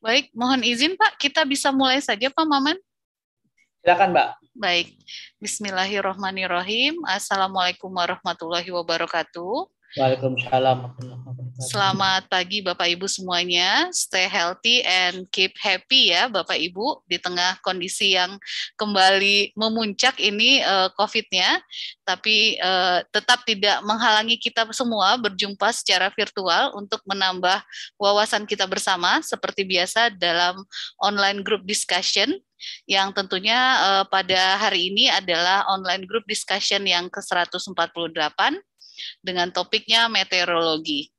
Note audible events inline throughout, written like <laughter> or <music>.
Baik, mohon izin Pak, kita bisa mulai saja Pak Maman. Silakan Mbak. Baik, Bismillahirrohmanirrohim. Assalamualaikum warahmatullahi wabarakatuh. Waalaikumsalam. Selamat pagi Bapak Ibu semuanya. Stay healthy and keep happy ya Bapak Ibu di tengah kondisi yang kembali memuncak ini uh, COVID-nya, tapi uh, tetap tidak menghalangi kita semua berjumpa secara virtual untuk menambah wawasan kita bersama seperti biasa dalam online group discussion yang tentunya uh, pada hari ini adalah online group discussion yang ke-148 dengan topiknya meteorologi.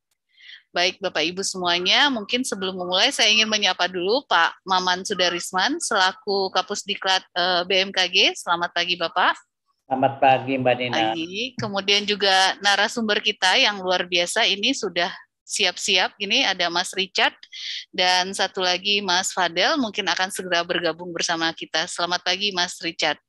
Baik Bapak Ibu semuanya, mungkin sebelum memulai saya ingin menyapa dulu Pak Maman Sudarisman selaku Kapus Diklat eh, BMKG. Selamat pagi Bapak. Selamat pagi Mbak Nina. Pagi. Kemudian juga narasumber kita yang luar biasa ini sudah siap-siap. Ini ada Mas Richard dan satu lagi Mas Fadel mungkin akan segera bergabung bersama kita. Selamat pagi Mas Richard.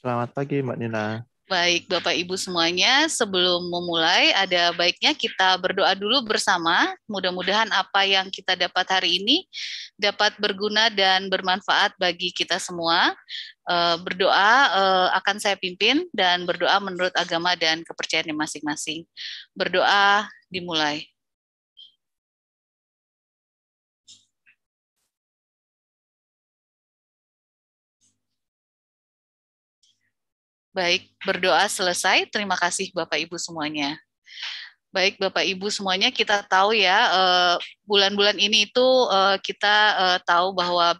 Selamat pagi Mbak Nina. Baik, Bapak Ibu semuanya, sebelum memulai ada baiknya kita berdoa dulu bersama. Mudah-mudahan apa yang kita dapat hari ini dapat berguna dan bermanfaat bagi kita semua. Eh, berdoa eh, akan saya pimpin dan berdoa menurut agama dan kepercayaan masing-masing. Berdoa dimulai. Baik, berdoa selesai. Terima kasih Bapak Ibu semuanya. Baik Bapak Ibu semuanya, kita tahu ya eh, bulan-bulan ini itu eh, kita eh, tahu bahwa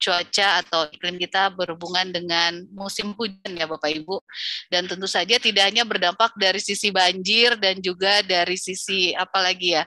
cuaca atau iklim kita berhubungan dengan musim hujan ya Bapak Ibu. Dan tentu saja tidak hanya berdampak dari sisi banjir dan juga dari sisi apalagi ya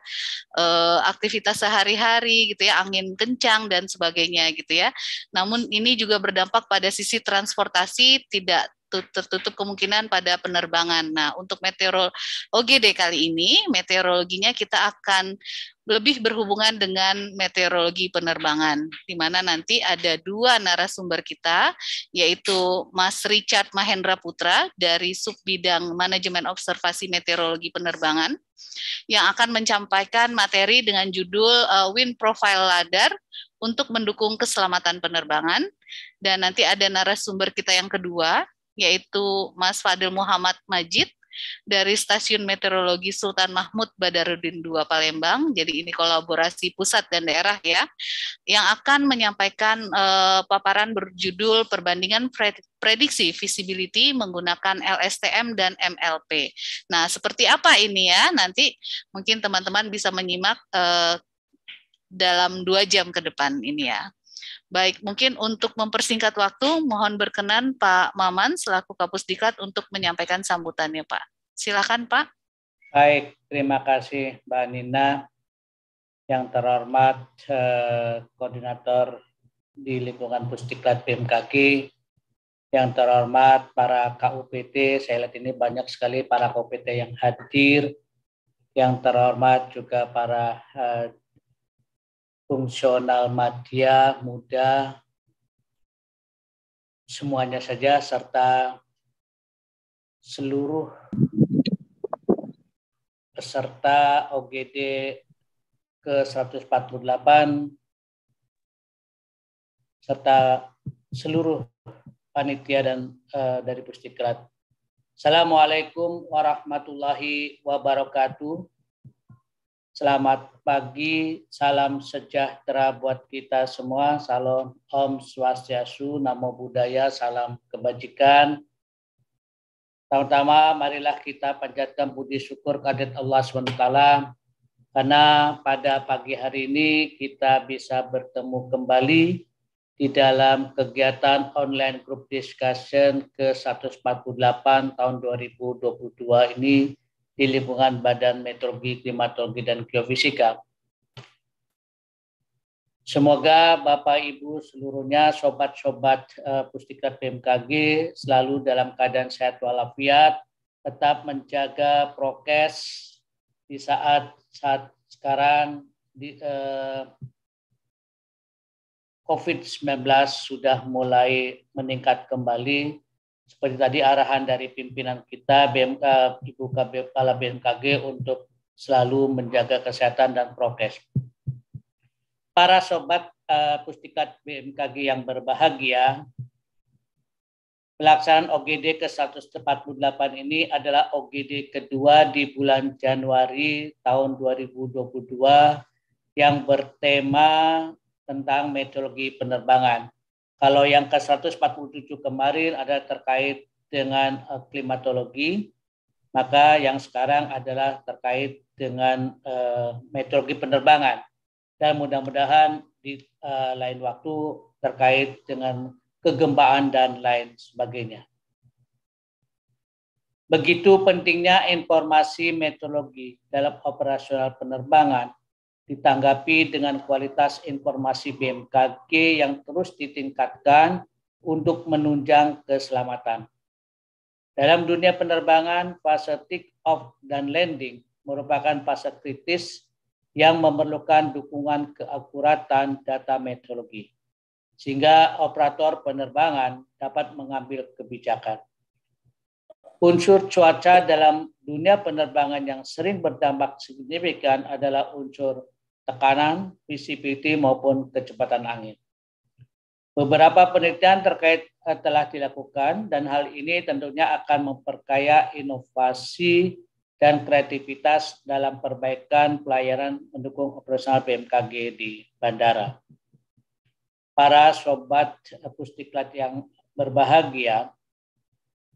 aktivitas sehari-hari gitu ya, angin kencang dan sebagainya gitu ya. Namun ini juga berdampak pada sisi transportasi tidak tertutup kemungkinan pada penerbangan. Nah, untuk meteorol OGD kali ini, meteorologinya kita akan lebih berhubungan dengan meteorologi penerbangan, di mana nanti ada dua narasumber kita, yaitu Mas Richard Mahendra Putra dari Subbidang Manajemen Observasi Meteorologi Penerbangan, yang akan mencampaikan materi dengan judul uh, Wind Profile Ladder untuk mendukung keselamatan penerbangan. Dan nanti ada narasumber kita yang kedua, yaitu Mas Fadil Muhammad Majid dari Stasiun Meteorologi Sultan Mahmud Badarudin II Palembang. Jadi ini kolaborasi pusat dan daerah ya yang akan menyampaikan eh, paparan berjudul perbandingan prediksi visibility menggunakan LSTM dan MLP. Nah, seperti apa ini ya? Nanti mungkin teman-teman bisa menyimak eh, dalam dua jam ke depan ini ya. Baik, mungkin untuk mempersingkat waktu, mohon berkenan Pak Maman selaku Kapus Diklat untuk menyampaikan sambutannya, Pak. Silakan, Pak. Baik, terima kasih Mbak Nina. Yang terhormat eh, Koordinator di lingkungan Pusdiklat BMKG, yang terhormat para KUPT, saya lihat ini banyak sekali para KUPT yang hadir, yang terhormat juga para eh, fungsional media muda, semuanya saja, serta seluruh peserta OGD ke-148, serta seluruh panitia dan uh, dari Pustikrat. Assalamualaikum warahmatullahi wabarakatuh. Selamat pagi, salam sejahtera buat kita semua. Salam Om Swastiastu, Namo Buddhaya, salam kebajikan. Pertama-tama marilah kita panjatkan puji syukur kehadirat Allah SWT karena pada pagi hari ini kita bisa bertemu kembali di dalam kegiatan online group discussion ke-148 tahun 2022 ini di lingkungan Badan Meteorologi, Klimatologi, dan Geofisika. Semoga Bapak Ibu seluruhnya, sobat-sobat eh, Pustika BMKG selalu dalam keadaan sehat walafiat, tetap menjaga prokes di saat saat sekarang di, uh, eh, COVID-19 sudah mulai meningkat kembali seperti tadi arahan dari pimpinan kita BMK Ibu Kepala BMKG untuk selalu menjaga kesehatan dan prokes. Para sobat uh, eh, Pustikat BMKG yang berbahagia, pelaksanaan OGD ke-148 ini adalah OGD kedua di bulan Januari tahun 2022 yang bertema tentang metodologi penerbangan. Kalau yang ke 147 kemarin ada terkait dengan eh, klimatologi, maka yang sekarang adalah terkait dengan uh, meteorologi penerbangan. Dan mudah-mudahan di uh, lain waktu terkait dengan kegembaan dan lain sebagainya. Begitu pentingnya informasi meteorologi dalam operasional penerbangan ditanggapi dengan kualitas informasi BMKG yang terus ditingkatkan untuk menunjang keselamatan. Dalam dunia penerbangan, fase take-off dan landing merupakan fase kritis yang memerlukan dukungan keakuratan data meteorologi, sehingga operator penerbangan dapat mengambil kebijakan. Unsur cuaca dalam dunia penerbangan yang sering berdampak signifikan adalah unsur tekanan, visibility, maupun kecepatan angin. Beberapa penelitian terkait eh, telah dilakukan dan hal ini tentunya akan memperkaya inovasi dan kreativitas dalam perbaikan pelayaran mendukung operasional BMKG di bandara. Para sobat akustiklat yang berbahagia,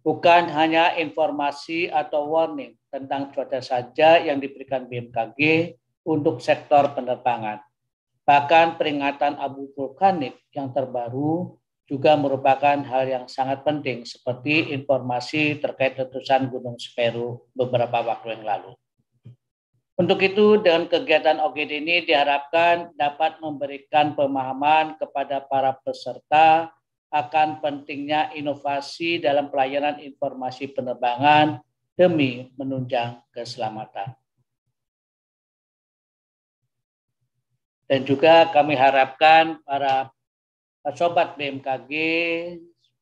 bukan hanya informasi atau warning tentang cuaca saja yang diberikan BMKG, untuk sektor penerbangan. Bahkan peringatan abu vulkanik yang terbaru juga merupakan hal yang sangat penting seperti informasi terkait letusan Gunung Semeru beberapa waktu yang lalu. Untuk itu, dengan kegiatan OGD ini diharapkan dapat memberikan pemahaman kepada para peserta akan pentingnya inovasi dalam pelayanan informasi penerbangan demi menunjang keselamatan. Dan juga kami harapkan para sobat BMKG,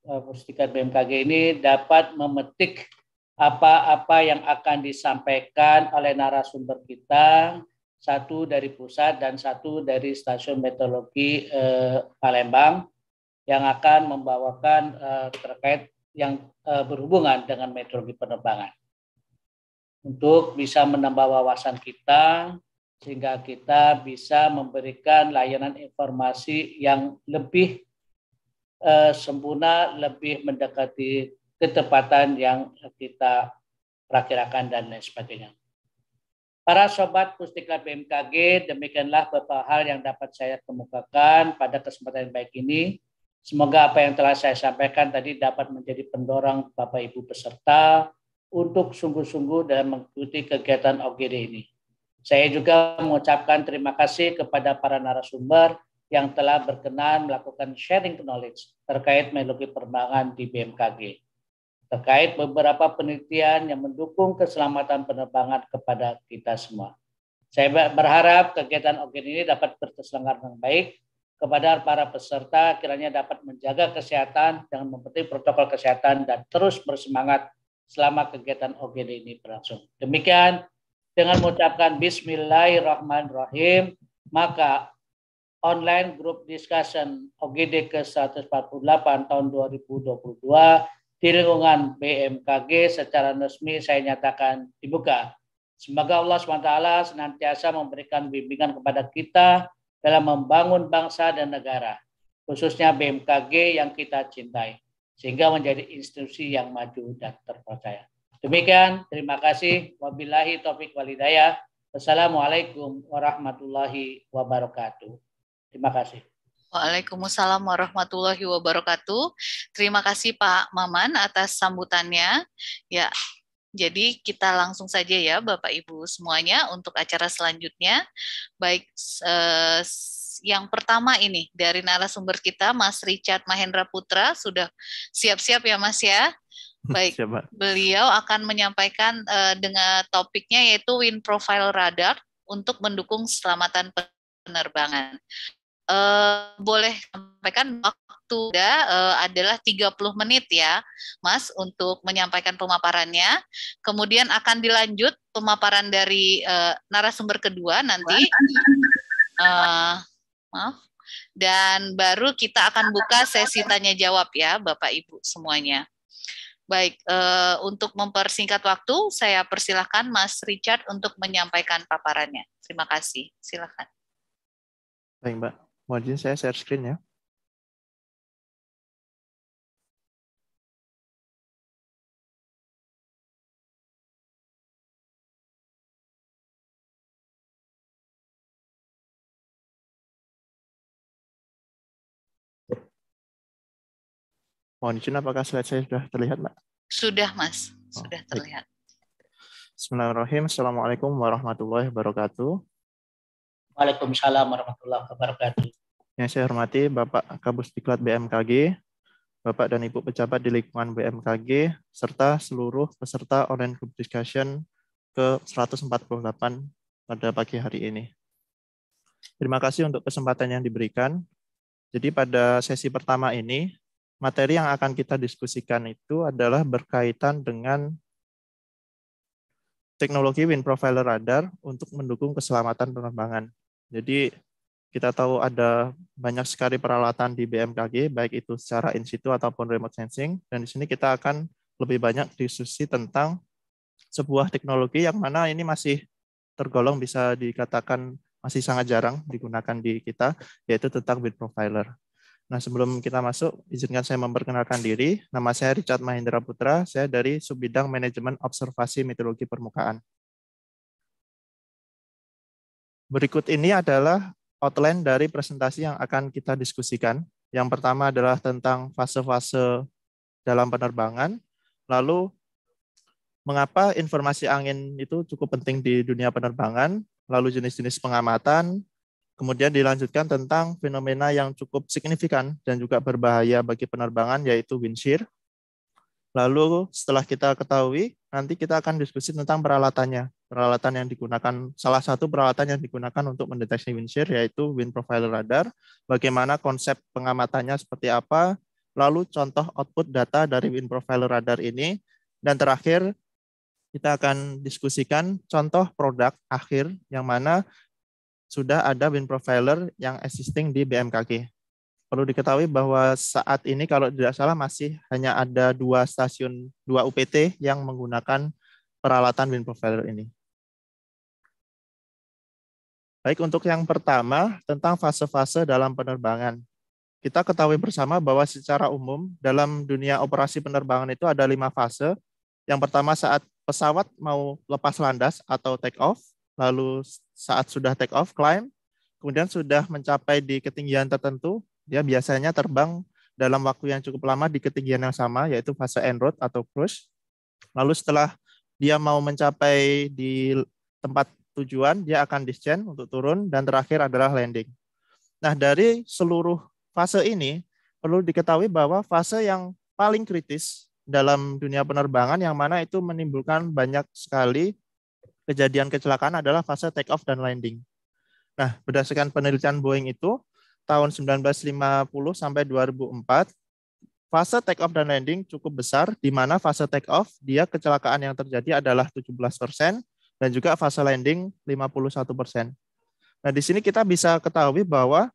eh, pustikan BMKG ini dapat memetik apa-apa yang akan disampaikan oleh narasumber kita, satu dari pusat dan satu dari stasiun meteorologi eh, Palembang yang akan membawakan eh, terkait yang eh, berhubungan dengan meteorologi penerbangan. Untuk bisa menambah wawasan kita sehingga kita bisa memberikan layanan informasi yang lebih eh, sempurna, lebih mendekati ketepatan yang kita perkirakan dan lain sebagainya. Para sobat Pustika BMKG, demikianlah beberapa hal yang dapat saya kemukakan pada kesempatan baik ini. Semoga apa yang telah saya sampaikan tadi dapat menjadi pendorong Bapak Ibu peserta untuk sungguh-sungguh dalam mengikuti kegiatan OGD ini. Saya juga mengucapkan terima kasih kepada para narasumber yang telah berkenan melakukan sharing knowledge terkait metodologi penerbangan di BMKG. Terkait beberapa penelitian yang mendukung keselamatan penerbangan kepada kita semua. Saya berharap kegiatan OGD ini dapat berkeselenggara dengan baik kepada para peserta kiranya dapat menjaga kesehatan dengan mematuhi protokol kesehatan dan terus bersemangat selama kegiatan OGD ini berlangsung. Demikian dengan mengucapkan Bismillahirrahmanirrahim, maka online group discussion OGD ke-148 tahun 2022 di lingkungan BMKG secara resmi saya nyatakan dibuka. Semoga Allah SWT senantiasa memberikan bimbingan kepada kita dalam membangun bangsa dan negara, khususnya BMKG yang kita cintai, sehingga menjadi institusi yang maju dan terpercaya. Demikian, terima kasih. Wabillahi taufik walidaya assalamualaikum warahmatullahi wabarakatuh. Terima kasih. Waalaikumsalam warahmatullahi wabarakatuh. Terima kasih Pak Maman atas sambutannya. Ya, jadi kita langsung saja ya Bapak Ibu semuanya untuk acara selanjutnya. Baik eh, yang pertama ini dari narasumber kita Mas Richard Mahendra Putra sudah siap-siap ya Mas ya. Baik, <laughs> Siapa? beliau akan menyampaikan uh, dengan topiknya yaitu wind profile radar untuk mendukung keselamatan penerbangan. Uh, boleh sampaikan waktu uh, adalah 30 menit ya, Mas, untuk menyampaikan pemaparannya. Kemudian akan dilanjut pemaparan dari uh, narasumber kedua nanti. Uh, maaf. Dan baru kita akan buka sesi tanya jawab ya, Bapak Ibu semuanya. Baik, uh, untuk mempersingkat waktu, saya persilahkan Mas Richard untuk menyampaikan paparannya. Terima kasih. Silakan. Baik, Mbak. Mau izin saya share screen ya. Mohon izin apakah slide saya sudah terlihat, Mbak? Sudah, Mas. Oh, sudah terlihat. Bismillahirrahmanirrahim. Assalamualaikum warahmatullahi wabarakatuh. Waalaikumsalam warahmatullahi wabarakatuh. Yang saya hormati Bapak Kabus Diklat BMKG, Bapak dan Ibu pejabat di lingkungan BMKG, serta seluruh peserta online group discussion ke-148 pada pagi hari ini. Terima kasih untuk kesempatan yang diberikan. Jadi pada sesi pertama ini, materi yang akan kita diskusikan itu adalah berkaitan dengan teknologi wind profiler radar untuk mendukung keselamatan penerbangan. Jadi kita tahu ada banyak sekali peralatan di BMKG, baik itu secara in situ ataupun remote sensing. Dan di sini kita akan lebih banyak diskusi tentang sebuah teknologi yang mana ini masih tergolong bisa dikatakan masih sangat jarang digunakan di kita, yaitu tentang wind profiler. Nah, sebelum kita masuk, izinkan saya memperkenalkan diri. Nama saya Richard Mahendra Putra, saya dari Subbidang Manajemen Observasi Meteorologi Permukaan. Berikut ini adalah outline dari presentasi yang akan kita diskusikan. Yang pertama adalah tentang fase-fase dalam penerbangan, lalu mengapa informasi angin itu cukup penting di dunia penerbangan, lalu jenis-jenis pengamatan, Kemudian dilanjutkan tentang fenomena yang cukup signifikan dan juga berbahaya bagi penerbangan yaitu wind shear. Lalu setelah kita ketahui, nanti kita akan diskusi tentang peralatannya. Peralatan yang digunakan, salah satu peralatan yang digunakan untuk mendeteksi wind shear yaitu wind profile radar, bagaimana konsep pengamatannya seperti apa, lalu contoh output data dari wind profile radar ini, dan terakhir kita akan diskusikan contoh produk akhir yang mana sudah ada wind profiler yang existing di BMKG. Perlu diketahui bahwa saat ini kalau tidak salah masih hanya ada dua stasiun, dua UPT yang menggunakan peralatan wind profiler ini. Baik, untuk yang pertama tentang fase-fase dalam penerbangan. Kita ketahui bersama bahwa secara umum dalam dunia operasi penerbangan itu ada lima fase. Yang pertama saat pesawat mau lepas landas atau take off, lalu saat sudah take off climb, kemudian sudah mencapai di ketinggian tertentu, dia biasanya terbang dalam waktu yang cukup lama di ketinggian yang sama, yaitu fase en route atau cruise. Lalu setelah dia mau mencapai di tempat tujuan, dia akan descend untuk turun, dan terakhir adalah landing. Nah, dari seluruh fase ini, perlu diketahui bahwa fase yang paling kritis dalam dunia penerbangan yang mana itu menimbulkan banyak sekali kejadian kecelakaan adalah fase take off dan landing. Nah, berdasarkan penelitian Boeing itu tahun 1950 sampai 2004 fase take off dan landing cukup besar di mana fase take off dia kecelakaan yang terjadi adalah 17% dan juga fase landing 51%. Nah, di sini kita bisa ketahui bahwa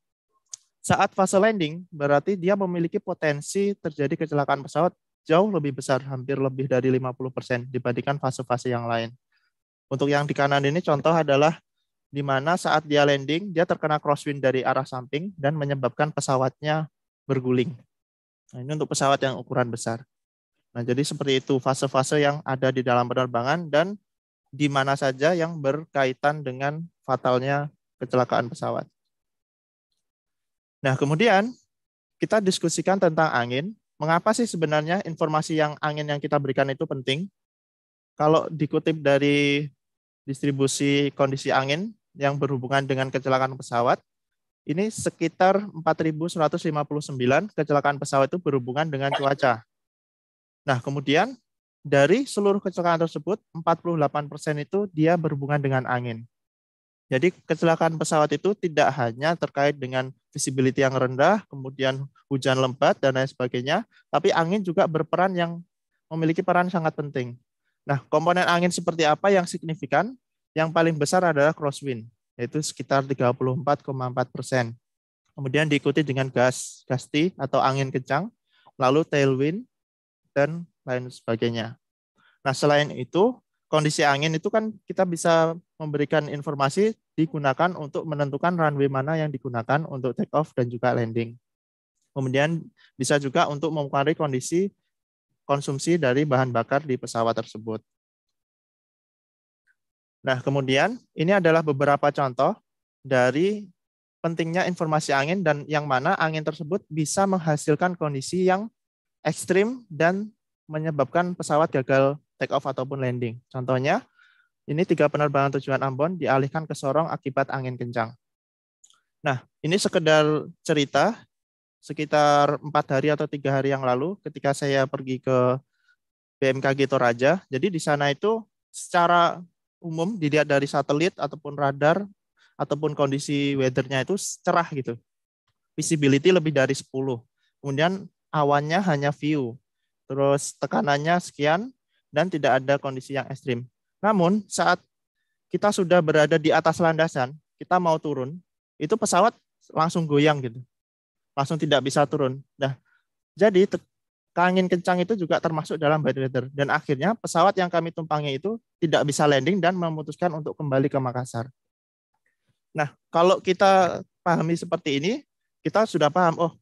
saat fase landing berarti dia memiliki potensi terjadi kecelakaan pesawat jauh lebih besar, hampir lebih dari 50% dibandingkan fase-fase yang lain. Untuk yang di kanan ini contoh adalah di mana saat dia landing, dia terkena crosswind dari arah samping dan menyebabkan pesawatnya berguling. Nah, ini untuk pesawat yang ukuran besar. Nah, jadi seperti itu fase-fase yang ada di dalam penerbangan dan di mana saja yang berkaitan dengan fatalnya kecelakaan pesawat. Nah, kemudian kita diskusikan tentang angin. Mengapa sih sebenarnya informasi yang angin yang kita berikan itu penting? Kalau dikutip dari distribusi kondisi angin yang berhubungan dengan kecelakaan pesawat. Ini sekitar 4.159 kecelakaan pesawat itu berhubungan dengan cuaca. Nah, kemudian dari seluruh kecelakaan tersebut, 48% itu dia berhubungan dengan angin. Jadi kecelakaan pesawat itu tidak hanya terkait dengan visibility yang rendah, kemudian hujan lebat dan lain sebagainya, tapi angin juga berperan yang memiliki peran sangat penting. Nah, komponen angin seperti apa yang signifikan? Yang paling besar adalah crosswind, yaitu sekitar 34,4 persen. Kemudian diikuti dengan gas, gas atau angin kencang, lalu tailwind, dan lain sebagainya. Nah, selain itu, kondisi angin itu kan kita bisa memberikan informasi digunakan untuk menentukan runway mana yang digunakan untuk take off dan juga landing. Kemudian bisa juga untuk mempengaruhi kondisi konsumsi dari bahan bakar di pesawat tersebut. Nah, kemudian ini adalah beberapa contoh dari pentingnya informasi angin dan yang mana angin tersebut bisa menghasilkan kondisi yang ekstrim dan menyebabkan pesawat gagal take off ataupun landing. Contohnya, ini tiga penerbangan tujuan Ambon dialihkan ke Sorong akibat angin kencang. Nah, ini sekedar cerita sekitar empat hari atau tiga hari yang lalu ketika saya pergi ke BMKG Toraja. Jadi di sana itu secara umum dilihat dari satelit ataupun radar ataupun kondisi weathernya itu cerah gitu. Visibility lebih dari 10. Kemudian awannya hanya view. Terus tekanannya sekian dan tidak ada kondisi yang ekstrim. Namun saat kita sudah berada di atas landasan, kita mau turun, itu pesawat langsung goyang gitu langsung tidak bisa turun. Nah, jadi angin kencang itu juga termasuk dalam bad weather dan akhirnya pesawat yang kami tumpangi itu tidak bisa landing dan memutuskan untuk kembali ke Makassar. Nah, kalau kita pahami seperti ini, kita sudah paham oh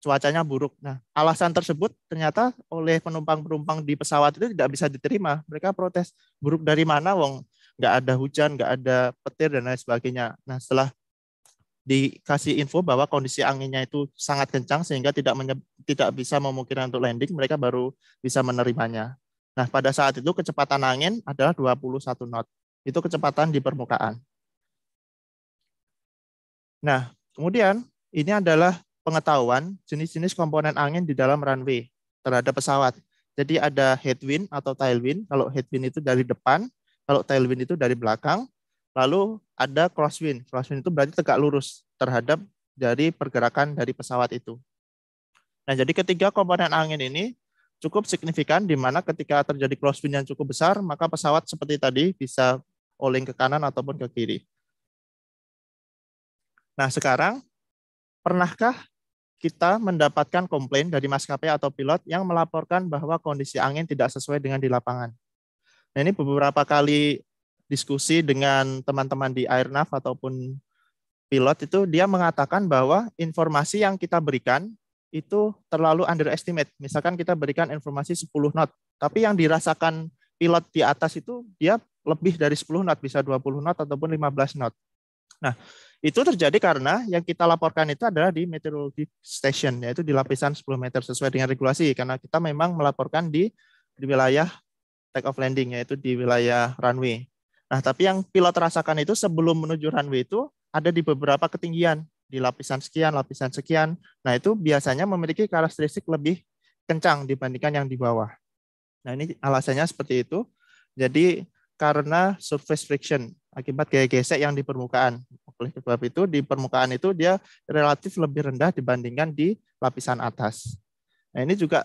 cuacanya buruk. Nah, alasan tersebut ternyata oleh penumpang-penumpang di pesawat itu tidak bisa diterima. Mereka protes buruk dari mana, wong nggak ada hujan, nggak ada petir dan lain sebagainya. Nah, setelah dikasih info bahwa kondisi anginnya itu sangat kencang sehingga tidak tidak bisa memungkinkan untuk landing, mereka baru bisa menerimanya. Nah, pada saat itu kecepatan angin adalah 21 knot. Itu kecepatan di permukaan. Nah, kemudian ini adalah pengetahuan jenis-jenis komponen angin di dalam runway terhadap pesawat. Jadi ada headwind atau tailwind. Kalau headwind itu dari depan, kalau tailwind itu dari belakang. Lalu ada crosswind. Crosswind itu berarti tegak lurus terhadap dari pergerakan dari pesawat itu. Nah, jadi ketiga komponen angin ini cukup signifikan di mana ketika terjadi crosswind yang cukup besar, maka pesawat seperti tadi bisa oleng ke kanan ataupun ke kiri. Nah, sekarang pernahkah kita mendapatkan komplain dari maskapai atau pilot yang melaporkan bahwa kondisi angin tidak sesuai dengan di lapangan? Nah, ini beberapa kali diskusi dengan teman-teman di Airnav ataupun pilot itu dia mengatakan bahwa informasi yang kita berikan itu terlalu underestimate. Misalkan kita berikan informasi 10 knot, tapi yang dirasakan pilot di atas itu dia lebih dari 10 knot, bisa 20 knot ataupun 15 knot. Nah, itu terjadi karena yang kita laporkan itu adalah di meteorologi station, yaitu di lapisan 10 meter sesuai dengan regulasi, karena kita memang melaporkan di, di wilayah take off landing, yaitu di wilayah runway. Nah, tapi yang pilot rasakan itu sebelum menuju runway itu ada di beberapa ketinggian, di lapisan sekian, lapisan sekian. Nah, itu biasanya memiliki karakteristik lebih kencang dibandingkan yang di bawah. Nah, ini alasannya seperti itu. Jadi, karena surface friction akibat gaya gesek yang di permukaan. Oleh sebab itu, di permukaan itu dia relatif lebih rendah dibandingkan di lapisan atas. Nah, ini juga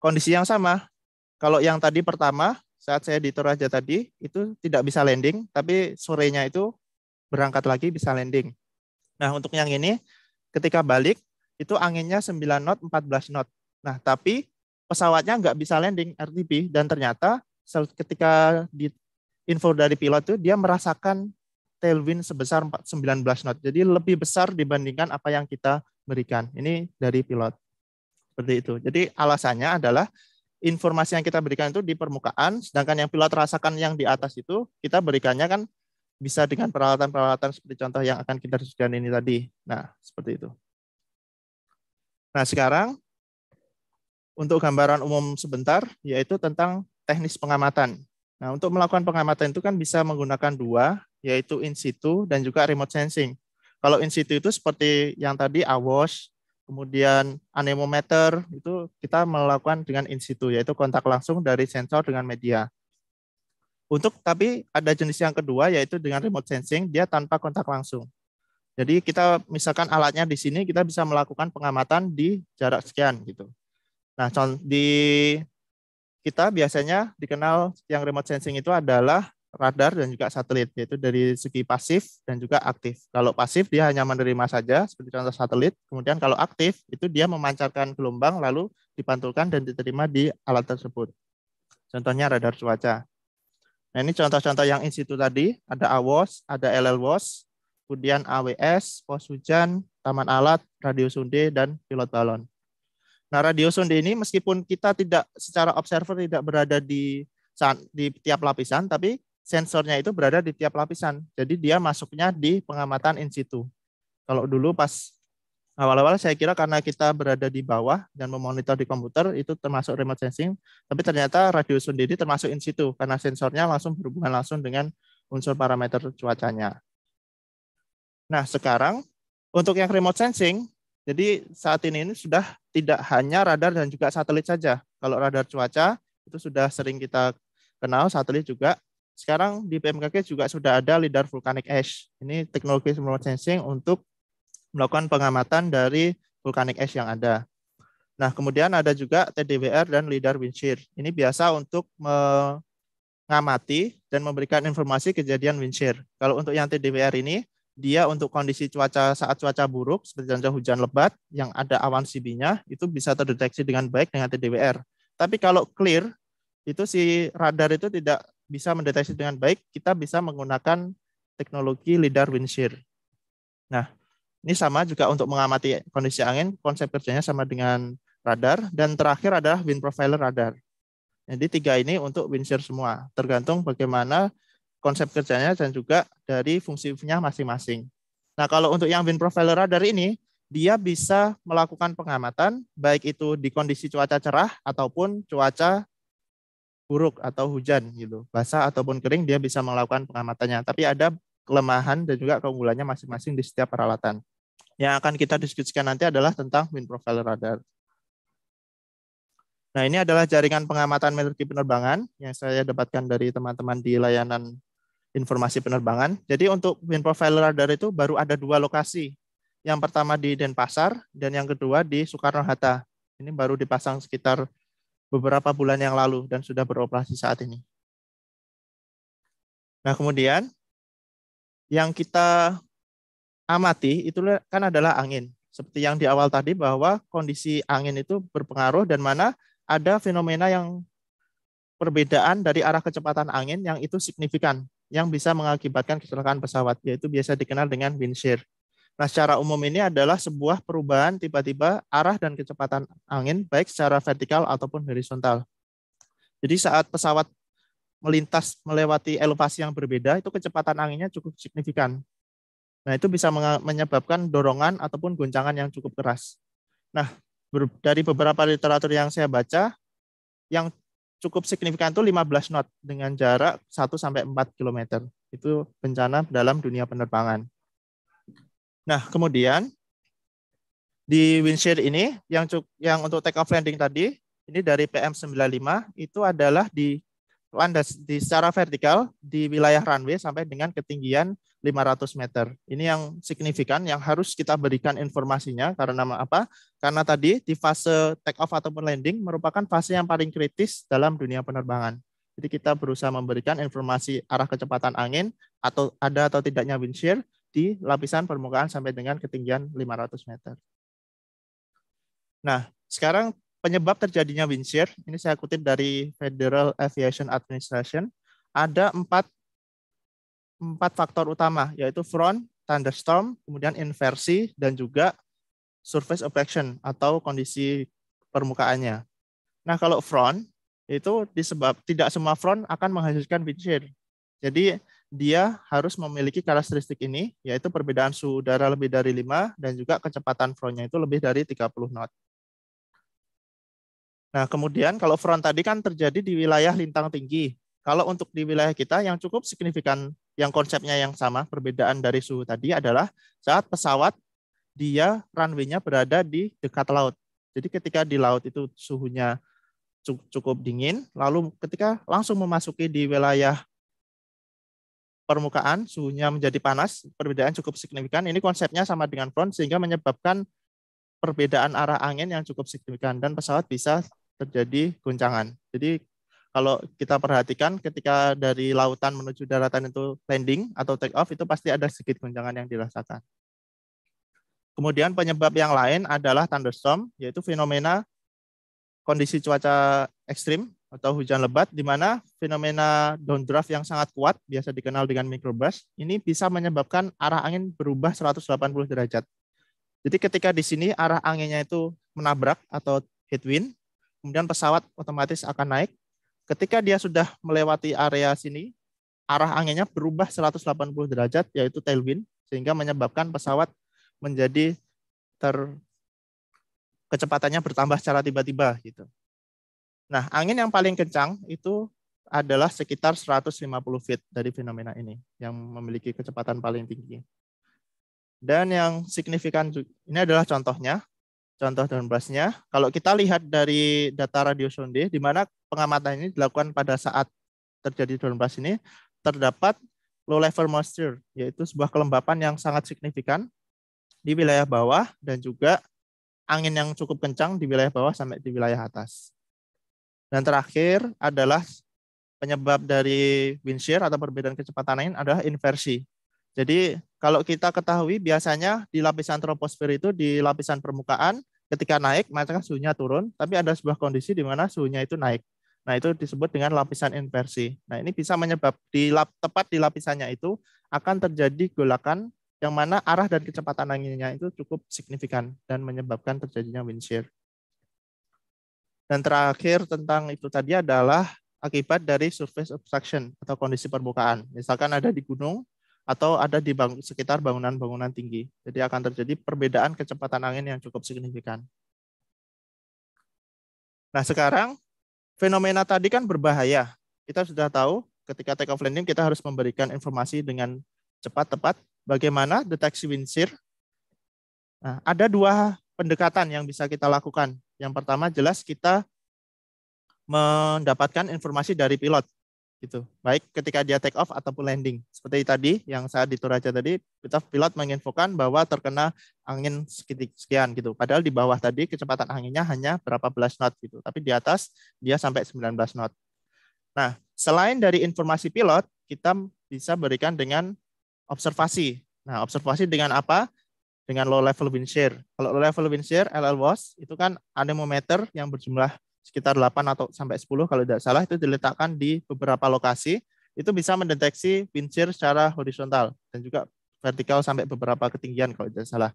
kondisi yang sama. Kalau yang tadi pertama, saat saya di Toraja tadi itu tidak bisa landing, tapi sorenya itu berangkat lagi bisa landing. Nah, untuk yang ini ketika balik itu anginnya 9 knot, 14 knot. Nah, tapi pesawatnya nggak bisa landing RTB dan ternyata ketika di info dari pilot itu dia merasakan tailwind sebesar 19 knot. Jadi lebih besar dibandingkan apa yang kita berikan. Ini dari pilot. Seperti itu. Jadi alasannya adalah informasi yang kita berikan itu di permukaan, sedangkan yang pilot rasakan yang di atas itu kita berikannya kan bisa dengan peralatan-peralatan seperti contoh yang akan kita diskusikan ini tadi. Nah, seperti itu. Nah, sekarang untuk gambaran umum sebentar, yaitu tentang teknis pengamatan. Nah, untuk melakukan pengamatan itu kan bisa menggunakan dua, yaitu in situ dan juga remote sensing. Kalau in situ itu seperti yang tadi AWOS, kemudian anemometer itu kita melakukan dengan in situ yaitu kontak langsung dari sensor dengan media. Untuk tapi ada jenis yang kedua yaitu dengan remote sensing dia tanpa kontak langsung. Jadi kita misalkan alatnya di sini kita bisa melakukan pengamatan di jarak sekian gitu. Nah, di kita biasanya dikenal yang remote sensing itu adalah radar dan juga satelit, yaitu dari segi pasif dan juga aktif. Kalau pasif dia hanya menerima saja, seperti contoh satelit. Kemudian kalau aktif itu dia memancarkan gelombang lalu dipantulkan dan diterima di alat tersebut. Contohnya radar cuaca. Nah ini contoh-contoh yang in tadi, ada AWOS, ada LLWOS, kemudian AWS, pos hujan, taman alat, radio sunde, dan pilot balon. Nah, radio sonde ini meskipun kita tidak secara observer tidak berada di di tiap lapisan, tapi sensornya itu berada di tiap lapisan. Jadi dia masuknya di pengamatan in situ. Kalau dulu pas awal-awal saya kira karena kita berada di bawah dan memonitor di komputer itu termasuk remote sensing, tapi ternyata radio sendiri termasuk in situ karena sensornya langsung berhubungan langsung dengan unsur parameter cuacanya. Nah, sekarang untuk yang remote sensing, jadi saat ini ini sudah tidak hanya radar dan juga satelit saja. Kalau radar cuaca itu sudah sering kita kenal, satelit juga. Sekarang di BMKG juga sudah ada lidar vulkanik ash. Ini teknologi remote sensing untuk melakukan pengamatan dari vulkanik ash yang ada. Nah, kemudian ada juga TDWR dan lidar wind shear Ini biasa untuk mengamati dan memberikan informasi kejadian wind shear Kalau untuk yang TDWR ini, dia untuk kondisi cuaca saat cuaca buruk seperti contoh hujan lebat yang ada awan CB-nya itu bisa terdeteksi dengan baik dengan TDWR. Tapi kalau clear itu si radar itu tidak bisa mendeteksi dengan baik, kita bisa menggunakan teknologi lidar wind shear. Nah, ini sama juga untuk mengamati kondisi angin, konsep kerjanya sama dengan radar, dan terakhir adalah wind profiler radar. Jadi tiga ini untuk wind shear semua, tergantung bagaimana konsep kerjanya dan juga dari fungsinya masing-masing. Nah, kalau untuk yang wind profiler radar ini, dia bisa melakukan pengamatan, baik itu di kondisi cuaca cerah ataupun cuaca buruk atau hujan gitu basah ataupun kering dia bisa melakukan pengamatannya tapi ada kelemahan dan juga keunggulannya masing-masing di setiap peralatan yang akan kita diskusikan nanti adalah tentang wind profile radar nah ini adalah jaringan pengamatan meteorologi penerbangan yang saya dapatkan dari teman-teman di layanan informasi penerbangan jadi untuk wind profile radar itu baru ada dua lokasi yang pertama di Denpasar dan yang kedua di Soekarno Hatta ini baru dipasang sekitar beberapa bulan yang lalu dan sudah beroperasi saat ini. Nah, kemudian yang kita amati itu kan adalah angin. Seperti yang di awal tadi bahwa kondisi angin itu berpengaruh dan mana ada fenomena yang perbedaan dari arah kecepatan angin yang itu signifikan yang bisa mengakibatkan kecelakaan pesawat yaitu biasa dikenal dengan wind shear. Nah, secara umum ini adalah sebuah perubahan tiba-tiba arah dan kecepatan angin baik secara vertikal ataupun horizontal. Jadi saat pesawat melintas melewati elevasi yang berbeda, itu kecepatan anginnya cukup signifikan. Nah, itu bisa menyebabkan dorongan ataupun goncangan yang cukup keras. Nah, dari beberapa literatur yang saya baca, yang cukup signifikan itu 15 knot dengan jarak 1 4 km. Itu bencana dalam dunia penerbangan. Nah, kemudian di windshield ini yang yang untuk take off landing tadi, ini dari PM95 itu adalah di landas di secara vertikal di wilayah runway sampai dengan ketinggian 500 meter. Ini yang signifikan yang harus kita berikan informasinya karena apa? Karena tadi di fase take off ataupun landing merupakan fase yang paling kritis dalam dunia penerbangan. Jadi kita berusaha memberikan informasi arah kecepatan angin atau ada atau tidaknya wind shear di lapisan permukaan sampai dengan ketinggian 500 meter. Nah, sekarang penyebab terjadinya wind shear, ini saya kutip dari Federal Aviation Administration, ada empat, empat faktor utama, yaitu front, thunderstorm, kemudian inversi, dan juga surface operation atau kondisi permukaannya. Nah, kalau front, itu disebab tidak semua front akan menghasilkan wind shear. Jadi dia harus memiliki karakteristik ini, yaitu perbedaan suhu udara lebih dari 5 dan juga kecepatan frontnya itu lebih dari 30 knot. Nah, kemudian kalau front tadi kan terjadi di wilayah lintang tinggi. Kalau untuk di wilayah kita yang cukup signifikan yang konsepnya yang sama, perbedaan dari suhu tadi adalah saat pesawat dia runway-nya berada di dekat laut. Jadi ketika di laut itu suhunya cukup dingin, lalu ketika langsung memasuki di wilayah permukaan, suhunya menjadi panas, perbedaan cukup signifikan. Ini konsepnya sama dengan front sehingga menyebabkan perbedaan arah angin yang cukup signifikan dan pesawat bisa terjadi guncangan. Jadi kalau kita perhatikan ketika dari lautan menuju daratan itu landing atau take off itu pasti ada sedikit guncangan yang dirasakan. Kemudian penyebab yang lain adalah thunderstorm yaitu fenomena kondisi cuaca ekstrim atau hujan lebat di mana fenomena downdraft yang sangat kuat biasa dikenal dengan microburst ini bisa menyebabkan arah angin berubah 180 derajat. Jadi ketika di sini arah anginnya itu menabrak atau headwind, kemudian pesawat otomatis akan naik. Ketika dia sudah melewati area sini, arah anginnya berubah 180 derajat yaitu tailwind sehingga menyebabkan pesawat menjadi ter kecepatannya bertambah secara tiba-tiba gitu. Nah, angin yang paling kencang itu adalah sekitar 150 feet dari fenomena ini yang memiliki kecepatan paling tinggi. Dan yang signifikan ini adalah contohnya, contoh daun berasnya. Kalau kita lihat dari data radio sonde, di mana pengamatan ini dilakukan pada saat terjadi daun beras ini, terdapat low level moisture, yaitu sebuah kelembapan yang sangat signifikan di wilayah bawah dan juga angin yang cukup kencang di wilayah bawah sampai di wilayah atas. Dan terakhir adalah penyebab dari wind shear atau perbedaan kecepatan angin adalah inversi. Jadi kalau kita ketahui biasanya di lapisan troposfer itu di lapisan permukaan ketika naik maka suhunya turun, tapi ada sebuah kondisi di mana suhunya itu naik. Nah, itu disebut dengan lapisan inversi. Nah, ini bisa menyebab di lap, tepat di lapisannya itu akan terjadi golakan yang mana arah dan kecepatan anginnya itu cukup signifikan dan menyebabkan terjadinya wind shear. Dan terakhir tentang itu tadi adalah akibat dari surface obstruction atau kondisi permukaan. Misalkan ada di gunung atau ada di bang sekitar bangunan-bangunan tinggi. Jadi akan terjadi perbedaan kecepatan angin yang cukup signifikan. Nah sekarang fenomena tadi kan berbahaya. Kita sudah tahu ketika take off landing kita harus memberikan informasi dengan cepat tepat bagaimana deteksi wind shear. Nah, ada dua pendekatan yang bisa kita lakukan yang pertama jelas kita mendapatkan informasi dari pilot gitu. Baik ketika dia take off ataupun landing. Seperti tadi yang saya di Toraja tadi, kita pilot menginfokan bahwa terkena angin sekian gitu. Padahal di bawah tadi kecepatan anginnya hanya berapa belas knot gitu, tapi di atas dia sampai 19 knot. Nah, selain dari informasi pilot, kita bisa berikan dengan observasi. Nah, observasi dengan apa? dengan low level wind shear. Kalau low level wind shear LL was itu kan anemometer yang berjumlah sekitar 8 atau sampai 10 kalau tidak salah itu diletakkan di beberapa lokasi itu bisa mendeteksi wind shear secara horizontal dan juga vertikal sampai beberapa ketinggian kalau tidak salah.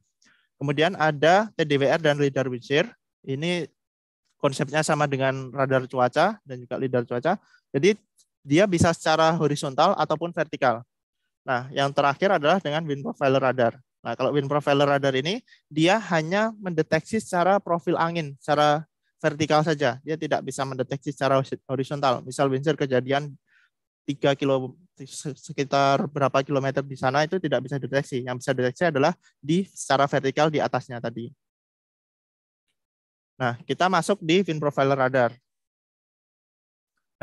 Kemudian ada TDWR dan lidar wind shear. Ini konsepnya sama dengan radar cuaca dan juga lidar cuaca. Jadi dia bisa secara horizontal ataupun vertikal. Nah, yang terakhir adalah dengan wind profiler radar. Nah, kalau wind profiler radar ini dia hanya mendeteksi secara profil angin, secara vertikal saja. Dia tidak bisa mendeteksi secara horizontal. Misal Windsor kejadian 3 kilo sekitar berapa kilometer di sana itu tidak bisa deteksi. Yang bisa deteksi adalah di secara vertikal di atasnya tadi. Nah, kita masuk di wind profiler radar.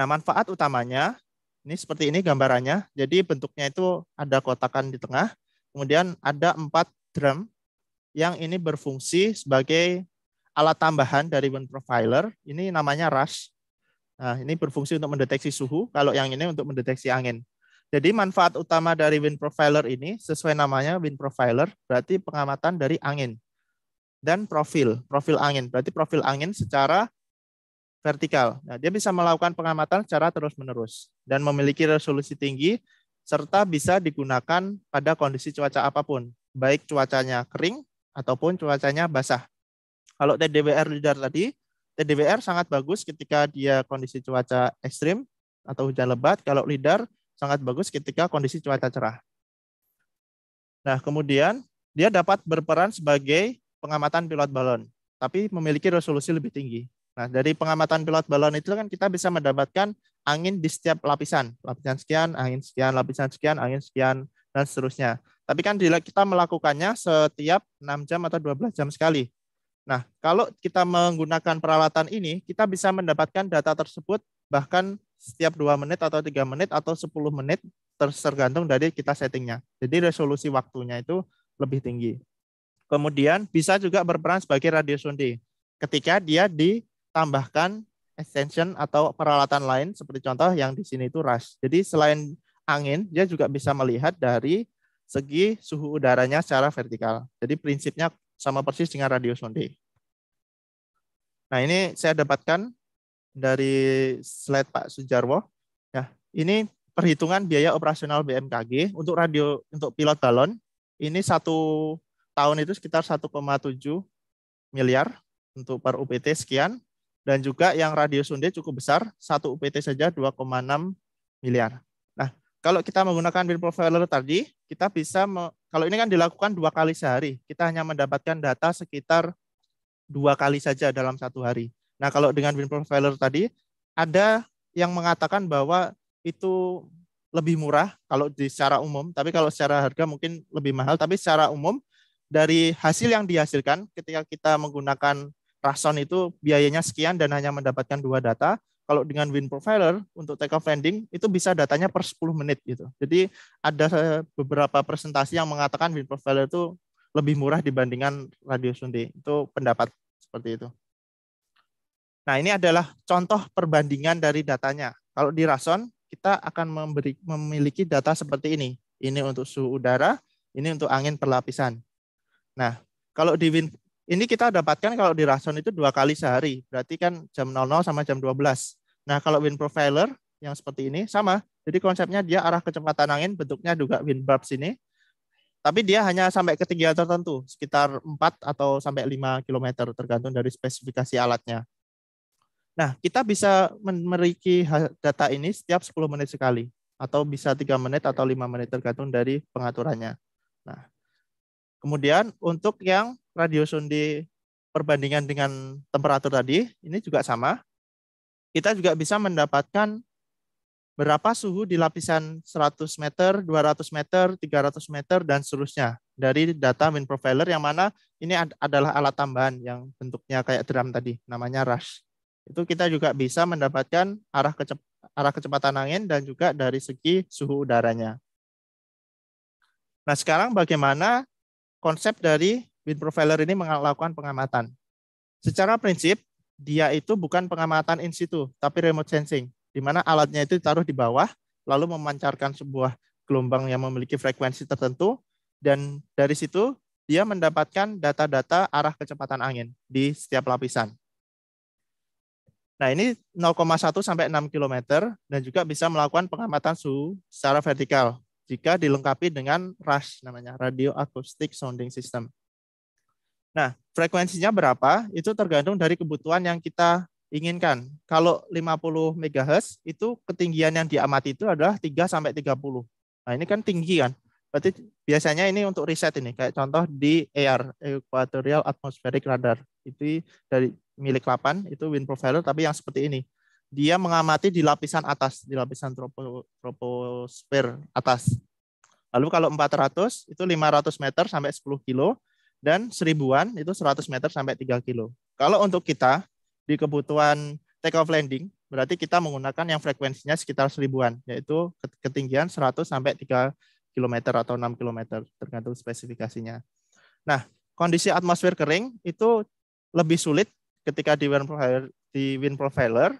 Nah, manfaat utamanya ini seperti ini gambarannya. Jadi bentuknya itu ada kotakan di tengah, Kemudian ada empat drum yang ini berfungsi sebagai alat tambahan dari wind profiler. Ini namanya rush. Nah, ini berfungsi untuk mendeteksi suhu, kalau yang ini untuk mendeteksi angin. Jadi manfaat utama dari wind profiler ini sesuai namanya wind profiler berarti pengamatan dari angin dan profil, profil angin. Berarti profil angin secara vertikal. Nah, dia bisa melakukan pengamatan secara terus-menerus dan memiliki resolusi tinggi serta bisa digunakan pada kondisi cuaca apapun, baik cuacanya kering ataupun cuacanya basah. Kalau TDWR lidar tadi, TDWR sangat bagus ketika dia kondisi cuaca ekstrim atau hujan lebat. Kalau lidar sangat bagus ketika kondisi cuaca cerah. Nah, kemudian dia dapat berperan sebagai pengamatan pilot balon, tapi memiliki resolusi lebih tinggi. Nah, dari pengamatan pilot balon itu kan kita bisa mendapatkan angin di setiap lapisan. Lapisan sekian, angin sekian, lapisan sekian, angin sekian, dan seterusnya. Tapi kan kita melakukannya setiap 6 jam atau 12 jam sekali. Nah, kalau kita menggunakan peralatan ini, kita bisa mendapatkan data tersebut bahkan setiap 2 menit atau 3 menit atau 10 menit tergantung dari kita settingnya. Jadi resolusi waktunya itu lebih tinggi. Kemudian bisa juga berperan sebagai radio sonde ketika dia di tambahkan extension atau peralatan lain seperti contoh yang di sini itu rush. Jadi selain angin, dia juga bisa melihat dari segi suhu udaranya secara vertikal. Jadi prinsipnya sama persis dengan radio sonde Nah ini saya dapatkan dari slide Pak Sujarwo. Ya, ini perhitungan biaya operasional BMKG untuk radio untuk pilot balon ini satu tahun itu sekitar 1,7 miliar untuk per UPT sekian dan juga yang radius Sunde cukup besar, satu UPT saja 2,6 miliar. Nah, kalau kita menggunakan wind profiler tadi, kita bisa me, kalau ini kan dilakukan dua kali sehari, kita hanya mendapatkan data sekitar dua kali saja dalam satu hari. Nah, kalau dengan wind profiler tadi, ada yang mengatakan bahwa itu lebih murah kalau di secara umum, tapi kalau secara harga mungkin lebih mahal, tapi secara umum dari hasil yang dihasilkan ketika kita menggunakan rason itu biayanya sekian dan hanya mendapatkan dua data. Kalau dengan Win Profiler untuk take off landing itu bisa datanya per 10 menit gitu. Jadi ada beberapa presentasi yang mengatakan Win Profiler itu lebih murah dibandingkan Radio sundi. Itu pendapat seperti itu. Nah, ini adalah contoh perbandingan dari datanya. Kalau di rason kita akan memberi, memiliki data seperti ini. Ini untuk suhu udara, ini untuk angin perlapisan. Nah, kalau di Win ini kita dapatkan kalau di rason itu dua kali sehari, berarti kan jam 00 sama jam 12. Nah, kalau wind profiler yang seperti ini sama. Jadi konsepnya dia arah kecepatan angin, bentuknya juga wind barb sini. Tapi dia hanya sampai ketinggian tertentu, sekitar 4 atau sampai 5 km tergantung dari spesifikasi alatnya. Nah, kita bisa memiliki data ini setiap 10 menit sekali atau bisa 3 menit atau 5 menit tergantung dari pengaturannya. Nah, Kemudian untuk yang radius undi perbandingan dengan temperatur tadi, ini juga sama. Kita juga bisa mendapatkan berapa suhu di lapisan 100 meter, 200 meter, 300 meter, dan seterusnya dari data wind profiler yang mana ini adalah alat tambahan yang bentuknya kayak drum tadi, namanya rush. Itu kita juga bisa mendapatkan arah, kecep arah kecepatan angin dan juga dari segi suhu udaranya. Nah sekarang bagaimana konsep dari wind profiler ini melakukan pengamatan. Secara prinsip, dia itu bukan pengamatan in situ, tapi remote sensing, di mana alatnya itu ditaruh di bawah, lalu memancarkan sebuah gelombang yang memiliki frekuensi tertentu, dan dari situ dia mendapatkan data-data arah kecepatan angin di setiap lapisan. Nah, ini 0,1 sampai 6 km dan juga bisa melakukan pengamatan suhu secara vertikal jika dilengkapi dengan RAS namanya Radio Acoustic Sounding System. Nah, frekuensinya berapa? Itu tergantung dari kebutuhan yang kita inginkan. Kalau 50 MHz itu ketinggian yang diamati itu adalah 3 sampai 30. Nah, ini kan tinggi kan. Berarti biasanya ini untuk riset ini kayak contoh di AR Equatorial Atmospheric Radar. Itu dari milik Lapan itu wind profiler tapi yang seperti ini dia mengamati di lapisan atas, di lapisan tropo, troposfer atas. Lalu kalau 400 itu 500 meter sampai 10 kilo dan seribuan itu 100 meter sampai 3 kilo. Kalau untuk kita di kebutuhan take off landing berarti kita menggunakan yang frekuensinya sekitar seribuan yaitu ketinggian 100 sampai 3 km atau 6 km tergantung spesifikasinya. Nah, kondisi atmosfer kering itu lebih sulit ketika di wind profiler, di wind profiler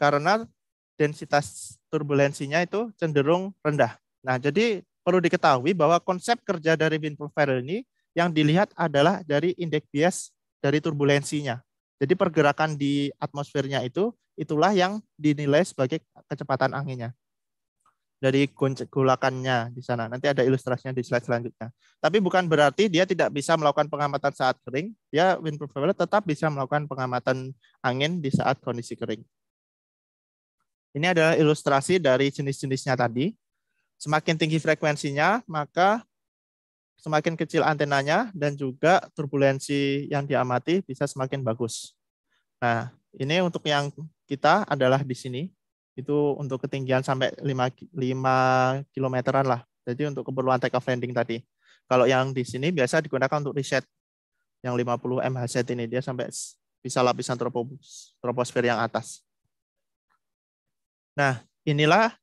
karena densitas turbulensinya itu cenderung rendah. Nah, jadi perlu diketahui bahwa konsep kerja dari wind profile ini yang dilihat adalah dari indeks bias dari turbulensinya. Jadi pergerakan di atmosfernya itu itulah yang dinilai sebagai kecepatan anginnya. Dari gulakannya di sana. Nanti ada ilustrasinya di slide selanjutnya. Tapi bukan berarti dia tidak bisa melakukan pengamatan saat kering. Dia wind profile tetap bisa melakukan pengamatan angin di saat kondisi kering. Ini adalah ilustrasi dari jenis-jenisnya tadi. Semakin tinggi frekuensinya, maka semakin kecil antenanya dan juga turbulensi yang diamati bisa semakin bagus. Nah, ini untuk yang kita adalah di sini. Itu untuk ketinggian sampai 5, 5 kilometeran lah. Jadi untuk keperluan take off landing tadi. Kalau yang di sini biasa digunakan untuk riset. Yang 50 MHz ini dia sampai bisa lapisan tropos, troposfer yang atas. Nah, inilah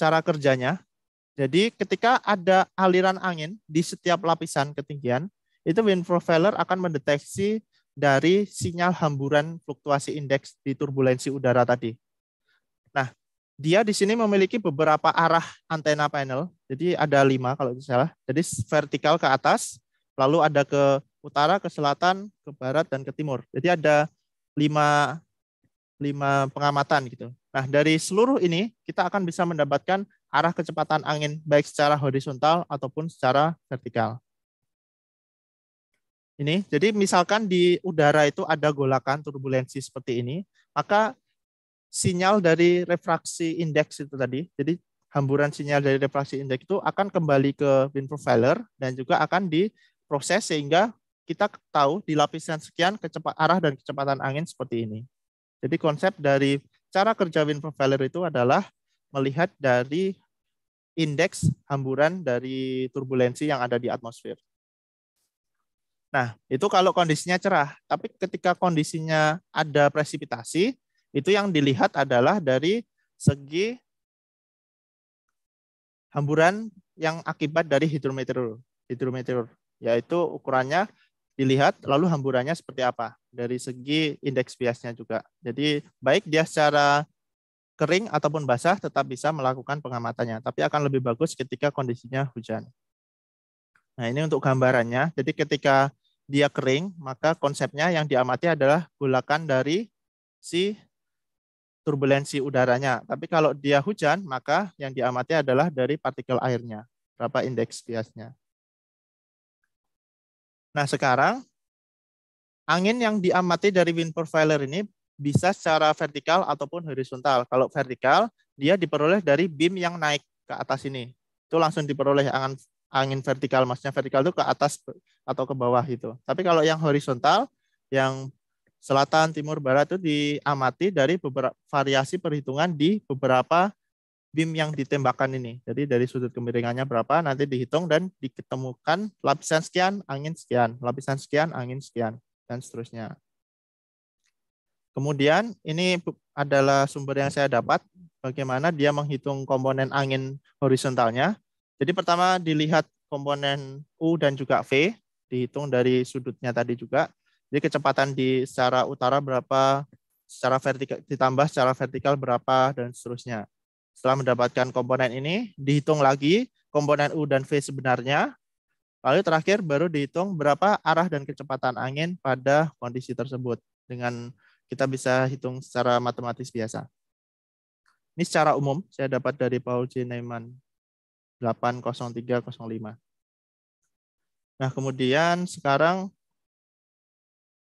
cara kerjanya. Jadi ketika ada aliran angin di setiap lapisan ketinggian, itu wind profiler akan mendeteksi dari sinyal hamburan fluktuasi indeks di turbulensi udara tadi. Nah, dia di sini memiliki beberapa arah antena panel. Jadi ada lima kalau tidak salah. Jadi vertikal ke atas, lalu ada ke utara, ke selatan, ke barat, dan ke timur. Jadi ada lima, lima pengamatan gitu. Nah, dari seluruh ini kita akan bisa mendapatkan arah kecepatan angin baik secara horizontal ataupun secara vertikal. Ini, jadi misalkan di udara itu ada golakan turbulensi seperti ini, maka sinyal dari refraksi indeks itu tadi, jadi hamburan sinyal dari refraksi indeks itu akan kembali ke wind profiler dan juga akan diproses sehingga kita tahu di lapisan sekian kecepat arah dan kecepatan angin seperti ini. Jadi konsep dari cara kerja wind itu adalah melihat dari indeks hamburan dari turbulensi yang ada di atmosfer. Nah, itu kalau kondisinya cerah. Tapi ketika kondisinya ada presipitasi, itu yang dilihat adalah dari segi hamburan yang akibat dari hidrometeor, hidrometeor yaitu ukurannya dilihat lalu hamburannya seperti apa dari segi indeks biasnya juga. Jadi baik dia secara kering ataupun basah tetap bisa melakukan pengamatannya, tapi akan lebih bagus ketika kondisinya hujan. Nah, ini untuk gambarannya. Jadi ketika dia kering, maka konsepnya yang diamati adalah gulakan dari si turbulensi udaranya. Tapi kalau dia hujan, maka yang diamati adalah dari partikel airnya, berapa indeks biasnya. Nah, sekarang angin yang diamati dari wind profiler ini bisa secara vertikal ataupun horizontal. Kalau vertikal, dia diperoleh dari beam yang naik ke atas ini. Itu langsung diperoleh angin angin vertikal. Maksudnya vertikal itu ke atas atau ke bawah itu. Tapi kalau yang horizontal, yang selatan, timur, barat itu diamati dari beberapa variasi perhitungan di beberapa beam yang ditembakkan ini. Jadi dari sudut kemiringannya berapa, nanti dihitung dan diketemukan lapisan sekian, angin sekian, lapisan sekian, angin sekian, dan seterusnya. Kemudian ini adalah sumber yang saya dapat, bagaimana dia menghitung komponen angin horizontalnya. Jadi pertama dilihat komponen U dan juga V, dihitung dari sudutnya tadi juga. Jadi kecepatan di secara utara berapa, secara vertikal ditambah secara vertikal berapa dan seterusnya. Setelah mendapatkan komponen ini, dihitung lagi komponen U dan V sebenarnya. Lalu terakhir baru dihitung berapa arah dan kecepatan angin pada kondisi tersebut dengan kita bisa hitung secara matematis biasa. Ini secara umum saya dapat dari Paul J. Neyman 80305. Nah, kemudian sekarang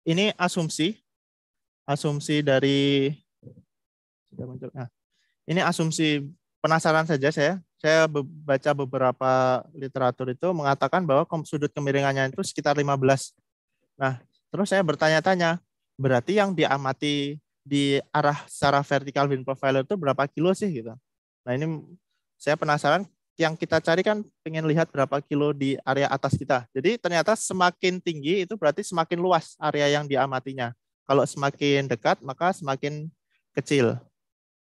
ini asumsi asumsi dari Nah, ini asumsi penasaran saja saya. Saya baca beberapa literatur itu mengatakan bahwa sudut kemiringannya itu sekitar 15. Nah, terus saya bertanya-tanya, berarti yang diamati di arah secara vertikal wind profiler itu berapa kilo sih gitu. Nah, ini saya penasaran yang kita cari kan pengen lihat berapa kilo di area atas kita. Jadi ternyata semakin tinggi itu berarti semakin luas area yang diamatinya. Kalau semakin dekat maka semakin kecil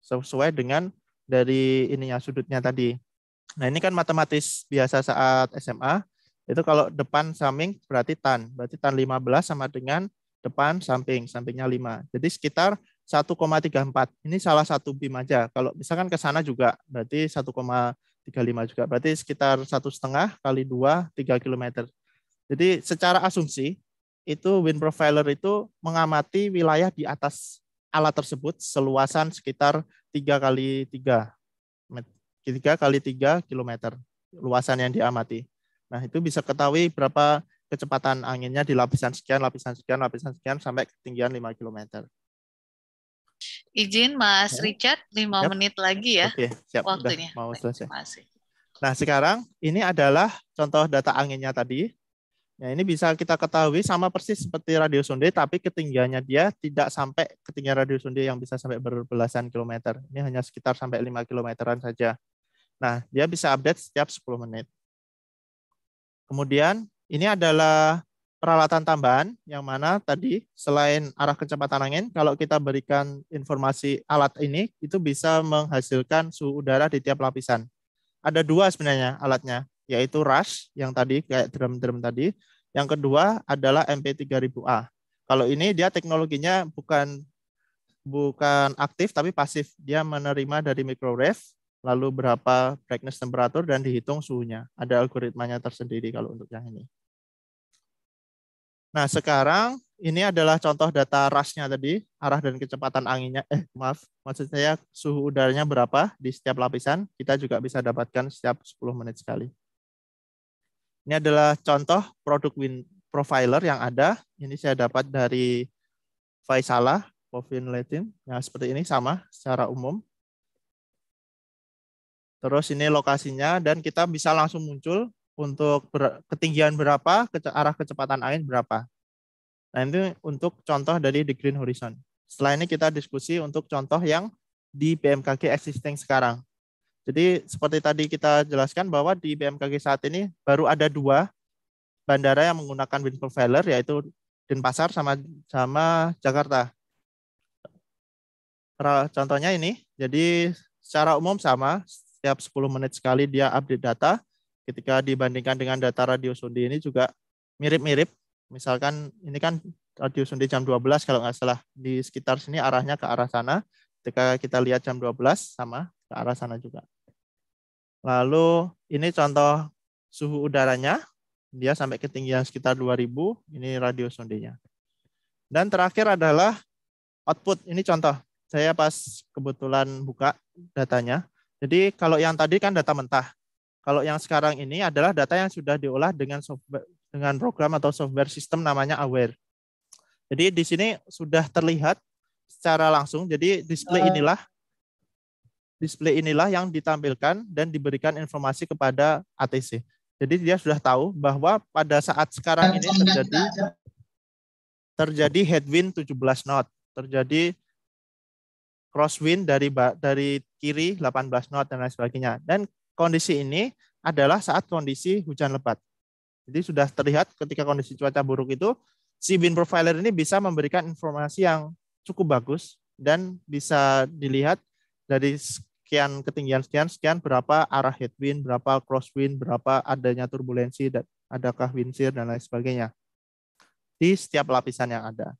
sesuai dengan dari ininya sudutnya tadi. Nah, ini kan matematis biasa saat SMA. Itu kalau depan samping berarti tan. Berarti tan 15 sama dengan depan samping, sampingnya 5. Jadi sekitar 1,34. Ini salah satu BIM aja. Kalau misalkan ke sana juga berarti 1,35 juga. Berarti sekitar satu setengah kali 2, 3 km. Jadi secara asumsi itu wind profiler itu mengamati wilayah di atas alat tersebut seluasan sekitar 3 kali 3 3 kali 3 kilometer luasan yang diamati. Nah, itu bisa ketahui berapa kecepatan anginnya di lapisan sekian, lapisan sekian, lapisan sekian sampai ketinggian 5 km. Izin Mas ya. Richard 5 siap. menit lagi ya. Oke, siap. Waktunya. mau selesai. Nah, sekarang ini adalah contoh data anginnya tadi. Ya, ini bisa kita ketahui sama persis seperti radio sonde, tapi ketinggiannya dia tidak sampai ketinggian radio sonde yang bisa sampai berbelasan kilometer. Ini hanya sekitar sampai 5 kilometeran saja. Nah, dia bisa update setiap 10 menit. Kemudian, ini adalah peralatan tambahan yang mana tadi selain arah kecepatan angin, kalau kita berikan informasi alat ini, itu bisa menghasilkan suhu udara di tiap lapisan. Ada dua sebenarnya alatnya, yaitu rush yang tadi kayak drum-drum tadi yang kedua adalah MP3000A. Kalau ini dia teknologinya bukan bukan aktif tapi pasif. Dia menerima dari microwave lalu berapa brightness temperatur dan dihitung suhunya. Ada algoritmanya tersendiri kalau untuk yang ini. Nah, sekarang ini adalah contoh data rasnya tadi, arah dan kecepatan anginnya. Eh, maaf, maksud saya suhu udaranya berapa di setiap lapisan. Kita juga bisa dapatkan setiap 10 menit sekali. Ini adalah contoh produk win profiler yang ada. Ini saya dapat dari Faisalah, Povin Latin. Nah, seperti ini sama secara umum. Terus ini lokasinya dan kita bisa langsung muncul untuk ber, ketinggian berapa, ke, arah kecepatan angin berapa. Nah, ini untuk contoh dari The Green Horizon. Setelah ini kita diskusi untuk contoh yang di BMKG existing sekarang. Jadi seperti tadi kita jelaskan bahwa di BMKG saat ini baru ada dua bandara yang menggunakan wind profiler yaitu Denpasar sama sama Jakarta. Contohnya ini, jadi secara umum sama, setiap 10 menit sekali dia update data. Ketika dibandingkan dengan data radio sundi ini juga mirip-mirip. Misalkan ini kan radio sundi jam 12 kalau nggak salah. Di sekitar sini arahnya ke arah sana. Ketika kita lihat jam 12 sama ke arah sana juga. Lalu ini contoh suhu udaranya. Dia sampai ketinggian sekitar 2000. Ini radio sondenya. Dan terakhir adalah output. Ini contoh. Saya pas kebetulan buka datanya. Jadi kalau yang tadi kan data mentah. Kalau yang sekarang ini adalah data yang sudah diolah dengan software, dengan program atau software sistem namanya Aware. Jadi di sini sudah terlihat secara langsung. Jadi display eh, inilah display inilah yang ditampilkan dan diberikan informasi kepada ATC. Jadi dia sudah tahu bahwa pada saat sekarang ini terjadi terjadi headwind 17 knot, terjadi crosswind dari dari kiri 18 knot dan lain sebagainya. Dan kondisi ini adalah saat kondisi hujan lebat. Jadi sudah terlihat ketika kondisi cuaca buruk itu si wind profiler ini bisa memberikan informasi yang cukup bagus dan bisa dilihat dari sekian ketinggian sekian sekian berapa arah headwind, berapa crosswind, berapa adanya turbulensi dan adakah wind shear dan lain sebagainya di setiap lapisan yang ada.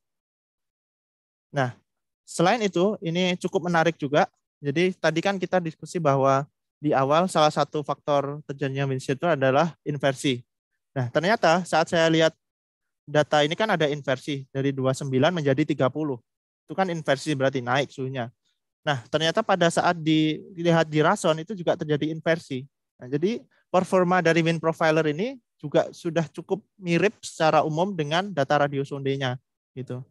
Nah, selain itu ini cukup menarik juga. Jadi tadi kan kita diskusi bahwa di awal salah satu faktor terjadinya wind shear itu adalah inversi. Nah, ternyata saat saya lihat data ini kan ada inversi dari 29 menjadi 30. Itu kan inversi berarti naik suhunya. Nah, ternyata pada saat dilihat di rason itu juga terjadi inversi. Nah, jadi performa dari wind profiler ini juga sudah cukup mirip secara umum dengan data radio sondenya gitu.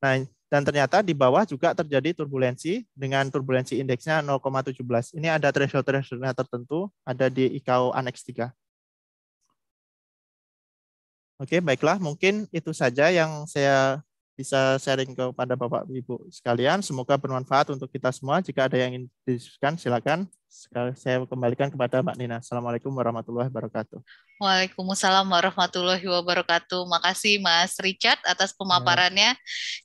Nah, dan ternyata di bawah juga terjadi turbulensi dengan turbulensi indeksnya 0,17. Ini ada threshold-thresholdnya tertentu, ada di ICAO Annex 3. Oke, baiklah. Mungkin itu saja yang saya bisa sharing kepada Bapak Ibu sekalian. Semoga bermanfaat untuk kita semua. Jika ada yang ingin diskusikan, silakan. Saya kembalikan kepada Mbak Nina. Assalamualaikum warahmatullahi wabarakatuh. Waalaikumsalam warahmatullahi wabarakatuh. Makasih Mas Richard atas ya. pemaparannya.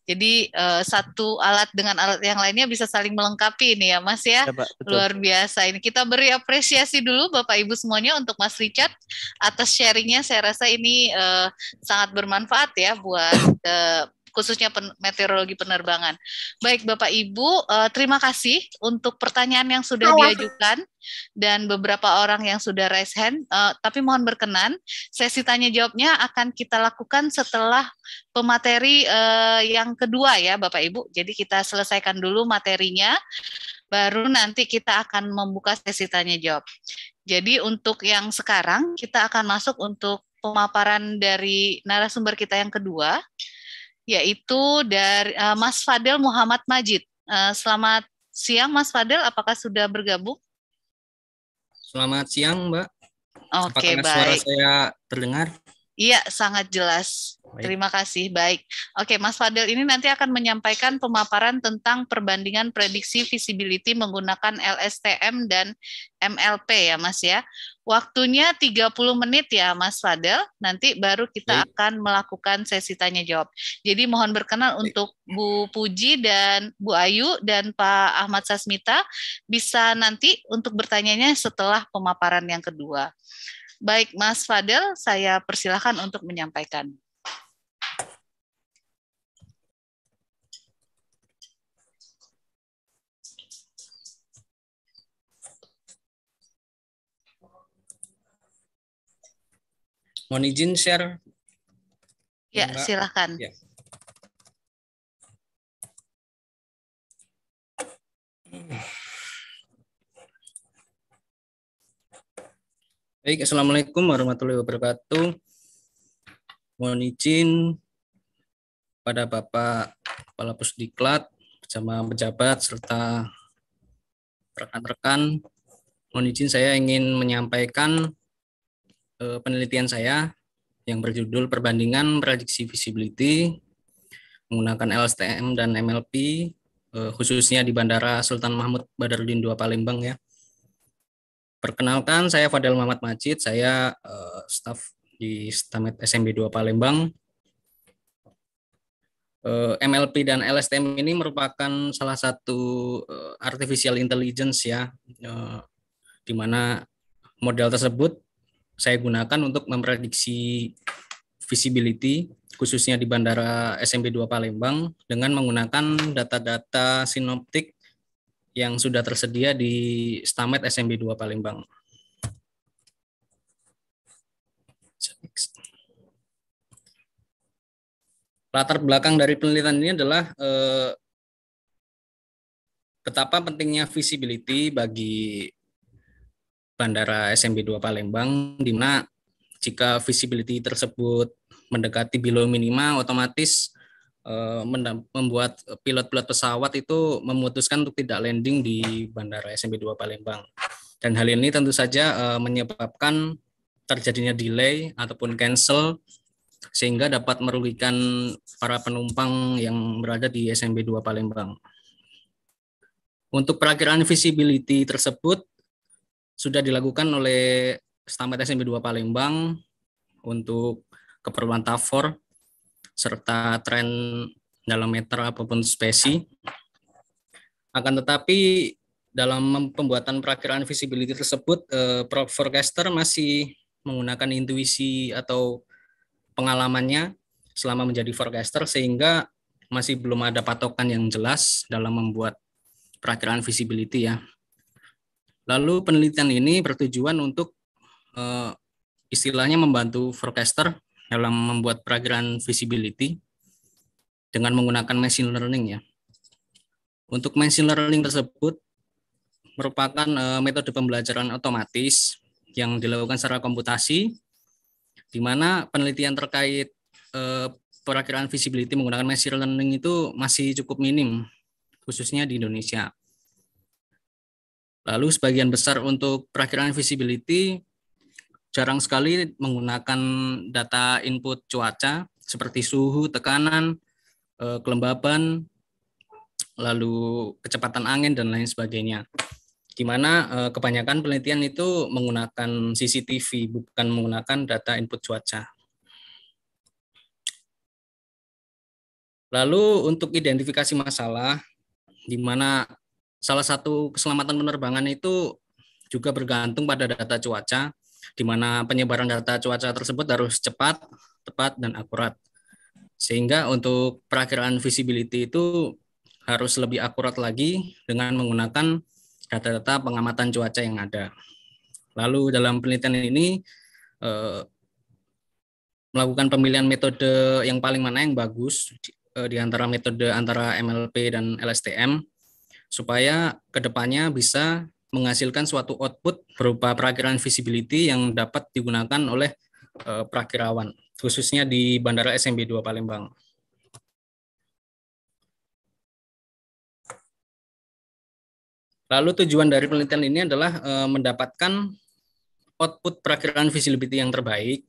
Jadi eh, satu alat dengan alat yang lainnya bisa saling melengkapi ini ya Mas ya. ya Pak, Luar biasa. Ini kita beri apresiasi dulu Bapak Ibu semuanya untuk Mas Richard atas sharingnya. Saya rasa ini eh, sangat bermanfaat ya buat eh, khususnya pen meteorologi penerbangan. Baik Bapak Ibu, uh, terima kasih untuk pertanyaan yang sudah oh, diajukan dan beberapa orang yang sudah raise hand. Uh, tapi mohon berkenan, sesi tanya jawabnya akan kita lakukan setelah pemateri uh, yang kedua ya Bapak Ibu. Jadi kita selesaikan dulu materinya baru nanti kita akan membuka sesi tanya jawab. Jadi untuk yang sekarang kita akan masuk untuk pemaparan dari narasumber kita yang kedua yaitu dari uh, Mas Fadel Muhammad Majid. Uh, selamat siang Mas Fadel, apakah sudah bergabung? Selamat siang Mbak. Oke, okay, baik. Suara saya terdengar? Iya, sangat jelas. Terima kasih. Baik. Oke, Mas Fadel ini nanti akan menyampaikan pemaparan tentang perbandingan prediksi visibility menggunakan LSTM dan MLP ya, Mas ya. Waktunya 30 menit ya, Mas Fadel. Nanti baru kita Baik. akan melakukan sesi tanya jawab. Jadi mohon berkenan Baik. untuk Bu Puji dan Bu Ayu dan Pak Ahmad Sasmita bisa nanti untuk bertanyanya setelah pemaparan yang kedua. Baik, Mas Fadel, saya persilahkan untuk menyampaikan. Mohon izin share. Ya, Mbak. silahkan. Ya. Baik, Assalamualaikum warahmatullahi wabarakatuh. Mohon izin pada Bapak Kepala Pusdiklat bersama pejabat serta rekan-rekan. Mohon izin saya ingin menyampaikan Eh, penelitian saya yang berjudul perbandingan prediksi visibility menggunakan LSTM dan MLP eh, khususnya di Bandara Sultan Mahmud Badarudin II Palembang ya. Perkenalkan saya Fadel Muhammad Majid, saya eh, staf di Stamet SMB 2 Palembang. MLP dan LSTM ini merupakan salah satu artificial intelligence ya, di mana model tersebut saya gunakan untuk memprediksi visibility khususnya di Bandara SMP2 Palembang dengan menggunakan data-data sinoptik yang sudah tersedia di Stamet SMP2 Palembang. Latar belakang dari penelitian ini adalah eh, betapa pentingnya visibility bagi Bandara SMB 2 Palembang, di mana jika visibility tersebut mendekati below minima, otomatis eh, membuat pilot-pilot pesawat itu memutuskan untuk tidak landing di Bandara smb 2 Palembang. Dan hal ini tentu saja eh, menyebabkan terjadinya delay ataupun cancel sehingga dapat merugikan para penumpang yang berada di smb 2 Palembang. Untuk perakiran visibility tersebut sudah dilakukan oleh Stamet SMP 2 Palembang untuk keperluan TAFOR serta tren dalam meter apapun spesi. Akan tetapi dalam pembuatan perakiran visibility tersebut, eh, forecaster masih menggunakan intuisi atau pengalamannya selama menjadi forecaster sehingga masih belum ada patokan yang jelas dalam membuat perakiran visibility ya. Lalu penelitian ini bertujuan untuk uh, istilahnya membantu forecaster dalam membuat perakiraan visibility dengan menggunakan machine learning ya. Untuk machine learning tersebut merupakan uh, metode pembelajaran otomatis yang dilakukan secara komputasi di mana penelitian terkait uh, eh, perakiran visibility menggunakan machine learning itu masih cukup minim khususnya di Indonesia. Lalu sebagian besar untuk perakhiran visibility jarang sekali menggunakan data input cuaca seperti suhu, tekanan, eh, kelembaban, lalu kecepatan angin dan lain sebagainya. Di mana eh, kebanyakan penelitian itu menggunakan CCTV bukan menggunakan data input cuaca. Lalu untuk identifikasi masalah di mana salah satu keselamatan penerbangan itu juga bergantung pada data cuaca, di mana penyebaran data cuaca tersebut harus cepat, tepat, dan akurat. Sehingga untuk perakhiran visibility itu harus lebih akurat lagi dengan menggunakan data-data pengamatan cuaca yang ada. Lalu dalam penelitian ini eh, melakukan pemilihan metode yang paling mana yang bagus eh, di antara metode antara MLP dan LSTM supaya kedepannya bisa menghasilkan suatu output berupa perakiran visibility yang dapat digunakan oleh uh, eh, perakirawan, khususnya di Bandara SMB 2 Palembang. Lalu tujuan dari penelitian ini adalah eh, mendapatkan output perakiran visibility yang terbaik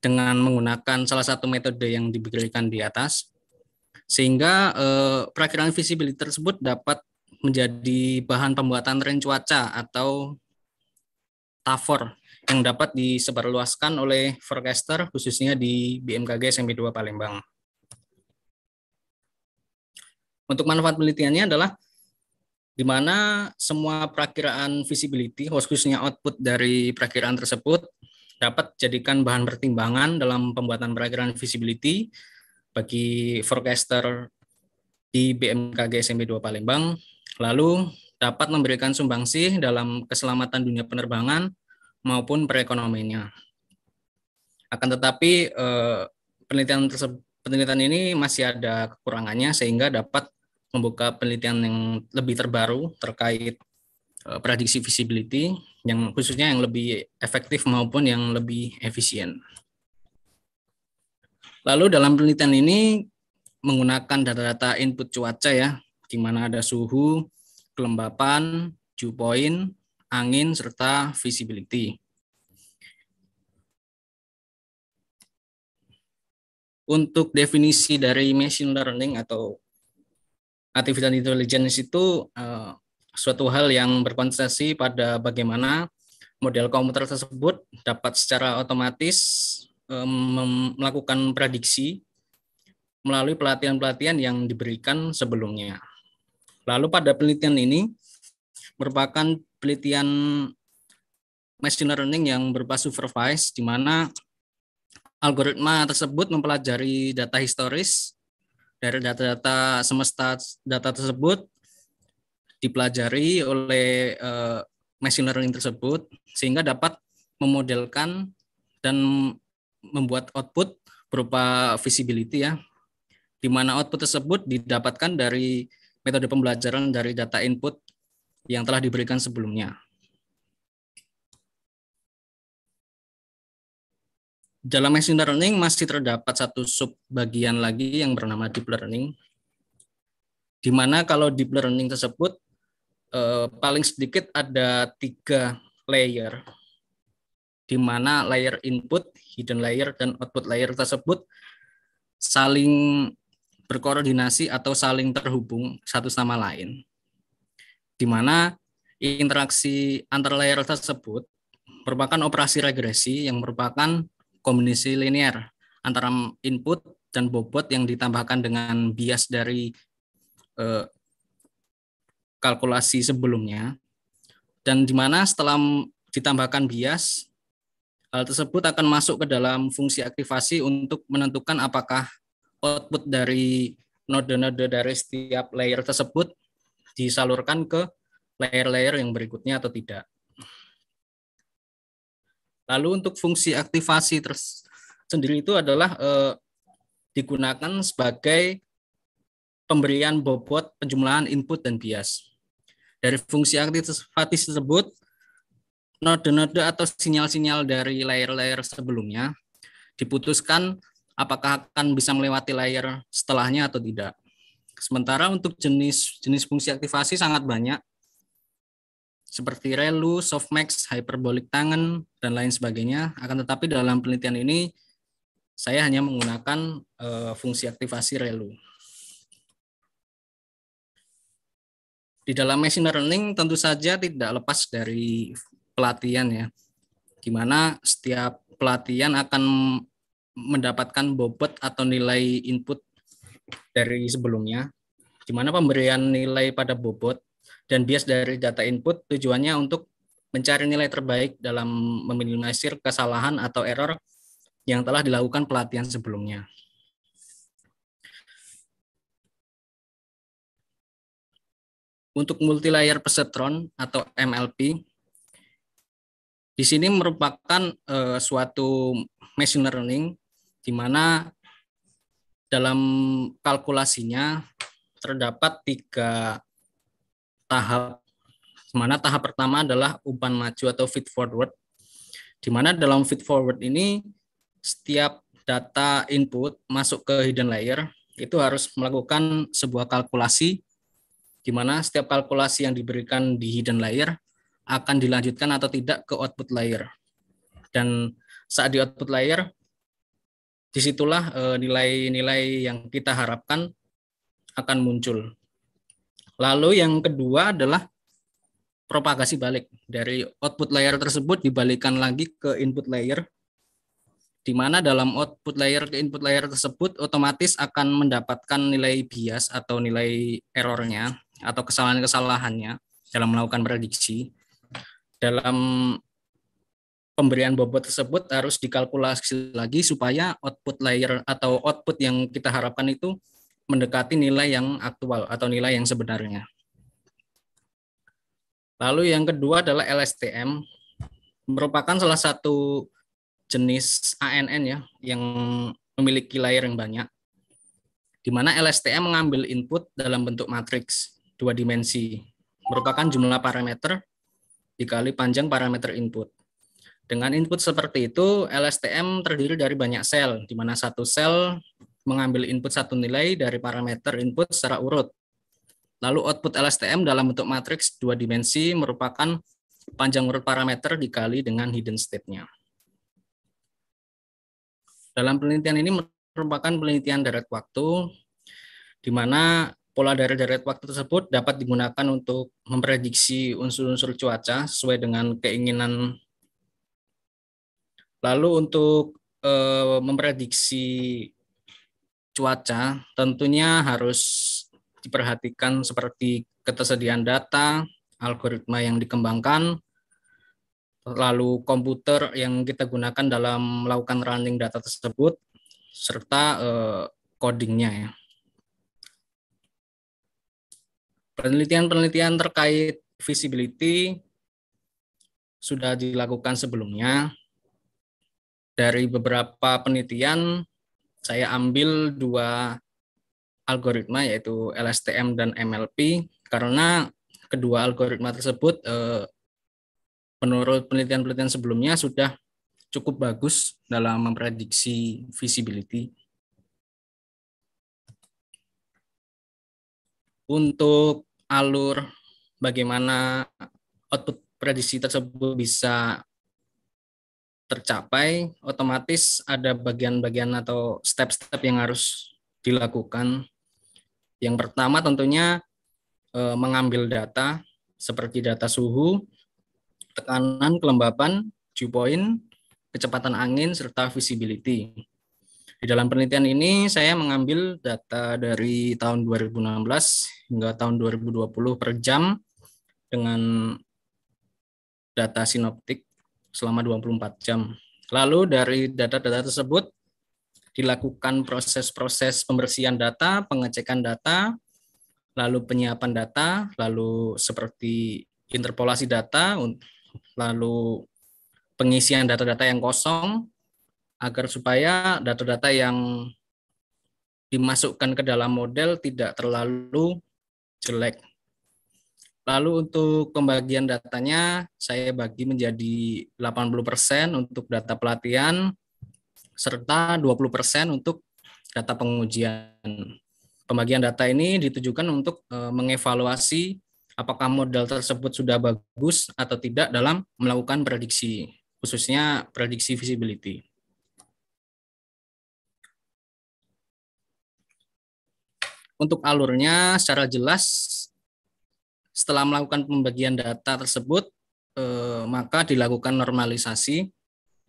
dengan menggunakan salah satu metode yang diberikan di atas sehingga eh, perakiraan visibility tersebut dapat menjadi bahan pembuatan range cuaca atau TAFOR yang dapat disebarluaskan oleh forecaster khususnya di BMKG SMP2 Palembang. Untuk manfaat penelitiannya adalah di mana semua perakiraan visibility, khususnya output dari perakiraan tersebut, dapat dijadikan bahan pertimbangan dalam pembuatan perakiraan visibility bagi forecaster di BMKG SMP 2 Palembang, lalu dapat memberikan sumbangsih dalam keselamatan dunia penerbangan maupun perekonomiannya. Akan tetapi eh, penelitian penelitian ini masih ada kekurangannya sehingga dapat membuka penelitian yang lebih terbaru terkait eh, prediksi visibility yang khususnya yang lebih efektif maupun yang lebih efisien. Lalu dalam penelitian ini menggunakan data-data input cuaca ya, di mana ada suhu, kelembapan, dew point, angin, serta visibility. Untuk definisi dari machine learning atau artificial intelligence itu uh, suatu hal yang berkonsentrasi pada bagaimana model komputer tersebut dapat secara otomatis melakukan prediksi melalui pelatihan-pelatihan yang diberikan sebelumnya. Lalu pada penelitian ini merupakan penelitian machine learning yang berbasis supervised di mana algoritma tersebut mempelajari data historis dari data-data semesta data tersebut dipelajari oleh eh, machine learning tersebut sehingga dapat memodelkan dan membuat output berupa visibility ya, di mana output tersebut didapatkan dari metode pembelajaran dari data input yang telah diberikan sebelumnya. Dalam machine learning masih terdapat satu sub bagian lagi yang bernama deep learning, di mana kalau deep learning tersebut eh, paling sedikit ada tiga layer di mana layer input, hidden layer, dan output layer tersebut saling berkoordinasi atau saling terhubung satu sama lain. Di mana interaksi antar layer tersebut merupakan operasi regresi yang merupakan kombinasi linear antara input dan bobot yang ditambahkan dengan bias dari eh, kalkulasi sebelumnya dan di mana setelah ditambahkan bias Hal tersebut akan masuk ke dalam fungsi aktivasi untuk menentukan apakah output dari node-node dari setiap layer tersebut disalurkan ke layer-layer yang berikutnya atau tidak. Lalu untuk fungsi aktivasi tersendiri sendiri itu adalah eh, digunakan sebagai pemberian bobot penjumlahan input dan bias. Dari fungsi aktivasi tersebut node-node atau sinyal-sinyal dari layer-layer sebelumnya diputuskan apakah akan bisa melewati layer setelahnya atau tidak. Sementara untuk jenis jenis fungsi aktivasi sangat banyak seperti relu, softmax, hyperbolic tangan, dan lain sebagainya. Akan tetapi dalam penelitian ini saya hanya menggunakan uh, fungsi aktivasi relu. Di dalam machine learning tentu saja tidak lepas dari pelatihan ya. Di mana setiap pelatihan akan mendapatkan bobot atau nilai input dari sebelumnya. Di mana pemberian nilai pada bobot dan bias dari data input tujuannya untuk mencari nilai terbaik dalam meminimalisir kesalahan atau error yang telah dilakukan pelatihan sebelumnya. Untuk multilayer layer perceptron atau MLP, di sini merupakan uh, suatu machine learning di mana dalam kalkulasinya terdapat tiga tahap. Di Mana tahap pertama adalah umpan maju atau feed forward, di mana dalam feed forward ini setiap data input masuk ke hidden layer itu harus melakukan sebuah kalkulasi di mana setiap kalkulasi yang diberikan di hidden layer akan dilanjutkan atau tidak ke output layer. Dan saat di output layer, disitulah eh, nilai-nilai yang kita harapkan akan muncul. Lalu yang kedua adalah propagasi balik. Dari output layer tersebut dibalikan lagi ke input layer, di mana dalam output layer ke input layer tersebut otomatis akan mendapatkan nilai bias atau nilai errornya atau kesalahan-kesalahannya dalam melakukan prediksi dalam pemberian bobot tersebut harus dikalkulasi lagi supaya output layer atau output yang kita harapkan itu mendekati nilai yang aktual atau nilai yang sebenarnya. Lalu yang kedua adalah LSTM merupakan salah satu jenis ANN ya yang memiliki layer yang banyak. Di mana LSTM mengambil input dalam bentuk matriks dua dimensi merupakan jumlah parameter dikali panjang parameter input. Dengan input seperti itu, LSTM terdiri dari banyak sel, di mana satu sel mengambil input satu nilai dari parameter input secara urut. Lalu output LSTM dalam bentuk matriks dua dimensi merupakan panjang urut parameter dikali dengan hidden state-nya. Dalam penelitian ini merupakan penelitian darat waktu, di mana pola dari deret waktu tersebut dapat digunakan untuk memprediksi unsur-unsur cuaca sesuai dengan keinginan. Lalu untuk e, memprediksi cuaca tentunya harus diperhatikan seperti ketersediaan data, algoritma yang dikembangkan, lalu komputer yang kita gunakan dalam melakukan running data tersebut, serta e, codingnya ya. Penelitian-penelitian terkait visibility sudah dilakukan sebelumnya. Dari beberapa penelitian, saya ambil dua algoritma yaitu LSTM dan MLP karena kedua algoritma tersebut eh, menurut penelitian-penelitian sebelumnya sudah cukup bagus dalam memprediksi visibility. untuk alur bagaimana output prediksi tersebut bisa tercapai, otomatis ada bagian-bagian atau step-step yang harus dilakukan. Yang pertama tentunya eh, mengambil data seperti data suhu, tekanan, kelembapan, dew point, kecepatan angin, serta visibility. Di dalam penelitian ini saya mengambil data dari tahun 2016 hingga tahun 2020 per jam dengan data sinoptik selama 24 jam. Lalu dari data-data tersebut dilakukan proses-proses pembersihan data, pengecekan data, lalu penyiapan data, lalu seperti interpolasi data, lalu pengisian data-data yang kosong, agar supaya data-data yang dimasukkan ke dalam model tidak terlalu jelek. Lalu untuk pembagian datanya saya bagi menjadi 80% untuk data pelatihan serta 20% untuk data pengujian. Pembagian data ini ditujukan untuk e, mengevaluasi apakah model tersebut sudah bagus atau tidak dalam melakukan prediksi, khususnya prediksi visibility. Untuk alurnya secara jelas setelah melakukan pembagian data tersebut eh, maka dilakukan normalisasi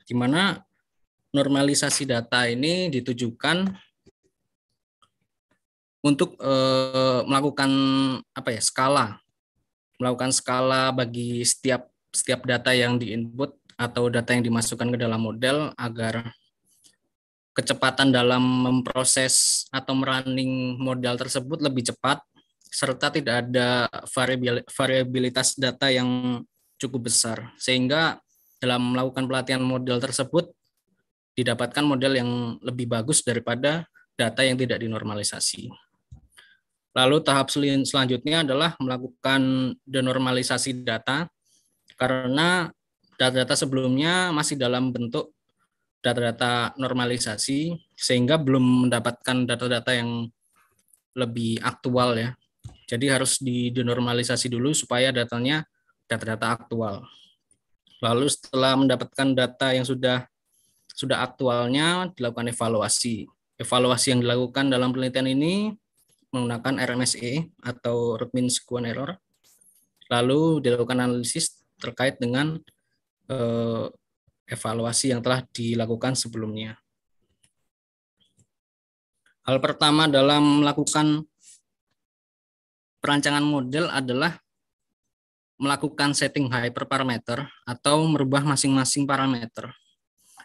di mana normalisasi data ini ditujukan untuk eh, melakukan apa ya skala melakukan skala bagi setiap setiap data yang diinput atau data yang dimasukkan ke dalam model agar kecepatan dalam memproses atau merunning modal tersebut lebih cepat serta tidak ada variabilitas data yang cukup besar sehingga dalam melakukan pelatihan model tersebut didapatkan model yang lebih bagus daripada data yang tidak dinormalisasi. Lalu tahap selanjutnya adalah melakukan denormalisasi data karena data-data sebelumnya masih dalam bentuk data-data normalisasi sehingga belum mendapatkan data-data yang lebih aktual ya. Jadi harus didenormalisasi dulu supaya datanya data-data aktual. Lalu setelah mendapatkan data yang sudah sudah aktualnya dilakukan evaluasi. Evaluasi yang dilakukan dalam penelitian ini menggunakan RMSE atau root mean square error. Lalu dilakukan analisis terkait dengan eh, evaluasi yang telah dilakukan sebelumnya. Hal pertama dalam melakukan perancangan model adalah melakukan setting hyperparameter atau merubah masing-masing parameter,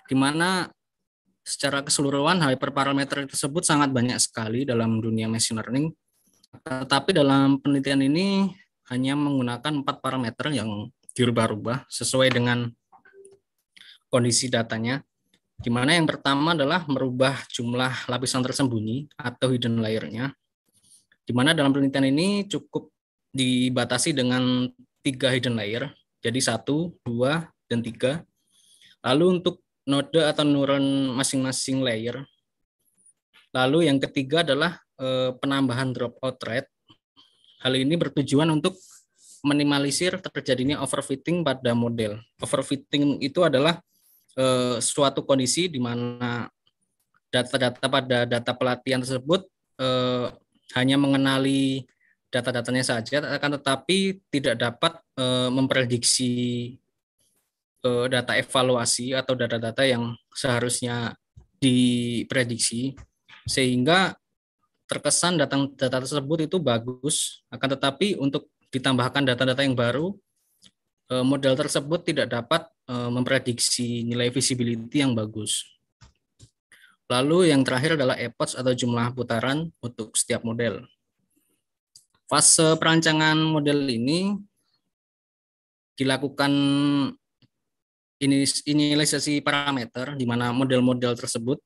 di mana secara keseluruhan hyperparameter tersebut sangat banyak sekali dalam dunia machine learning. Tetapi dalam penelitian ini hanya menggunakan empat parameter yang dirubah-rubah sesuai dengan kondisi datanya, di mana yang pertama adalah merubah jumlah lapisan tersembunyi atau hidden layer-nya, di mana dalam penelitian ini cukup dibatasi dengan tiga hidden layer, jadi satu, dua, dan tiga. Lalu untuk node atau neuron masing-masing layer. Lalu yang ketiga adalah eh, penambahan dropout rate. Hal ini bertujuan untuk minimalisir terjadinya overfitting pada model. Overfitting itu adalah eh, suatu kondisi di mana data-data pada data pelatihan tersebut eh, hanya mengenali data-datanya saja, akan tetapi tidak dapat eh, memprediksi eh, data evaluasi atau data-data yang seharusnya diprediksi, sehingga terkesan datang data tersebut itu bagus, akan tetapi untuk ditambahkan data-data yang baru Eh, model tersebut tidak dapat eh, memprediksi nilai visibility yang bagus. Lalu yang terakhir adalah epochs atau jumlah putaran untuk setiap model. Fase perancangan model ini dilakukan inisiasi parameter di mana model-model tersebut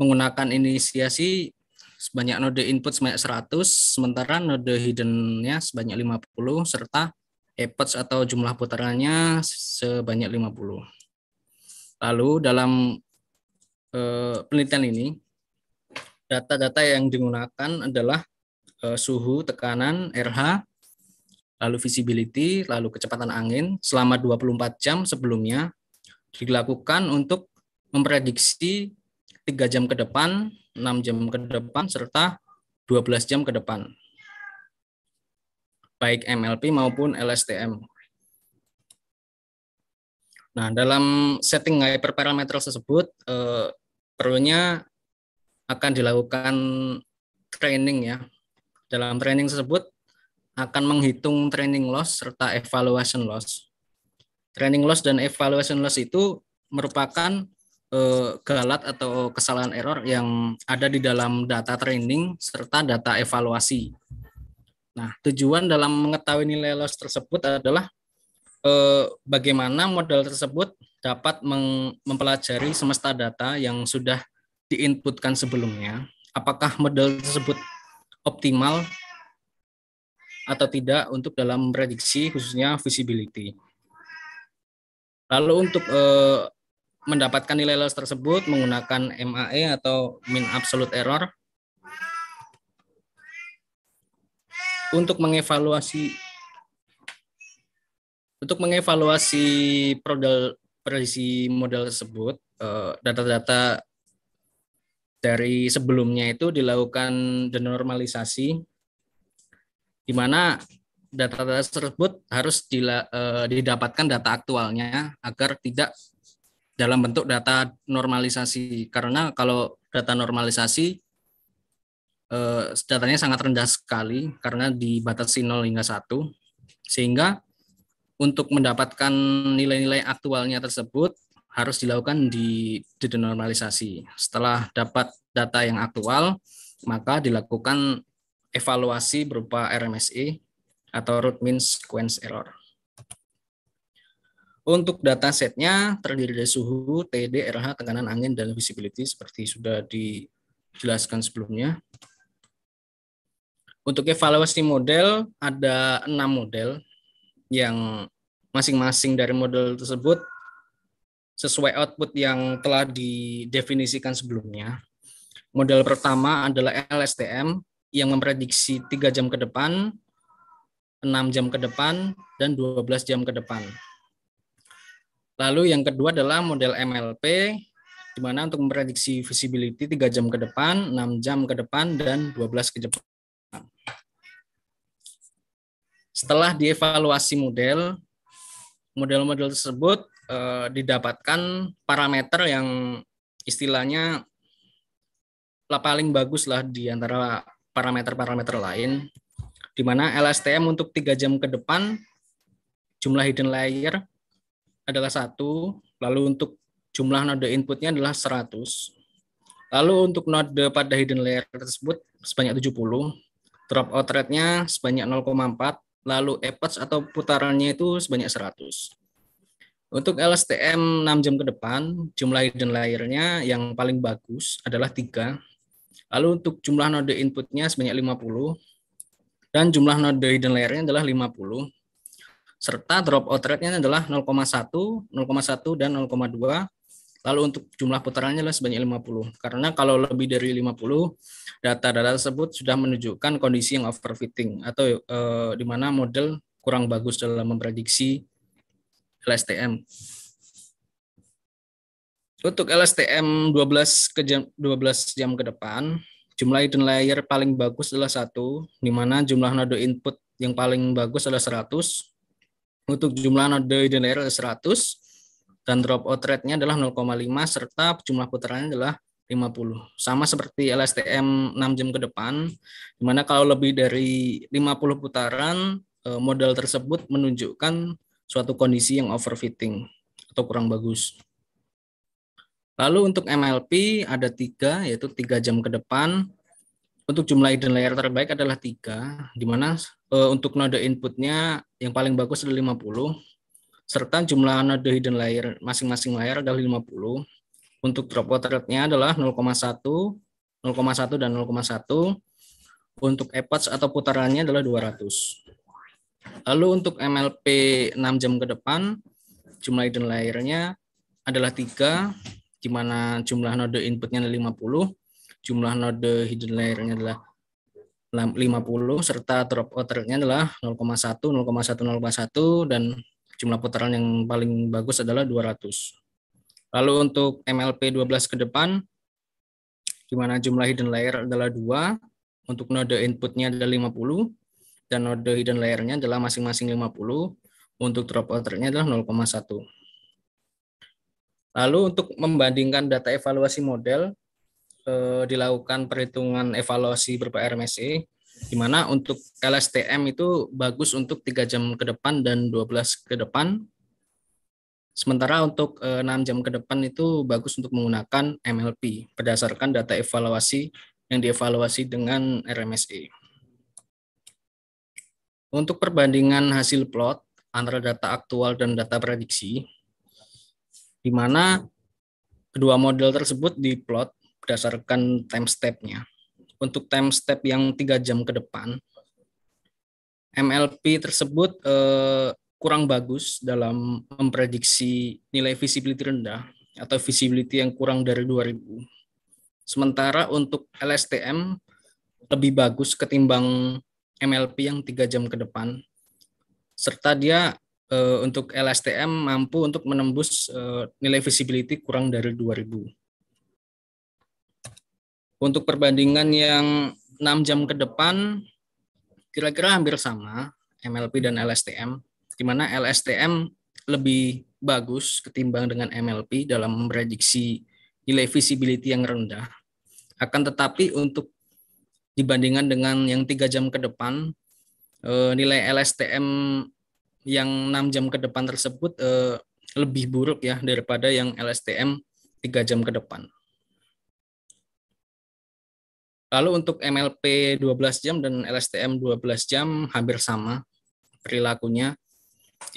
menggunakan inisiasi sebanyak node input sebanyak 100, sementara node hiddennya sebanyak 50, serta epods atau jumlah putarannya sebanyak 50. Lalu dalam eh, penelitian ini data-data yang digunakan adalah eh, suhu, tekanan, RH, lalu visibility, lalu kecepatan angin selama 24 jam sebelumnya dilakukan untuk memprediksi 3 jam ke depan, 6 jam ke depan serta 12 jam ke depan baik MLP maupun LSTM. Nah, dalam setting hyperparameter tersebut eh, perlunya akan dilakukan training ya. Dalam training tersebut akan menghitung training loss serta evaluation loss. Training loss dan evaluation loss itu merupakan eh, galat atau kesalahan error yang ada di dalam data training serta data evaluasi. Nah, tujuan dalam mengetahui nilai loss tersebut adalah eh, bagaimana model tersebut dapat mempelajari semesta data yang sudah diinputkan sebelumnya. Apakah model tersebut optimal atau tidak untuk dalam prediksi khususnya visibility. Lalu untuk eh, mendapatkan nilai loss tersebut menggunakan MAE atau mean absolute error untuk mengevaluasi untuk mengevaluasi produk prediksi model tersebut eh, data-data dari sebelumnya itu dilakukan denormalisasi di mana data-data tersebut harus dila, eh, didapatkan data aktualnya agar tidak dalam bentuk data normalisasi karena kalau data normalisasi uh, eh, datanya sangat rendah sekali karena dibatasi 0 hingga 1 sehingga untuk mendapatkan nilai-nilai aktualnya tersebut harus dilakukan di, di denormalisasi. Setelah dapat data yang aktual, maka dilakukan evaluasi berupa RMSE atau root mean sequence error. Untuk data setnya terdiri dari suhu, TD, RH, tekanan angin, dan visibility seperti sudah dijelaskan sebelumnya. Untuk evaluasi model ada enam model yang masing-masing dari model tersebut sesuai output yang telah didefinisikan sebelumnya. Model pertama adalah LSTM yang memprediksi 3 jam ke depan, 6 jam ke depan, dan 12 jam ke depan. Lalu yang kedua adalah model MLP, di mana untuk memprediksi visibility 3 jam ke depan, 6 jam ke depan, dan 12 ke depan. Setelah dievaluasi model, model-model tersebut eh, didapatkan parameter yang istilahnya lah paling bagus lah di antara parameter-parameter lain, di mana LSTM untuk tiga jam ke depan jumlah hidden layer adalah satu, lalu untuk jumlah node inputnya adalah 100, Lalu untuk node pada hidden layer tersebut sebanyak 70 drop out rate-nya sebanyak 0,4, lalu epoch atau putarannya itu sebanyak 100. Untuk LSTM 6 jam ke depan, jumlah hidden layer-nya yang paling bagus adalah 3. Lalu untuk jumlah node inputnya sebanyak 50, dan jumlah node hidden layer-nya adalah 50, serta drop out rate-nya adalah 0,1, 0,1, dan 0,2 Lalu untuk jumlah putarannya adalah sebanyak 50. Karena kalau lebih dari 50, data-data tersebut sudah menunjukkan kondisi yang overfitting atau e, di mana model kurang bagus dalam memprediksi LSTM. Untuk LSTM 12 ke jam 12 jam ke depan, jumlah hidden layer paling bagus adalah satu, di mana jumlah node input yang paling bagus adalah 100. Untuk jumlah node hidden layer adalah 100, dan drop out rate-nya adalah 0,5 serta jumlah putarannya adalah 50. Sama seperti LSTM 6 jam ke depan, di mana kalau lebih dari 50 putaran, eh, model tersebut menunjukkan suatu kondisi yang overfitting atau kurang bagus. Lalu untuk MLP ada tiga, yaitu tiga jam ke depan. Untuk jumlah hidden layer terbaik adalah tiga, di mana eh, untuk node inputnya yang paling bagus adalah 50, serta jumlah hidden layer masing-masing layer adalah 50. Untuk dropout rate-nya adalah 0,1, 0,1 dan 0,1. Untuk epoch atau putarannya adalah 200. Lalu untuk MLP 6 jam ke depan, jumlah hidden layer-nya adalah 3, di mana jumlah node inputnya adalah 50, jumlah node hidden layer-nya adalah 50 serta dropout rate-nya adalah 0,1, 0,1, 0,1 dan jumlah putaran yang paling bagus adalah 200. Lalu untuk MLP 12 ke depan, di mana jumlah hidden layer adalah 2, untuk node inputnya adalah 50, dan node hidden layer-nya adalah masing-masing 50, untuk dropout nya adalah 0,1. Lalu untuk membandingkan data evaluasi model, eh, dilakukan perhitungan evaluasi berupa RMSE Dimana untuk LSTM itu bagus untuk 3 jam ke depan dan 12 ke depan. Sementara untuk 6 eh, jam ke depan itu bagus untuk menggunakan MLP berdasarkan data evaluasi yang dievaluasi dengan RMSE. Untuk perbandingan hasil plot antara data aktual dan data prediksi, di mana kedua model tersebut diplot berdasarkan time step-nya untuk time step yang tiga jam ke depan, MLP tersebut eh, kurang bagus dalam memprediksi nilai visibility rendah atau visibility yang kurang dari 2000. Sementara untuk LSTM lebih bagus ketimbang MLP yang tiga jam ke depan. Serta dia eh, untuk LSTM mampu untuk menembus eh, nilai visibility kurang dari 2000. Untuk perbandingan yang 6 jam ke depan, kira-kira hampir sama MLP dan LSTM, di mana LSTM lebih bagus ketimbang dengan MLP dalam memprediksi nilai visibility yang rendah. Akan tetapi untuk dibandingkan dengan yang tiga jam ke depan, eh, nilai LSTM yang enam jam ke depan tersebut eh, lebih buruk ya daripada yang LSTM tiga jam ke depan. Lalu untuk MLP 12 jam dan LSTM 12 jam hampir sama perilakunya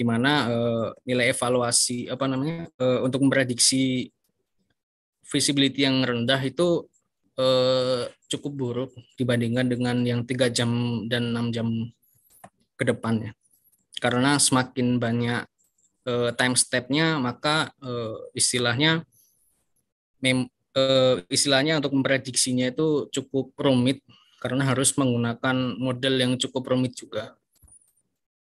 di mana e, nilai evaluasi apa namanya e, untuk memprediksi visibility yang rendah itu e, cukup buruk dibandingkan dengan yang tiga jam dan enam jam ke depannya. Karena semakin banyak time step-nya maka istilahnya uh, istilahnya untuk memprediksinya itu cukup rumit karena harus menggunakan model yang cukup rumit juga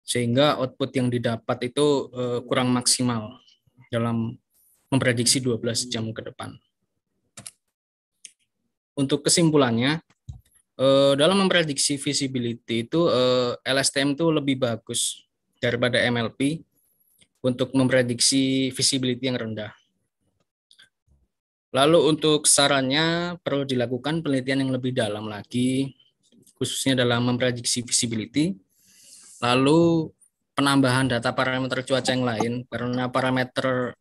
sehingga output yang didapat itu uh, kurang maksimal dalam memprediksi 12 jam ke depan. Untuk kesimpulannya, eh, dalam memprediksi visibility itu LSTM itu lebih bagus daripada MLP untuk memprediksi visibility yang rendah. Lalu untuk sarannya perlu dilakukan penelitian yang lebih dalam lagi, khususnya dalam memprediksi visibility. Lalu penambahan data parameter cuaca yang lain, karena parameter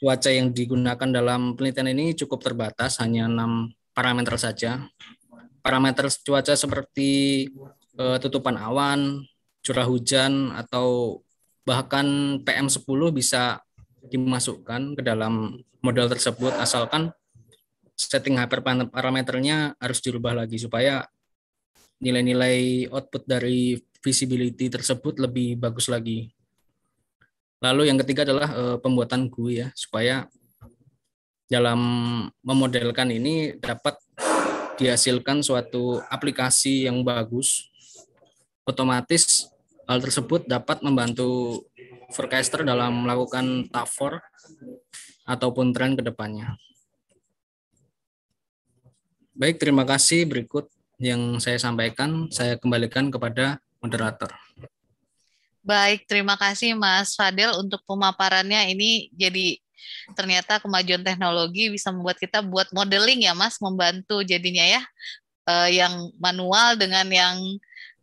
cuaca yang digunakan dalam penelitian ini cukup terbatas, hanya enam parameter saja. Parameter cuaca seperti eh, tutupan awan, curah hujan, atau bahkan PM10 bisa dimasukkan ke dalam model tersebut asalkan setting hyperparameternya harus dirubah lagi supaya nilai-nilai output dari visibility tersebut lebih bagus lagi. Lalu yang ketiga adalah e, pembuatan GUI ya supaya dalam memodelkan ini dapat dihasilkan suatu aplikasi yang bagus. Otomatis hal tersebut dapat membantu forecaster dalam melakukan TAFOR ataupun tren ke depannya. Baik, terima kasih. Berikut yang saya sampaikan, saya kembalikan kepada moderator. Baik, terima kasih Mas Fadel untuk pemaparannya. Ini jadi ternyata kemajuan teknologi bisa membuat kita buat modeling ya Mas, membantu jadinya ya eh, yang manual dengan yang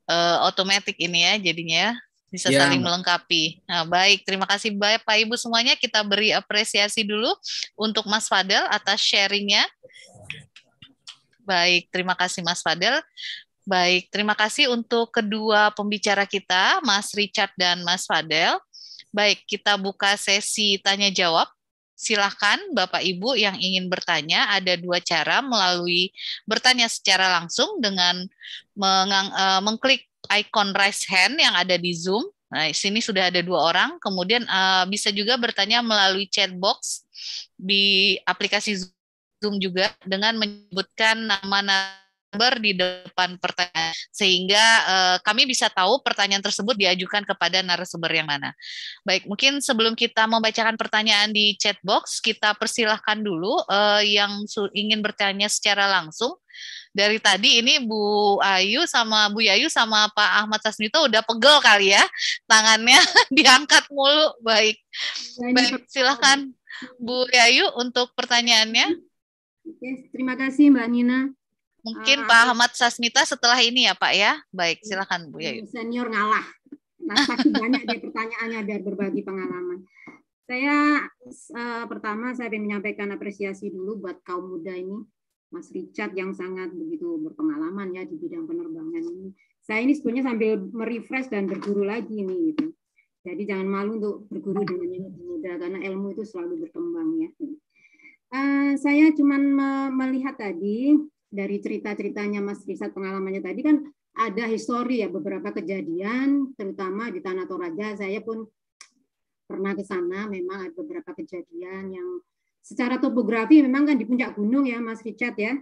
eh, otomatis ini ya jadinya ya bisa yeah. saling melengkapi. Nah, baik, terima kasih Pak Ibu semuanya. Kita beri apresiasi dulu untuk Mas Fadel atas sharingnya. Baik, terima kasih Mas Fadel. Baik, terima kasih untuk kedua pembicara kita, Mas Richard dan Mas Fadel. Baik, kita buka sesi tanya jawab. Silahkan Bapak Ibu yang ingin bertanya, ada dua cara melalui bertanya secara langsung dengan eh, mengklik icon raise hand yang ada di Zoom. Nah, sini sudah ada dua orang. Kemudian uh, bisa juga bertanya melalui chat box di aplikasi Zoom juga dengan menyebutkan nama nama di depan pertanyaan sehingga uh, kami bisa tahu pertanyaan tersebut diajukan kepada narasumber yang mana. Baik, mungkin sebelum kita membacakan pertanyaan di chat box, kita persilahkan dulu uh, yang ingin bertanya secara langsung. Dari tadi ini Bu Ayu sama Bu Yayu sama Pak Ahmad Sasmito udah pegel kali ya tangannya <laughs> diangkat mulu. Baik, baik silahkan Bu Yayu untuk pertanyaannya. Yes, terima kasih Mbak Nina. Mungkin uh, Pak Ahmad Sasmita setelah ini ya Pak ya. Baik, iya, silakan Bu Yayu. Senior ngalah. Nah, banyak dia pertanyaannya biar berbagi pengalaman. Saya uh, pertama saya ingin menyampaikan apresiasi dulu buat kaum muda ini, Mas Richard yang sangat begitu berpengalaman ya di bidang penerbangan ini. Saya ini sebenarnya sambil merefresh dan berguru lagi ini gitu. Jadi jangan malu untuk berguru dengan yang lebih muda karena ilmu itu selalu berkembang ya. Uh, saya cuma melihat tadi dari cerita-ceritanya Mas Risat pengalamannya tadi kan ada histori ya beberapa kejadian terutama di Tanah Toraja saya pun pernah ke sana memang ada beberapa kejadian yang secara topografi memang kan di puncak gunung ya Mas Richard ya.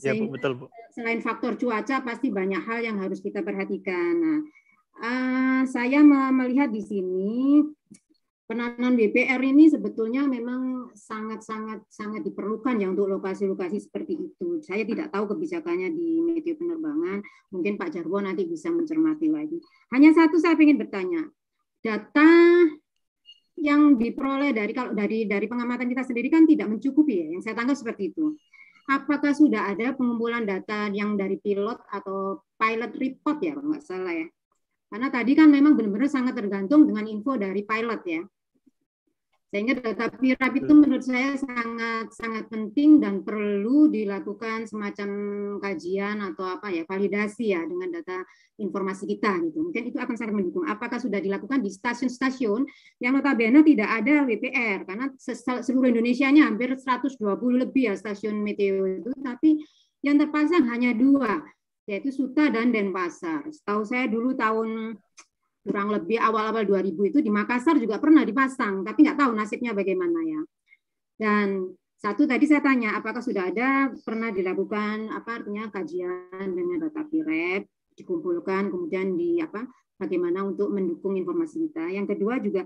Selain, ya, betul, Bu. selain faktor cuaca pasti banyak hal yang harus kita perhatikan. Nah, uh, saya melihat di sini penanganan BPR ini sebetulnya memang sangat-sangat sangat diperlukan ya untuk lokasi-lokasi seperti itu. Saya tidak tahu kebijakannya di media penerbangan. Mungkin Pak Jarwo nanti bisa mencermati lagi. Hanya satu saya ingin bertanya. Data yang diperoleh dari kalau dari dari pengamatan kita sendiri kan tidak mencukupi ya yang saya tangkap seperti itu apakah sudah ada pengumpulan data yang dari pilot atau pilot report ya kalau nggak salah ya karena tadi kan memang benar-benar sangat tergantung dengan info dari pilot ya sehingga data pirab itu hmm. menurut saya sangat sangat penting dan perlu dilakukan semacam kajian atau apa ya validasi ya dengan data informasi kita gitu. Mungkin itu akan sangat mendukung. Apakah sudah dilakukan di stasiun-stasiun yang notabene tidak ada WPR karena seluruh Indonesia-nya hampir 120 lebih ya stasiun meteo itu tapi yang terpasang hanya dua yaitu Suta dan Denpasar. Setahu saya dulu tahun kurang lebih awal-awal 2000 itu di Makassar juga pernah dipasang, tapi nggak tahu nasibnya bagaimana ya. Dan satu tadi saya tanya apakah sudah ada pernah dilakukan apa artinya kajian dengan data PIREP dikumpulkan kemudian di apa bagaimana untuk mendukung informasi kita. Yang kedua juga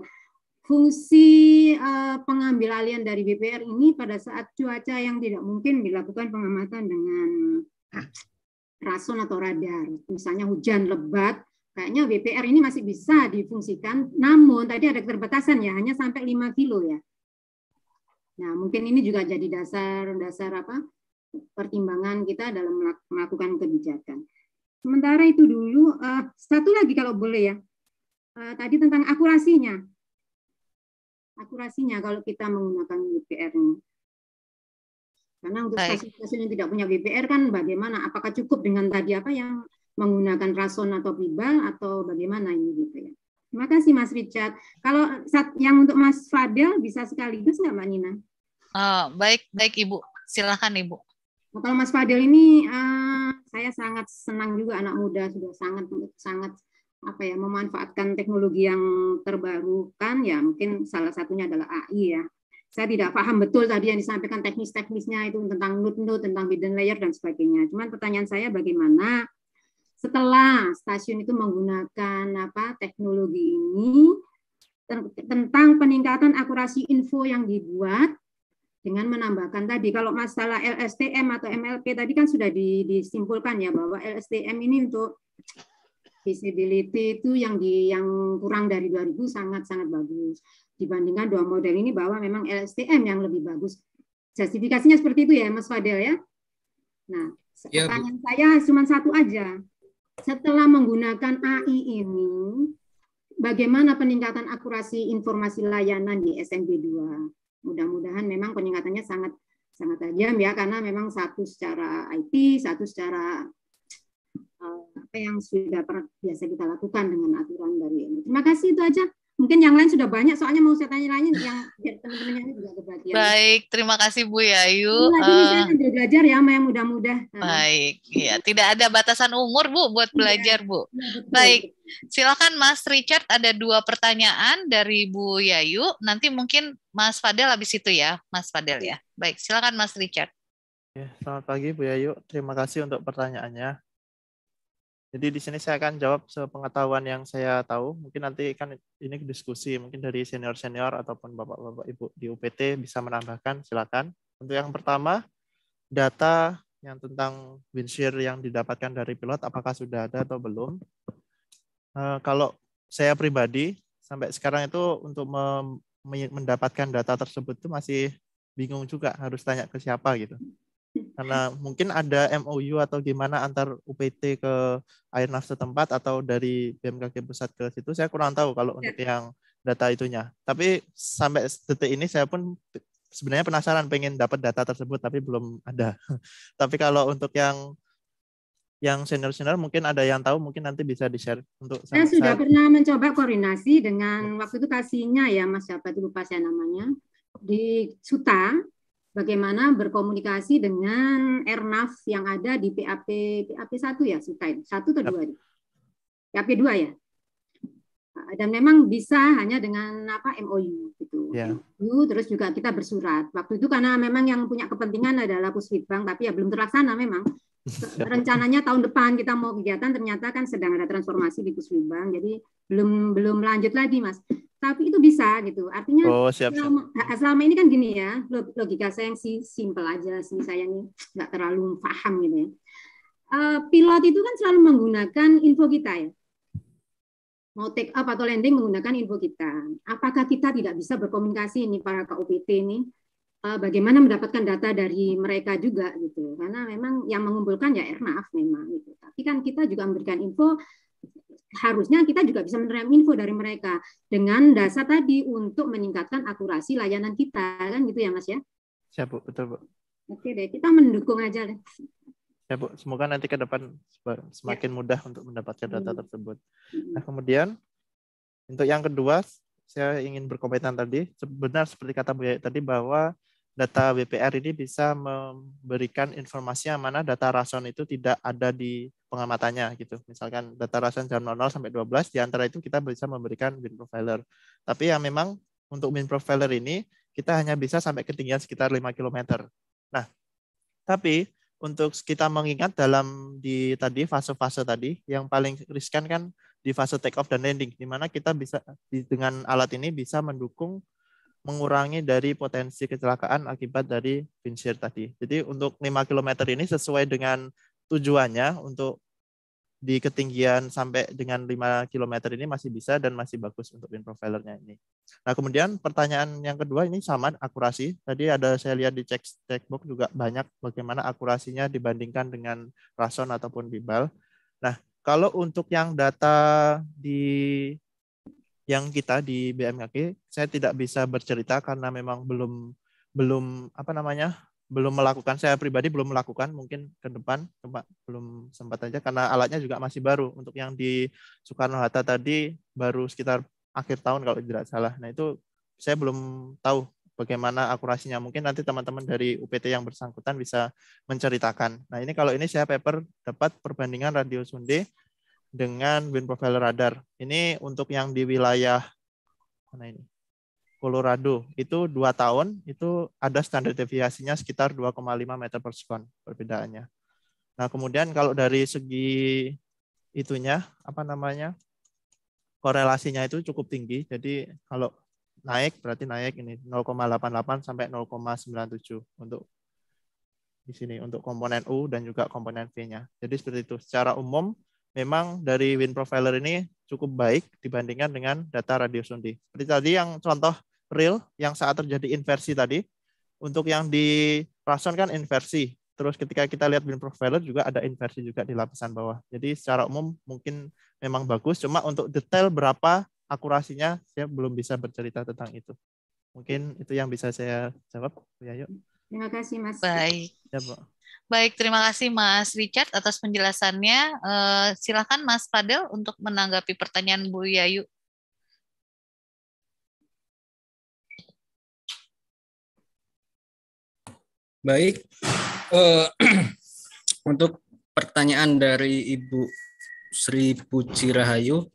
fungsi uh, pengambil alian dari BPR ini pada saat cuaca yang tidak mungkin dilakukan pengamatan dengan ah. rason atau radar. Misalnya hujan lebat kayaknya WPR ini masih bisa difungsikan, namun tadi ada keterbatasan ya, hanya sampai 5 kilo ya. Nah, mungkin ini juga jadi dasar-dasar apa pertimbangan kita dalam melakukan kebijakan. Sementara itu dulu, uh, satu lagi kalau boleh ya, uh, tadi tentang akurasinya. Akurasinya kalau kita menggunakan WPR ini. Karena untuk stasiun-stasiun yang tidak punya BPR kan bagaimana? Apakah cukup dengan tadi apa yang menggunakan rason atau pibal atau bagaimana ini gitu ya. Terima kasih Mas Richard. Kalau yang untuk Mas Fadel bisa sekaligus nggak Mbak Nina? Uh, baik, baik Ibu. Silahkan Ibu. Nah, kalau Mas Fadel ini uh, saya sangat senang juga anak muda sudah sangat sangat apa ya memanfaatkan teknologi yang terbarukan ya mungkin salah satunya adalah AI ya. Saya tidak paham betul tadi yang disampaikan teknis-teknisnya itu tentang node-node, tentang hidden layer dan sebagainya. Cuman pertanyaan saya bagaimana setelah stasiun itu menggunakan apa teknologi ini tentang peningkatan akurasi info yang dibuat dengan menambahkan tadi kalau masalah LSTM atau MLP tadi kan sudah disimpulkan ya bahwa LSTM ini untuk visibility itu yang di yang kurang dari 2000 sangat sangat bagus dibandingkan dua model ini bahwa memang LSTM yang lebih bagus justifikasinya seperti itu ya Mas Fadel ya nah iya, pertanyaan ya, saya cuma satu aja setelah menggunakan AI ini, bagaimana peningkatan akurasi informasi layanan di SMB 2? Mudah-mudahan memang peningkatannya sangat sangat tajam ya karena memang satu secara IT, satu secara eh, apa yang sudah pernah biasa kita lakukan dengan aturan dari ini. Terima kasih itu aja mungkin yang lain sudah banyak soalnya mau saya tanya lain yang teman-temannya juga berbagi. Baik, terima kasih Bu Yayu. Lagi uh, belajar ya sama yang mudah muda nah. Baik, ya tidak ada batasan umur Bu buat iya, belajar Bu. Iya, betul. Baik, silakan Mas Richard ada dua pertanyaan dari Bu Yayu. Nanti mungkin Mas Fadel habis itu ya, Mas Fadel ya. Baik, silakan Mas Richard. Ya, selamat pagi Bu Yayu. Terima kasih untuk pertanyaannya. Jadi di sini saya akan jawab sepengetahuan yang saya tahu. Mungkin nanti kan ini diskusi, mungkin dari senior-senior ataupun bapak-bapak ibu di UPT bisa menambahkan, silakan. Untuk yang pertama, data yang tentang windshear yang didapatkan dari pilot, apakah sudah ada atau belum? Eh, kalau saya pribadi sampai sekarang itu untuk mendapatkan data tersebut itu masih bingung juga harus tanya ke siapa gitu karena mungkin ada MOU atau gimana antar UPT ke Airnav setempat atau dari BMKG pusat ke situ saya kurang tahu kalau ya. untuk yang data itunya tapi sampai detik ini saya pun sebenarnya penasaran pengen dapat data tersebut tapi belum ada <laughs> tapi kalau untuk yang yang senior-senior mungkin ada yang tahu mungkin nanti bisa di-share untuk saya saat... sudah pernah mencoba koordinasi dengan ya. waktu itu kasihnya ya Mas siapa itu lupa saya namanya di Suta bagaimana berkomunikasi dengan Ernaf yang ada di PAP PAP 1 ya Sukain, satu atau dua di PAP dua ya. Dan memang bisa hanya dengan apa MOU gitu. Yeah. MOU terus juga kita bersurat. Waktu itu karena memang yang punya kepentingan adalah Puswitbang tapi ya belum terlaksana memang. <laughs> Rencananya tahun depan kita mau kegiatan ternyata kan sedang ada transformasi di Puswitbang jadi belum belum lanjut lagi Mas tapi itu bisa gitu. Artinya oh, siap, siap. Selama, ini kan gini ya, logika saya yang sih simple aja sih saya nih nggak terlalu paham gitu ya. Uh, pilot itu kan selalu menggunakan info kita ya. Mau take up atau landing menggunakan info kita. Apakah kita tidak bisa berkomunikasi ini para KUPT ini? Uh, bagaimana mendapatkan data dari mereka juga gitu. Karena memang yang mengumpulkan ya Airnav memang gitu. Tapi kan kita juga memberikan info harusnya kita juga bisa menerima info dari mereka dengan dasar tadi untuk meningkatkan akurasi layanan kita kan gitu ya Mas ya. Siap Bu, betul Bu. Oke deh, kita mendukung aja deh. Ya Bu, semoga nanti ke depan semakin ya. mudah untuk mendapatkan data hmm. tersebut. Hmm. Nah kemudian untuk yang kedua saya ingin berkomentar tadi, benar seperti kata Bu ya tadi bahwa data BPR ini bisa memberikan informasi yang mana data rason itu tidak ada di pengamatannya gitu. Misalkan data rason jam 00 sampai 12 di antara itu kita bisa memberikan wind profiler. Tapi yang memang untuk wind profiler ini kita hanya bisa sampai ketinggian sekitar 5 km. Nah, tapi untuk kita mengingat dalam di tadi fase-fase tadi yang paling riskan kan di fase take off dan landing di mana kita bisa dengan alat ini bisa mendukung mengurangi dari potensi kecelakaan akibat dari windshield tadi. Jadi untuk 5 km ini sesuai dengan tujuannya untuk di ketinggian sampai dengan 5 km ini masih bisa dan masih bagus untuk wind profilernya ini. Nah, kemudian pertanyaan yang kedua ini sama akurasi. Tadi ada saya lihat di cek checkbook juga banyak bagaimana akurasinya dibandingkan dengan rason ataupun bibal. Nah, kalau untuk yang data di yang kita di BMKG saya tidak bisa bercerita karena memang belum belum apa namanya belum melakukan saya pribadi belum melakukan mungkin ke depan coba belum sempat aja karena alatnya juga masih baru untuk yang di Soekarno Hatta tadi baru sekitar akhir tahun kalau tidak salah nah itu saya belum tahu bagaimana akurasinya mungkin nanti teman-teman dari UPT yang bersangkutan bisa menceritakan nah ini kalau ini saya paper dapat perbandingan radio sunde dengan wind profile radar. Ini untuk yang di wilayah mana ini? Colorado itu dua tahun itu ada standar deviasinya sekitar 2,5 meter per sekon perbedaannya. Nah kemudian kalau dari segi itunya apa namanya korelasinya itu cukup tinggi. Jadi kalau naik berarti naik ini 0,88 sampai 0,97 untuk di sini untuk komponen U dan juga komponen V-nya. Jadi seperti itu. Secara umum memang dari wind profiler ini cukup baik dibandingkan dengan data radius sundi. Seperti tadi yang contoh real yang saat terjadi inversi tadi, untuk yang di rason kan inversi. Terus ketika kita lihat wind profiler juga ada inversi juga di lapisan bawah. Jadi secara umum mungkin memang bagus, cuma untuk detail berapa akurasinya saya belum bisa bercerita tentang itu. Mungkin itu yang bisa saya jawab. Ya, yuk. Terima kasih Mas. Baik. Ya, Bu. Baik, terima kasih Mas Richard atas penjelasannya. Uh, silakan Mas Fadel untuk menanggapi pertanyaan Bu Yayu. Baik, uh, <clears throat> untuk pertanyaan dari Ibu Sri Puji Rahayu,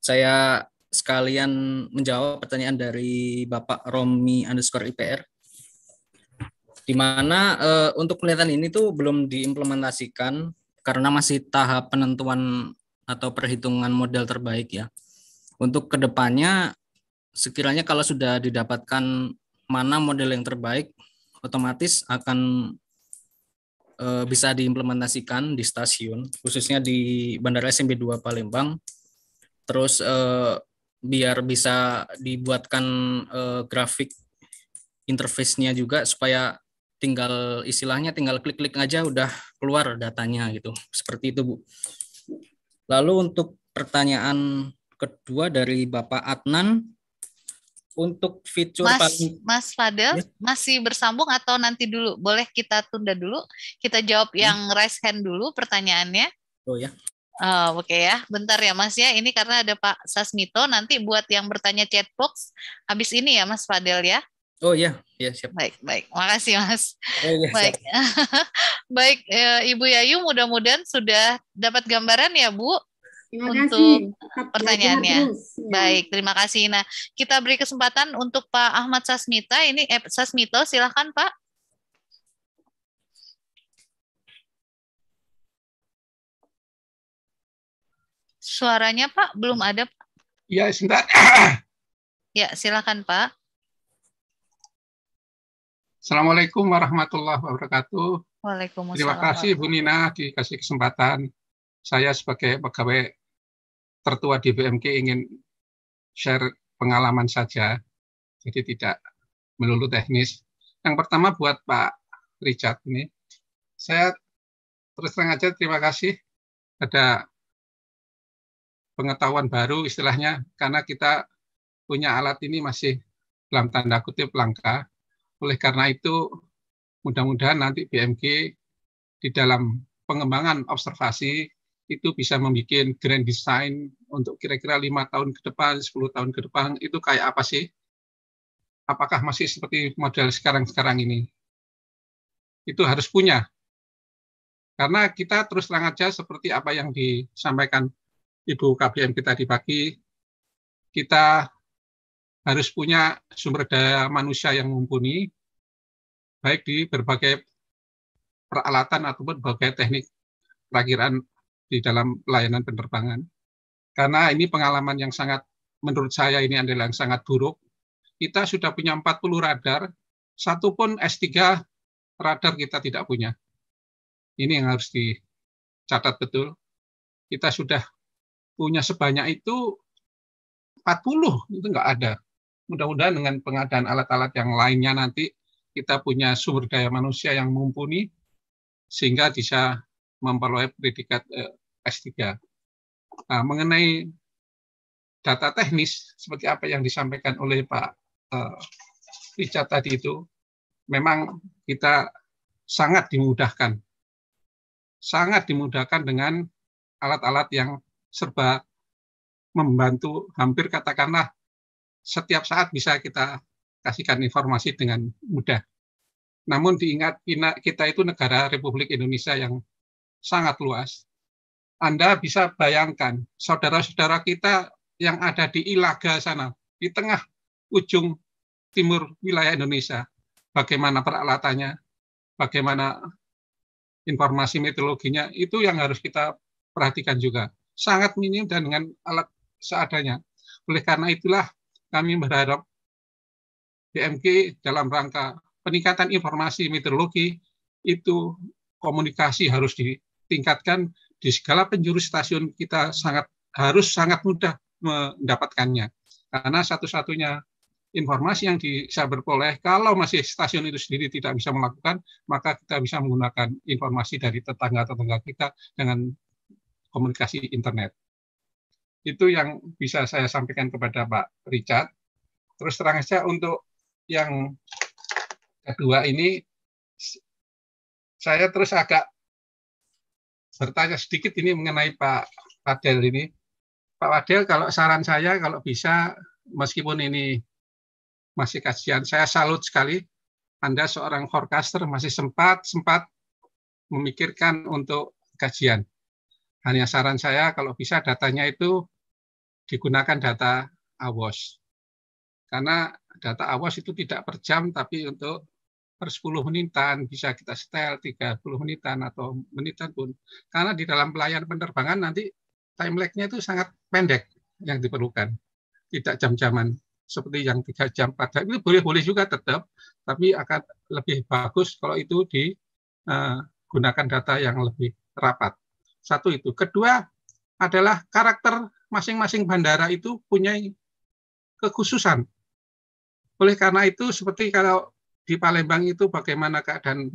saya sekalian menjawab pertanyaan dari Bapak Romi underscore IPR di mana uh, untuk kelihatan ini tuh belum diimplementasikan karena masih tahap penentuan atau perhitungan model terbaik ya. Untuk kedepannya sekiranya kalau sudah didapatkan mana model yang terbaik, otomatis akan e, bisa diimplementasikan di stasiun, khususnya di Bandara SMP 2 Palembang. Terus e, biar bisa dibuatkan e, grafik interface-nya juga supaya tinggal istilahnya tinggal klik-klik aja udah keluar datanya gitu. Seperti itu, Bu. Lalu untuk pertanyaan kedua dari Bapak Adnan untuk fitur Mas, paling Mas Fadel ya? masih bersambung atau nanti dulu? Boleh kita tunda dulu? Kita jawab hmm. yang raise hand dulu pertanyaannya. Oh ya. Oh, Oke okay ya, bentar ya Mas ya. Ini karena ada Pak Sasmito nanti buat yang bertanya chatbox habis ini ya Mas Fadel ya. Oh iya, ya siap. Baik, baik. Makasih Mas. Oh, ya, baik. <laughs> baik, eh, Ibu Yayu mudah-mudahan sudah dapat gambaran ya, Bu. Terima untuk kasih. pertanyaannya. Terima ya. Baik, terima kasih. Nah, kita beri kesempatan untuk Pak Ahmad Sasmita. Ini eh, Sasmito, silahkan Pak. Suaranya Pak belum ada. Pak. Ya, sebentar. ya, silakan Pak. Assalamualaikum warahmatullahi wabarakatuh. Waalaikumsalam. Terima kasih Bu Nina dikasih kesempatan. Saya sebagai pegawai tertua di BMK ingin share pengalaman saja. Jadi tidak melulu teknis. Yang pertama buat Pak Richard ini, saya terus terang aja terima kasih ada pengetahuan baru istilahnya karena kita punya alat ini masih dalam tanda kutip langka oleh karena itu, mudah-mudahan nanti BMG di dalam pengembangan observasi itu bisa membuat grand design untuk kira-kira lima -kira tahun ke depan, 10 tahun ke depan, itu kayak apa sih? Apakah masih seperti model sekarang-sekarang ini? Itu harus punya. Karena kita terus terang aja seperti apa yang disampaikan Ibu KBM kita di pagi, kita harus punya sumber daya manusia yang mumpuni, baik di berbagai peralatan ataupun berbagai teknik perakiran di dalam pelayanan penerbangan. Karena ini pengalaman yang sangat, menurut saya ini adalah yang sangat buruk. Kita sudah punya 40 radar, satu pun S3 radar kita tidak punya. Ini yang harus dicatat betul. Kita sudah punya sebanyak itu 40, itu enggak ada mudah-mudahan dengan pengadaan alat-alat yang lainnya nanti kita punya sumber daya manusia yang mumpuni sehingga bisa memperoleh predikat eh, S3. Nah, mengenai data teknis seperti apa yang disampaikan oleh Pak eh, Richard tadi itu, memang kita sangat dimudahkan. Sangat dimudahkan dengan alat-alat yang serba membantu hampir katakanlah setiap saat bisa kita kasihkan informasi dengan mudah. Namun diingat kita itu negara Republik Indonesia yang sangat luas. Anda bisa bayangkan saudara-saudara kita yang ada di Ilaga sana, di tengah ujung timur wilayah Indonesia, bagaimana peralatannya, bagaimana informasi meteorologinya, itu yang harus kita perhatikan juga. Sangat minim dan dengan alat seadanya. Oleh karena itulah kami berharap BMG dalam rangka peningkatan informasi meteorologi itu komunikasi harus ditingkatkan di segala penjuru stasiun kita sangat harus sangat mudah mendapatkannya karena satu-satunya informasi yang bisa berpoleh kalau masih stasiun itu sendiri tidak bisa melakukan maka kita bisa menggunakan informasi dari tetangga-tetangga kita dengan komunikasi internet. Itu yang bisa saya sampaikan kepada Pak Richard. Terus terang saja untuk yang kedua ini, saya terus agak bertanya sedikit ini mengenai Pak Wadel ini. Pak Wadel, kalau saran saya, kalau bisa, meskipun ini masih kajian, saya salut sekali Anda seorang forecaster masih sempat sempat memikirkan untuk kajian. Hanya saran saya kalau bisa datanya itu digunakan data AWOS. Karena data AWOS itu tidak per jam, tapi untuk per 10 menitan, bisa kita setel 30 menitan atau menitan pun. Karena di dalam pelayanan penerbangan nanti time lag-nya itu sangat pendek yang diperlukan. Tidak jam-jaman seperti yang tiga jam, 4 jam. Itu boleh-boleh juga tetap, tapi akan lebih bagus kalau itu digunakan eh, data yang lebih rapat. Satu itu. Kedua adalah karakter masing-masing bandara itu punya kekhususan. Oleh karena itu seperti kalau di Palembang itu bagaimana keadaan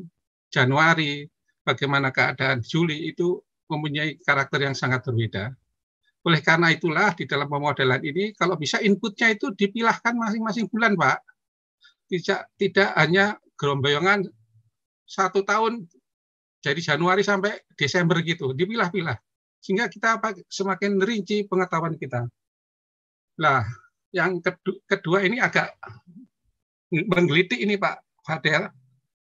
Januari, bagaimana keadaan Juli itu mempunyai karakter yang sangat berbeda. Oleh karena itulah di dalam pemodelan ini kalau bisa inputnya itu dipilahkan masing-masing bulan, Pak. Tidak tidak hanya gerombolan satu tahun dari Januari sampai Desember gitu, dipilah-pilah. Sehingga kita semakin rinci pengetahuan kita. Nah, yang kedua, ini agak menggelitik ini Pak Fadel.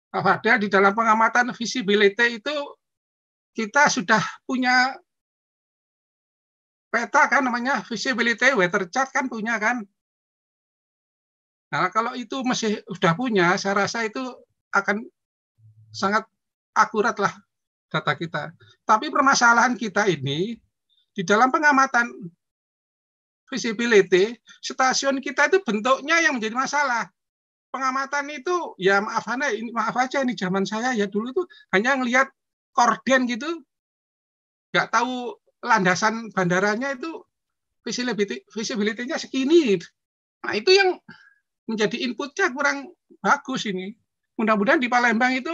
Pak Fadel di dalam pengamatan visibility itu kita sudah punya peta kan namanya visibility weather chart kan punya kan. Nah kalau itu masih sudah punya, saya rasa itu akan sangat akuratlah data kita. Tapi permasalahan kita ini di dalam pengamatan visibility, stasiun kita itu bentuknya yang menjadi masalah. Pengamatan itu ya maaf ini maaf aja ini zaman saya ya dulu itu hanya ngelihat korden gitu. Nggak tahu landasan bandaranya itu visibility visibility-nya segini. Nah, itu yang menjadi inputnya kurang bagus ini. Mudah-mudahan di Palembang itu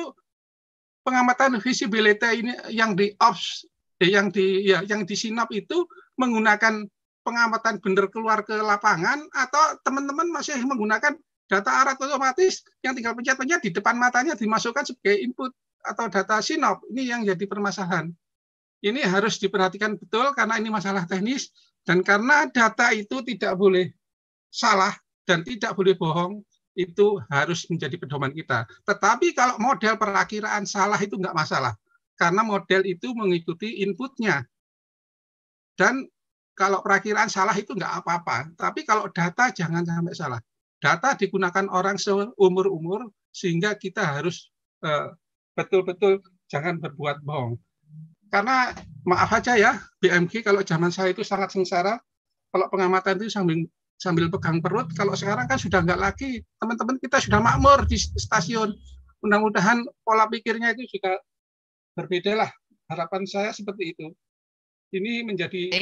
pengamatan visibility ini yang di ops eh, yang di ya yang di sinap itu menggunakan pengamatan benar keluar ke lapangan atau teman-teman masih menggunakan data arah otomatis yang tinggal pencet-pencet di depan matanya dimasukkan sebagai input atau data sinop. Ini yang jadi permasalahan. Ini harus diperhatikan betul karena ini masalah teknis dan karena data itu tidak boleh salah dan tidak boleh bohong itu harus menjadi pedoman kita. Tetapi kalau model perakiraan salah itu enggak masalah, karena model itu mengikuti inputnya. Dan kalau perakiraan salah itu enggak apa-apa, tapi kalau data jangan sampai salah. Data digunakan orang seumur-umur, sehingga kita harus eh, betul-betul jangan berbuat bohong. Karena maaf aja ya, BMG kalau zaman saya itu sangat sengsara, kalau pengamatan itu sambil sambil pegang perut. Kalau sekarang kan sudah nggak lagi, teman-teman kita sudah makmur di stasiun. Mudah-mudahan pola pikirnya itu juga berbeda lah. Harapan saya seperti itu. Ini menjadi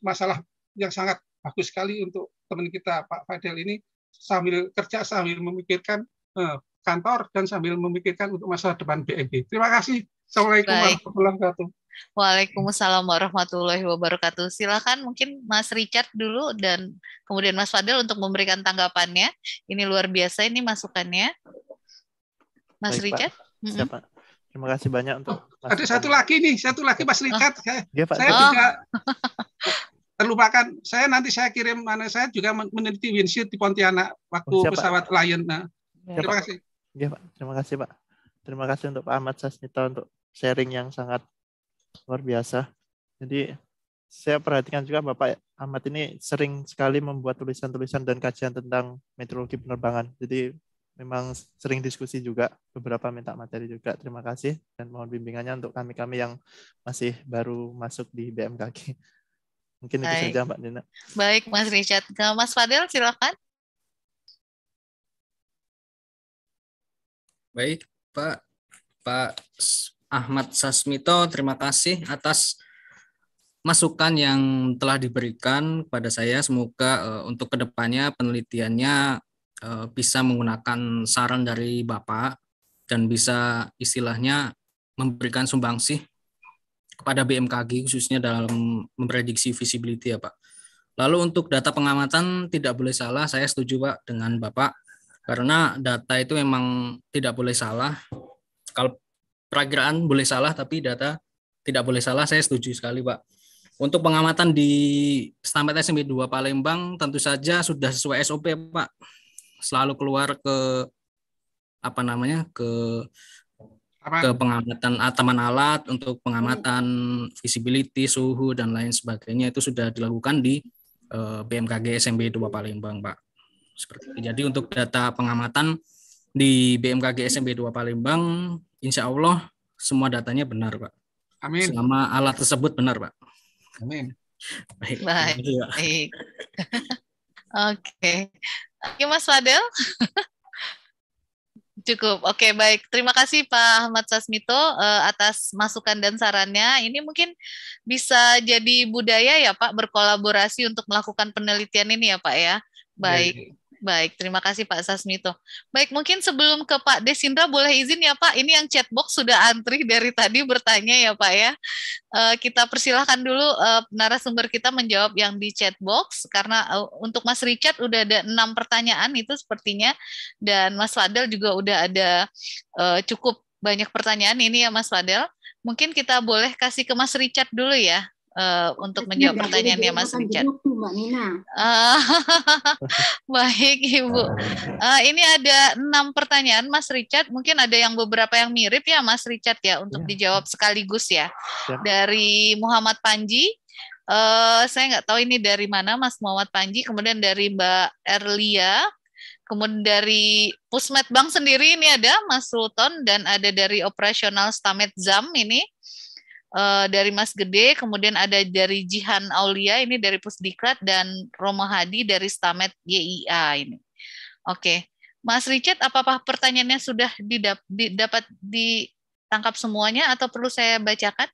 masalah yang sangat bagus sekali untuk teman kita Pak Fadel ini sambil kerja sambil memikirkan eh, kantor dan sambil memikirkan untuk masa depan BNP. Terima kasih. Assalamualaikum warahmatullahi wabarakatuh. Waalaikumsalam warahmatullahi wabarakatuh. Silakan mungkin Mas Richard dulu dan kemudian Mas Fadil untuk memberikan tanggapannya. Ini luar biasa ini masukannya. Mas Baik, Richard. Pak. Pak. Terima kasih banyak untuk. Oh, ada satu lagi nih, satu lagi Mas oh. Richard. Oh. Saya, ya, Pak. saya oh. juga terlupakan. Saya nanti saya kirim mana saya juga meneliti windshield di Pontianak waktu oh, pesawat Pak. Lion. Nah, ya, terima Pak. kasih. Ya, Pak. Terima kasih Pak. Terima kasih untuk Pak Ahmad Sasnita untuk sharing yang sangat luar biasa. Jadi saya perhatikan juga Bapak Ahmad ini sering sekali membuat tulisan-tulisan dan kajian tentang meteorologi penerbangan. Jadi memang sering diskusi juga, beberapa minta materi juga. Terima kasih dan mohon bimbingannya untuk kami-kami yang masih baru masuk di BMKG. Mungkin Baik. itu saja Mbak Nina. Baik Mas Richard. Ke Mas Fadil silakan. Baik Pak Pak Ahmad Sasmito, terima kasih atas masukan yang telah diberikan kepada saya. Semoga uh, untuk kedepannya penelitiannya uh, bisa menggunakan saran dari Bapak dan bisa istilahnya memberikan sumbangsih kepada BMKG khususnya dalam memprediksi visibility ya Pak. Lalu untuk data pengamatan tidak boleh salah, saya setuju Pak dengan Bapak karena data itu memang tidak boleh salah. Kalau perakiraan boleh salah tapi data tidak boleh salah saya setuju sekali Pak. Untuk pengamatan di Stamet SMP 2 Palembang tentu saja sudah sesuai SOP Pak. Selalu keluar ke apa namanya ke apa? ke pengamatan ah, taman alat untuk pengamatan visibility, suhu dan lain sebagainya itu sudah dilakukan di eh, BMKG SMP 2 Palembang Pak. Seperti itu. Jadi untuk data pengamatan di BMKG SMP 2 Palembang, insya Allah semua datanya benar, Pak. Amin. Selama alat tersebut benar, Pak. Amin. Baik. Baik. Baik. <laughs> Oke. Okay. Oke, Mas Fadel. <laughs> Cukup. Oke, okay, baik. Terima kasih Pak Ahmad Sasmito uh, atas masukan dan sarannya. Ini mungkin bisa jadi budaya ya, Pak, berkolaborasi untuk melakukan penelitian ini ya, Pak ya. Iya, iya. Baik. Baik Baik, terima kasih Pak Sasmito. Baik, mungkin sebelum ke Pak Desindra boleh izin ya Pak, ini yang chatbox sudah antri dari tadi bertanya ya Pak ya. Eh, kita persilahkan dulu eh, narasumber kita menjawab yang di chatbox, karena eh, untuk Mas Richard udah ada enam pertanyaan itu sepertinya, dan Mas Fadel juga udah ada cukup banyak pertanyaan ini ya Mas Fadel. Mungkin kita boleh kasih ke Mas Richard dulu ya. Eh, untuk menjawab pertanyaannya Mas Richard. Mbak Nina. Uh, <laughs> baik Ibu. Uh, ini ada enam pertanyaan Mas Richard. Mungkin ada yang beberapa yang mirip ya Mas Richard ya untuk ya. dijawab sekaligus ya. ya. Dari Muhammad Panji. Uh, saya nggak tahu ini dari mana Mas Muhammad Panji, kemudian dari Mbak Erlia, kemudian dari Pusmet Bank sendiri ini ada Mas Sultan dan ada dari operasional Stamet Zam ini uh, dari Mas Gede, kemudian ada dari Jihan Aulia ini dari Pusdiklat dan Romo Hadi dari Stamet YIA ini. Oke. Okay. Mas Richard, apakah pertanyaannya sudah didap, didapat ditangkap semuanya atau perlu saya bacakan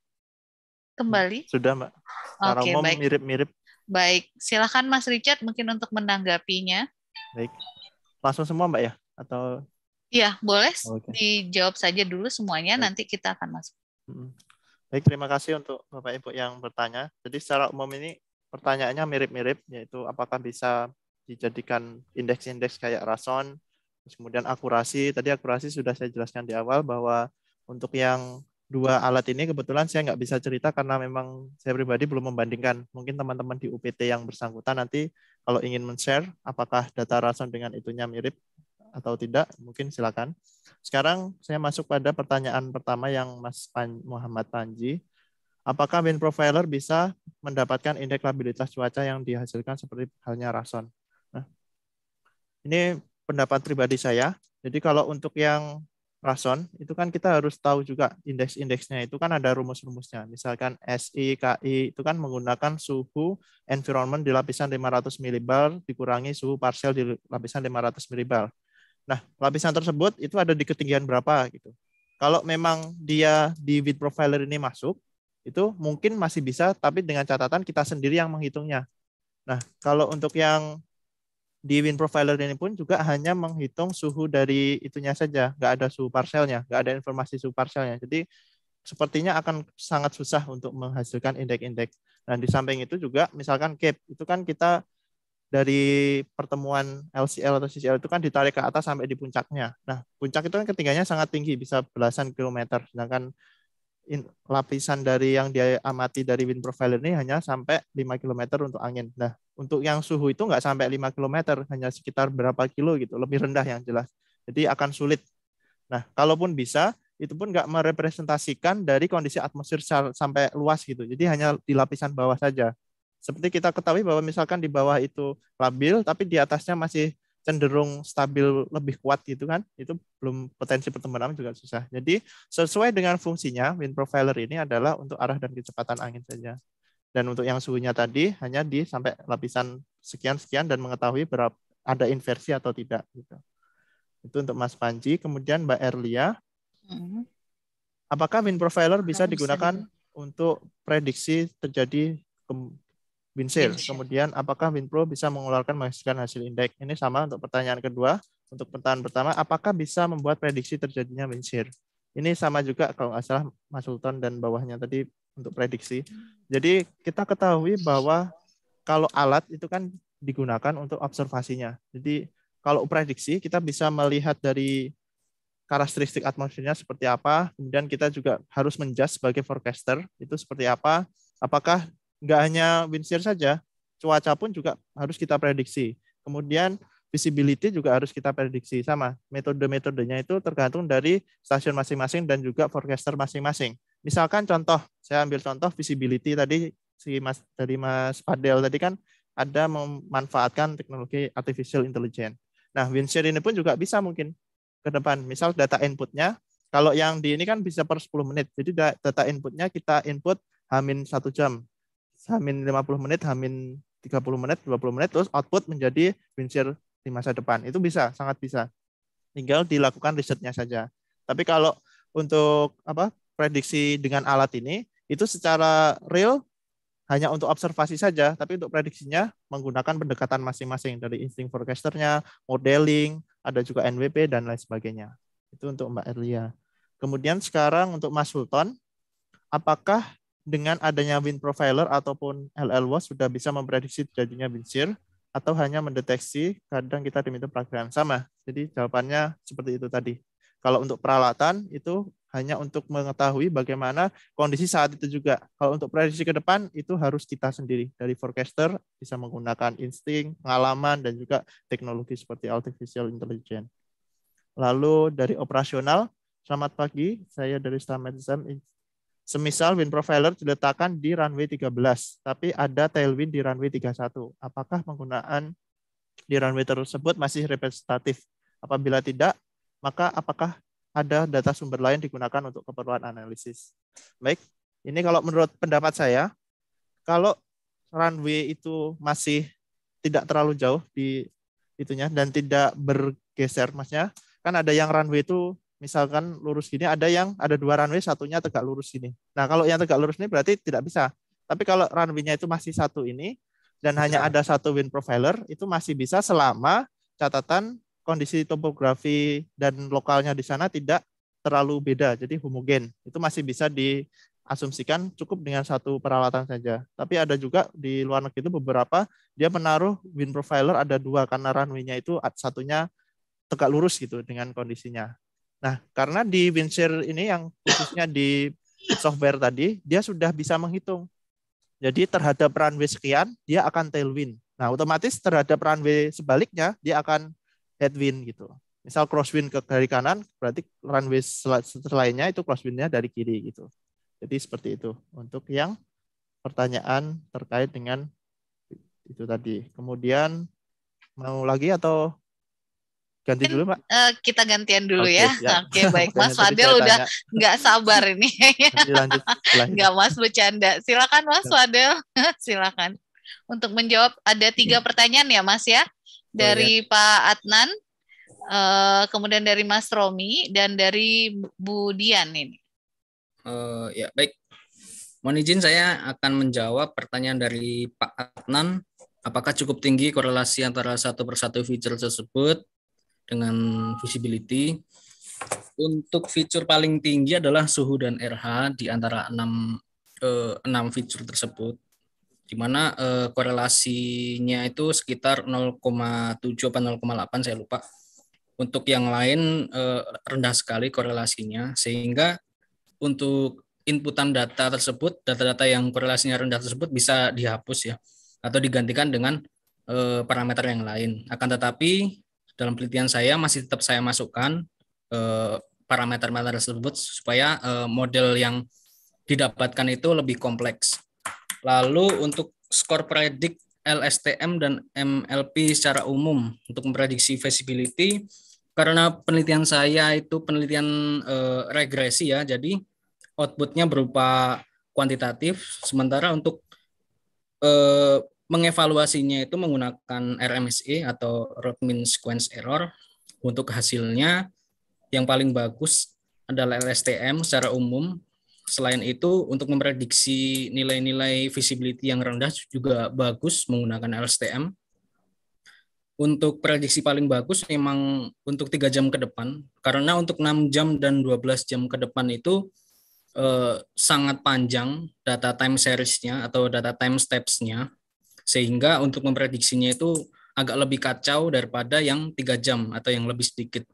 kembali? Hmm, sudah, Mbak. Oke okay, baik. mirip-mirip. Baik, silakan Mas Richard mungkin untuk menanggapinya. Baik. Langsung semua, Mbak ya? Atau Iya, boleh okay. dijawab saja dulu semuanya, baik. nanti kita akan masuk. Hmm. Baik, terima kasih untuk Bapak Ibu yang bertanya. Jadi secara umum ini pertanyaannya mirip-mirip, yaitu apakah bisa dijadikan indeks-indeks kayak rason, kemudian akurasi. Tadi akurasi sudah saya jelaskan di awal bahwa untuk yang dua alat ini kebetulan saya nggak bisa cerita karena memang saya pribadi belum membandingkan. Mungkin teman-teman di UPT yang bersangkutan nanti kalau ingin men-share apakah data rason dengan itunya mirip, atau tidak? Mungkin silakan. Sekarang saya masuk pada pertanyaan pertama yang Mas Muhammad Panji. Apakah wind profiler bisa mendapatkan indeks labilitas cuaca yang dihasilkan seperti halnya Rason? Nah, ini pendapat pribadi saya. Jadi kalau untuk yang Rason, itu kan kita harus tahu juga indeks-indeksnya. Itu kan ada rumus-rumusnya. Misalkan SI, KI, itu kan menggunakan suhu environment di lapisan 500 milibar dikurangi suhu parsel di lapisan 500 milibar. Nah, lapisan tersebut itu ada di ketinggian berapa gitu. Kalau memang dia di bit profiler ini masuk, itu mungkin masih bisa, tapi dengan catatan kita sendiri yang menghitungnya. Nah, kalau untuk yang di wind profiler ini pun juga hanya menghitung suhu dari itunya saja, nggak ada suhu parselnya, nggak ada informasi suhu parselnya. Jadi sepertinya akan sangat susah untuk menghasilkan indeks-indeks. Dan di samping itu juga misalkan cap, itu kan kita dari pertemuan LCL atau CCL itu kan ditarik ke atas sampai di puncaknya. Nah, puncak itu kan ketinggiannya sangat tinggi, bisa belasan kilometer. Sedangkan in, lapisan dari yang dia amati dari wind profiler ini hanya sampai 5 km untuk angin. Nah, untuk yang suhu itu nggak sampai 5 km, hanya sekitar berapa kilo gitu, lebih rendah yang jelas. Jadi akan sulit. Nah, kalaupun bisa, itu pun nggak merepresentasikan dari kondisi atmosfer sampai luas gitu. Jadi hanya di lapisan bawah saja. Seperti kita ketahui bahwa misalkan di bawah itu labil, tapi di atasnya masih cenderung stabil lebih kuat gitu kan, itu belum potensi pertumbuhan juga susah. Jadi sesuai dengan fungsinya, wind profiler ini adalah untuk arah dan kecepatan angin saja. Dan untuk yang suhunya tadi hanya di sampai lapisan sekian-sekian dan mengetahui berapa ada inversi atau tidak gitu. Itu untuk Mas Panji. Kemudian Mbak Erlia, hmm. apakah wind profiler bisa digunakan untuk prediksi terjadi Winsale. Kemudian apakah Winpro bisa mengeluarkan menghasilkan hasil indeks? Ini sama untuk pertanyaan kedua. Untuk pertanyaan pertama, apakah bisa membuat prediksi terjadinya Winsale? Ini sama juga kalau nggak salah Mas Sultan dan bawahnya tadi untuk prediksi. Jadi kita ketahui bahwa kalau alat itu kan digunakan untuk observasinya. Jadi kalau prediksi kita bisa melihat dari karakteristik atmosfernya seperti apa, kemudian kita juga harus menjudge sebagai forecaster itu seperti apa, apakah nggak hanya wind shear saja, cuaca pun juga harus kita prediksi. Kemudian visibility juga harus kita prediksi sama. Metode-metodenya itu tergantung dari stasiun masing-masing dan juga forecaster masing-masing. Misalkan contoh, saya ambil contoh visibility tadi si Mas dari Mas Padel tadi kan ada memanfaatkan teknologi artificial intelligence. Nah, wind shear ini pun juga bisa mungkin ke depan. Misal data inputnya, kalau yang di ini kan bisa per 10 menit. Jadi data inputnya kita input hamin satu jam hamin 50 menit, hamin 30 menit, 20 menit, terus output menjadi winsir di masa depan. Itu bisa, sangat bisa. Tinggal dilakukan risetnya saja. Tapi kalau untuk apa prediksi dengan alat ini, itu secara real hanya untuk observasi saja, tapi untuk prediksinya menggunakan pendekatan masing-masing dari insting forecasternya, modeling, ada juga NWP dan lain sebagainya. Itu untuk Mbak Erlia. Kemudian sekarang untuk Mas Sultan, apakah dengan adanya wind profiler ataupun LLWAS sudah bisa memprediksi terjadinya wind shear atau hanya mendeteksi kadang kita diminta perakiran sama. Jadi jawabannya seperti itu tadi. Kalau untuk peralatan itu hanya untuk mengetahui bagaimana kondisi saat itu juga. Kalau untuk prediksi ke depan itu harus kita sendiri dari forecaster bisa menggunakan insting, pengalaman dan juga teknologi seperti artificial intelligence. Lalu dari operasional, selamat pagi. Saya dari Stametsem Semisal wind profiler diletakkan di runway 13, tapi ada tailwind di runway 31. Apakah penggunaan di runway tersebut masih representatif? Apabila tidak, maka apakah ada data sumber lain digunakan untuk keperluan analisis? Baik, ini kalau menurut pendapat saya, kalau runway itu masih tidak terlalu jauh di itunya dan tidak bergeser, maksudnya kan ada yang runway itu misalkan lurus gini ada yang ada dua runway satunya tegak lurus gini. Nah kalau yang tegak lurus ini berarti tidak bisa. Tapi kalau runway-nya itu masih satu ini dan bisa. hanya ada satu wind profiler itu masih bisa selama catatan kondisi topografi dan lokalnya di sana tidak terlalu beda. Jadi homogen itu masih bisa diasumsikan cukup dengan satu peralatan saja. Tapi ada juga di luar negeri itu beberapa dia menaruh wind profiler ada dua karena runway-nya itu satunya tegak lurus gitu dengan kondisinya. Nah, karena di Winsir ini yang khususnya di software tadi, dia sudah bisa menghitung. Jadi terhadap runway sekian, dia akan tailwind. Nah, otomatis terhadap runway sebaliknya, dia akan headwind gitu. Misal crosswind ke dari kanan, berarti runway selainnya itu crosswindnya dari kiri gitu. Jadi seperti itu untuk yang pertanyaan terkait dengan itu tadi. Kemudian mau lagi atau ganti kan, dulu Pak. Uh, eh, kita gantian dulu okay, ya. ya. Oke, okay, baik Mas Fadil udah nggak sabar ini. <laughs> Nggak Mas bercanda. Silakan Mas Fadil <laughs> silakan. Untuk menjawab ada tiga iya. pertanyaan ya Mas ya oh, dari oh, ya. Pak Adnan, uh, kemudian dari Mas Romi dan dari Bu Dian ini. Uh, ya baik. Mohon izin saya akan menjawab pertanyaan dari Pak Adnan. Apakah cukup tinggi korelasi antara satu persatu feature tersebut dengan visibility. Untuk fitur paling tinggi adalah suhu dan RH di antara enam eh, 6 fitur tersebut. Di mana eh, korelasinya itu sekitar 0,7 atau 0,8 saya lupa. Untuk yang lain eh, rendah sekali korelasinya sehingga untuk inputan data tersebut, data-data yang korelasinya rendah tersebut bisa dihapus ya atau digantikan dengan eh, parameter yang lain. Akan tetapi dalam penelitian saya masih tetap saya masukkan eh, parameter-parameter tersebut supaya eh, model yang didapatkan itu lebih kompleks. Lalu untuk skor predik LSTM dan MLP secara umum untuk memprediksi feasibility karena penelitian saya itu penelitian eh, regresi ya, jadi outputnya berupa kuantitatif. Sementara untuk eh, mengevaluasinya itu menggunakan RMSE atau root mean sequence error. Untuk hasilnya yang paling bagus adalah LSTM secara umum. Selain itu untuk memprediksi nilai-nilai visibility yang rendah juga bagus menggunakan LSTM. Untuk prediksi paling bagus memang untuk tiga jam ke depan karena untuk 6 jam dan 12 jam ke depan itu eh, sangat panjang data time series-nya atau data time steps-nya sehingga untuk memprediksinya itu agak lebih kacau daripada yang tiga jam atau yang lebih sedikit.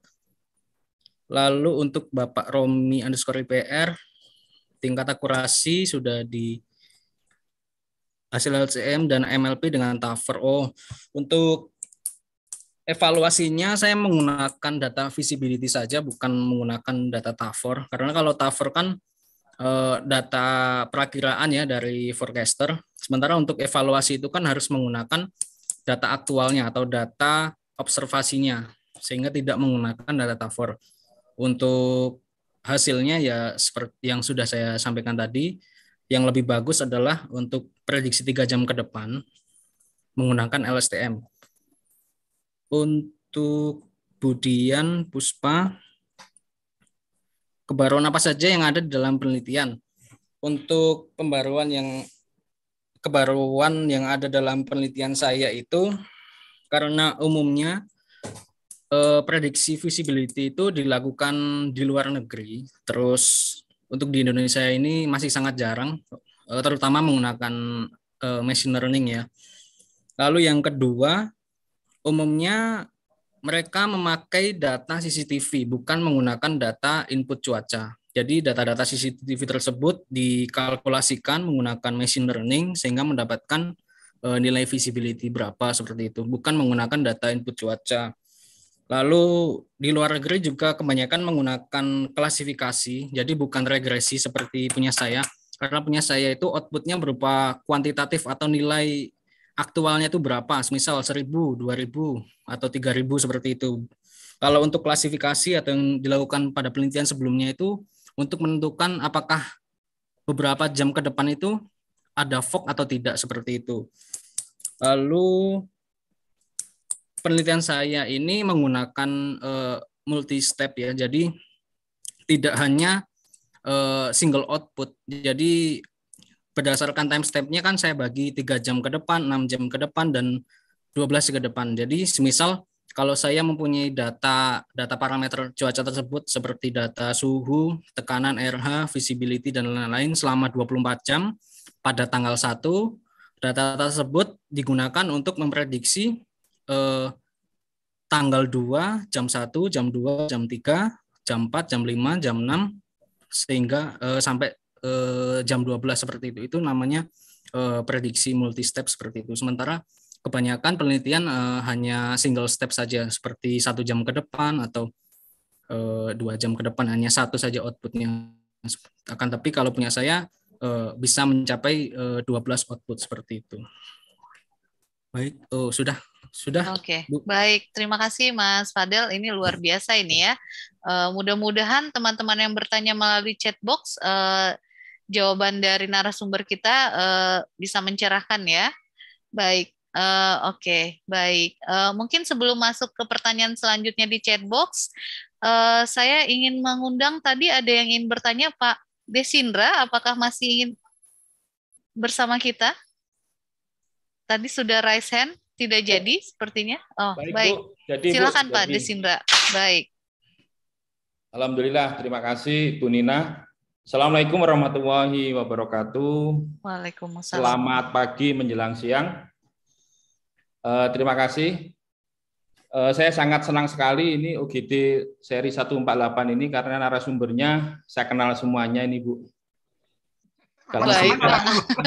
Lalu untuk Bapak Romi underscore IPR, tingkat akurasi sudah di hasil LCM dan MLP dengan TAFER. Oh, untuk evaluasinya saya menggunakan data visibility saja, bukan menggunakan data TAFER Karena kalau TAFER kan eh, data perakiraan ya dari forecaster, Sementara untuk evaluasi itu kan harus menggunakan data aktualnya atau data observasinya sehingga tidak menggunakan data tafur. Untuk hasilnya ya seperti yang sudah saya sampaikan tadi, yang lebih bagus adalah untuk prediksi tiga jam ke depan menggunakan LSTM. Untuk Budian Puspa, kebaruan apa saja yang ada di dalam penelitian? Untuk pembaruan yang kebaruan yang ada dalam penelitian saya itu karena umumnya eh, prediksi visibility itu dilakukan di luar negeri, terus untuk di Indonesia ini masih sangat jarang, eh, terutama menggunakan eh, machine learning ya. Lalu yang kedua, umumnya mereka memakai data CCTV bukan menggunakan data input cuaca. Jadi data-data CCTV tersebut dikalkulasikan menggunakan machine learning sehingga mendapatkan eh, nilai visibility berapa seperti itu, bukan menggunakan data input cuaca. Lalu di luar negeri juga kebanyakan menggunakan klasifikasi, jadi bukan regresi seperti punya saya. Karena punya saya itu outputnya berupa kuantitatif atau nilai aktualnya itu berapa, misal 1000, 2000, atau 3000 seperti itu. Kalau untuk klasifikasi atau yang dilakukan pada penelitian sebelumnya itu untuk menentukan apakah beberapa jam ke depan itu ada fog atau tidak seperti itu. Lalu penelitian saya ini menggunakan uh, eh, multi step ya. Jadi tidak hanya uh, single output. Jadi berdasarkan time step-nya kan saya bagi tiga jam ke depan, 6 jam ke depan dan 12 ke depan. Jadi semisal kalau saya mempunyai data data parameter cuaca tersebut seperti data suhu, tekanan RH, visibility dan lain-lain selama 24 jam pada tanggal 1, data tersebut digunakan untuk memprediksi eh, tanggal 2, jam 1, jam 2, jam 3, jam 4, jam 5, jam 6 sehingga eh, sampai eh, jam 12 seperti itu. Itu namanya eh, prediksi multi step seperti itu. Sementara kebanyakan penelitian uh, hanya single step saja seperti satu jam ke depan atau uh, dua jam ke depan hanya satu saja outputnya akan tapi kalau punya saya uh, bisa mencapai uh, 12 output seperti itu baik oh sudah sudah oke okay. baik terima kasih Mas Fadel ini luar biasa ini ya uh, mudah-mudahan teman-teman yang bertanya melalui chat box uh, jawaban dari narasumber kita uh, bisa mencerahkan ya baik Uh, Oke, okay, baik. Uh, mungkin sebelum masuk ke pertanyaan selanjutnya di chat box, uh, saya ingin mengundang tadi ada yang ingin bertanya Pak Desindra, apakah masih ingin bersama kita? Tadi sudah raise hand, tidak jadi sepertinya. Oh, baik. baik. Jadi, Silakan Bu, Pak jadi. Desindra. Baik. Alhamdulillah, terima kasih Bu Nina. Assalamualaikum warahmatullahi wabarakatuh. Waalaikumsalam. Selamat pagi menjelang siang. Eh, terima kasih. Uh, saya sangat senang sekali ini UGD seri 148 ini karena narasumbernya saya kenal semuanya ini Bu. Kalau Mas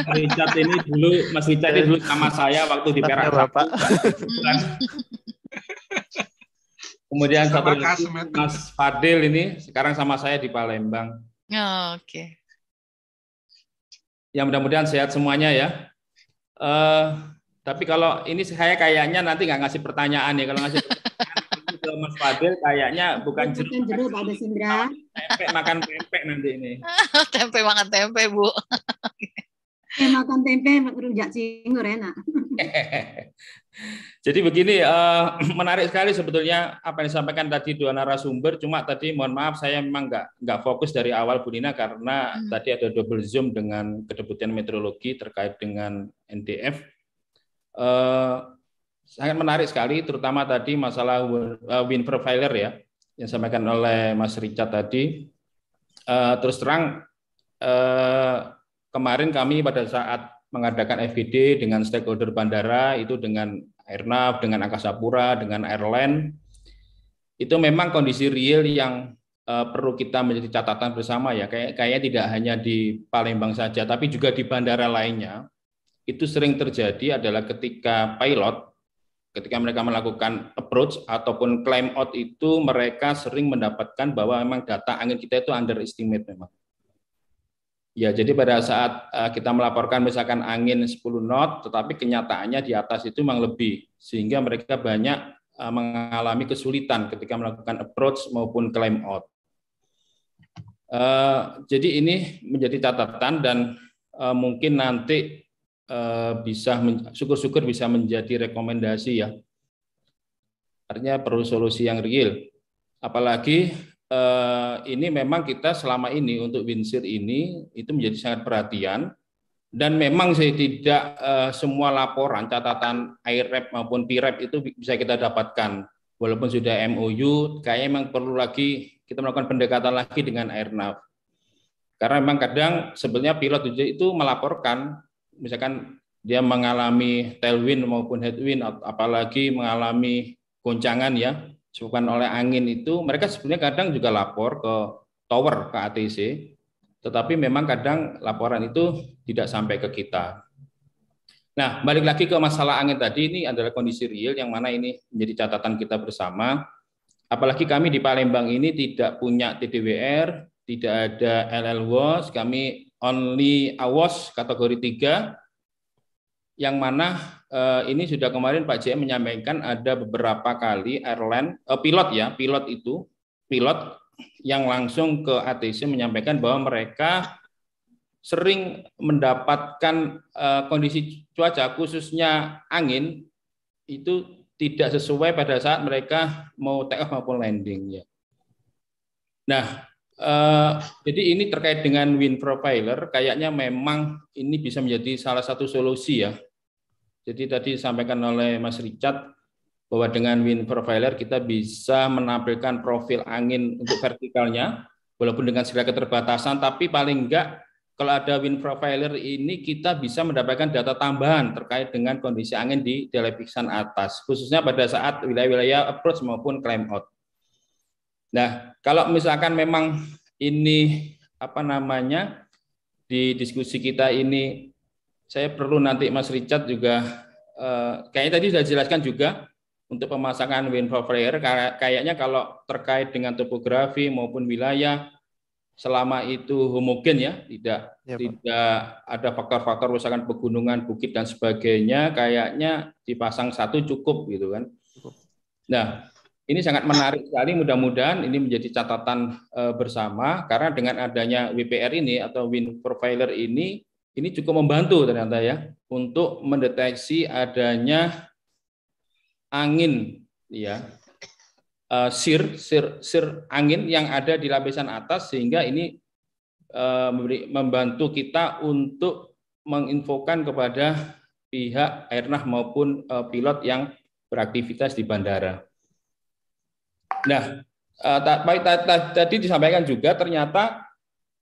Richard, ini dulu Mas Richard ini dulu sama saya waktu di Perak. Bapak. Kan? Hmm. Kemudian satu lagi Mas Fadil ini sekarang sama saya di Palembang. Oh, Oke. Okay. Ya mudah-mudahan sehat semuanya ya. Uh, tapi kalau ini saya kayaknya nanti nggak ngasih pertanyaan ya. Kalau ngasih pertanyaan ke Mas Fadil kayaknya bukan jeruk. Bukan jeruk Pak Desindra. Kan? Tempe makan tempe nanti ini. <laughs> tempe makan tempe Bu. tempe eh, makan tempe rujak cingur enak. <laughs> Jadi begini, uh, menarik sekali sebetulnya apa yang disampaikan tadi dua narasumber. Cuma tadi mohon maaf saya memang nggak nggak fokus dari awal Bu Nina karena hmm. tadi ada double zoom dengan kedeputian meteorologi terkait dengan NDF eh, sangat menarik sekali, terutama tadi masalah eh, win profiler ya, yang disampaikan oleh Mas Richard tadi. Eh, terus terang, eh, kemarin kami pada saat mengadakan FGD dengan stakeholder bandara, itu dengan Airnav, dengan Angkasa Pura, dengan airline, itu memang kondisi real yang perlu kita menjadi catatan bersama ya kayak kayaknya tidak hanya di Palembang saja tapi juga di bandara lainnya itu sering terjadi adalah ketika pilot ketika mereka melakukan approach ataupun climb out itu mereka sering mendapatkan bahwa memang data angin kita itu underestimate memang. Ya, jadi pada saat eh, kita melaporkan misalkan angin 10 knot, tetapi kenyataannya di atas itu memang lebih, sehingga mereka banyak eh, mengalami kesulitan ketika melakukan approach maupun climb out. Eh, jadi ini menjadi catatan dan mungkin nanti Eh, bisa syukur-syukur bisa menjadi rekomendasi ya. Artinya perlu solusi yang real. Apalagi eh, ini memang kita selama ini untuk winsir ini itu menjadi sangat perhatian dan memang saya tidak eh, semua laporan catatan air rep maupun PIREP itu bisa kita dapatkan walaupun sudah MOU kayaknya memang perlu lagi kita melakukan pendekatan lagi dengan airnav. Karena memang kadang sebenarnya pilot itu melaporkan misalkan dia mengalami tailwind maupun headwind apalagi mengalami goncangan ya disebabkan oleh angin itu mereka sebenarnya kadang juga lapor ke tower ke ATC tetapi memang kadang laporan itu tidak sampai ke kita. Nah, balik lagi ke masalah angin tadi ini adalah kondisi real yang mana ini menjadi catatan kita bersama. Apalagi kami di Palembang ini tidak punya TDWR, tidak ada LLWOS, kami only awas kategori 3 yang mana uh, ini sudah kemarin Pak JM menyampaikan ada beberapa kali airline uh, pilot ya, pilot itu pilot yang langsung ke ATC menyampaikan bahwa mereka sering mendapatkan uh, kondisi cuaca khususnya angin itu tidak sesuai pada saat mereka mau take off maupun landing ya. Nah, Uh, jadi ini terkait dengan wind profiler, kayaknya memang ini bisa menjadi salah satu solusi ya. Jadi tadi disampaikan oleh Mas Richard bahwa dengan wind profiler kita bisa menampilkan profil angin untuk vertikalnya, walaupun dengan segala keterbatasan, tapi paling enggak kalau ada wind profiler ini kita bisa mendapatkan data tambahan terkait dengan kondisi angin di televisan atas, khususnya pada saat wilayah-wilayah approach maupun climb out. Nah, kalau misalkan memang ini apa namanya di diskusi kita ini saya perlu nanti Mas Richard juga eh, kayaknya tadi sudah jelaskan juga untuk pemasangan wind flare kayaknya kalau terkait dengan topografi maupun wilayah selama itu homogen ya tidak ya, tidak ada faktor-faktor misalkan pegunungan bukit dan sebagainya kayaknya dipasang satu cukup gitu kan cukup. nah ini sangat menarik sekali. Mudah-mudahan ini menjadi catatan eh, bersama karena dengan adanya WPR ini atau Wind Profiler ini, ini cukup membantu ternyata ya untuk mendeteksi adanya angin, ya eh, sir, sir, sir angin yang ada di lapisan atas sehingga ini eh, membantu kita untuk menginfokan kepada pihak airnah maupun pilot yang beraktivitas di bandara. Nah, eh, baik tadi disampaikan juga ternyata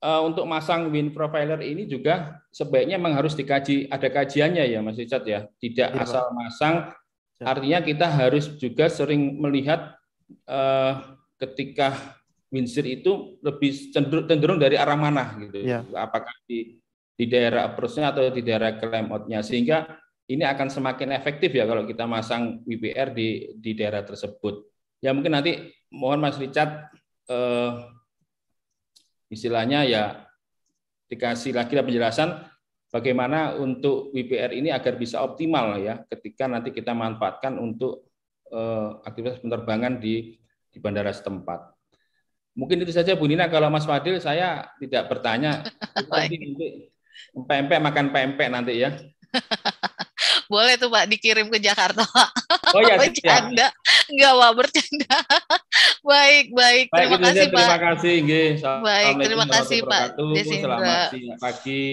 eh, untuk masang wind profiler ini juga sebaiknya memang harus dikaji ada kajiannya ya Mas Richard ya tidak iya, asal masang iya. artinya kita harus juga sering melihat eh, ketika windsir itu lebih cenderung, cenderung dari arah mana gitu ya. apakah di di daerah approach-nya atau di daerah climb out-nya sehingga ini akan semakin efektif ya kalau kita masang WPR di di daerah tersebut Ya mungkin nanti mohon Mas Richard eh, istilahnya ya dikasih lagi penjelasan bagaimana untuk WPR ini agar bisa optimal ya ketika nanti kita manfaatkan untuk eh, aktivitas penerbangan di di bandara setempat. Mungkin itu saja Bu Nina kalau Mas Fadil saya tidak bertanya <laughs> nanti nanti pempek makan pempek nanti ya. <laughs> boleh tuh Pak dikirim ke Jakarta Pak. Oh iya, <laughs> iya. bercanda. Enggak wah bercanda. baik, baik. baik terima, kasih, terima Pak. kasih Baik, terima kasih Pak Desindra. Selamat pagi.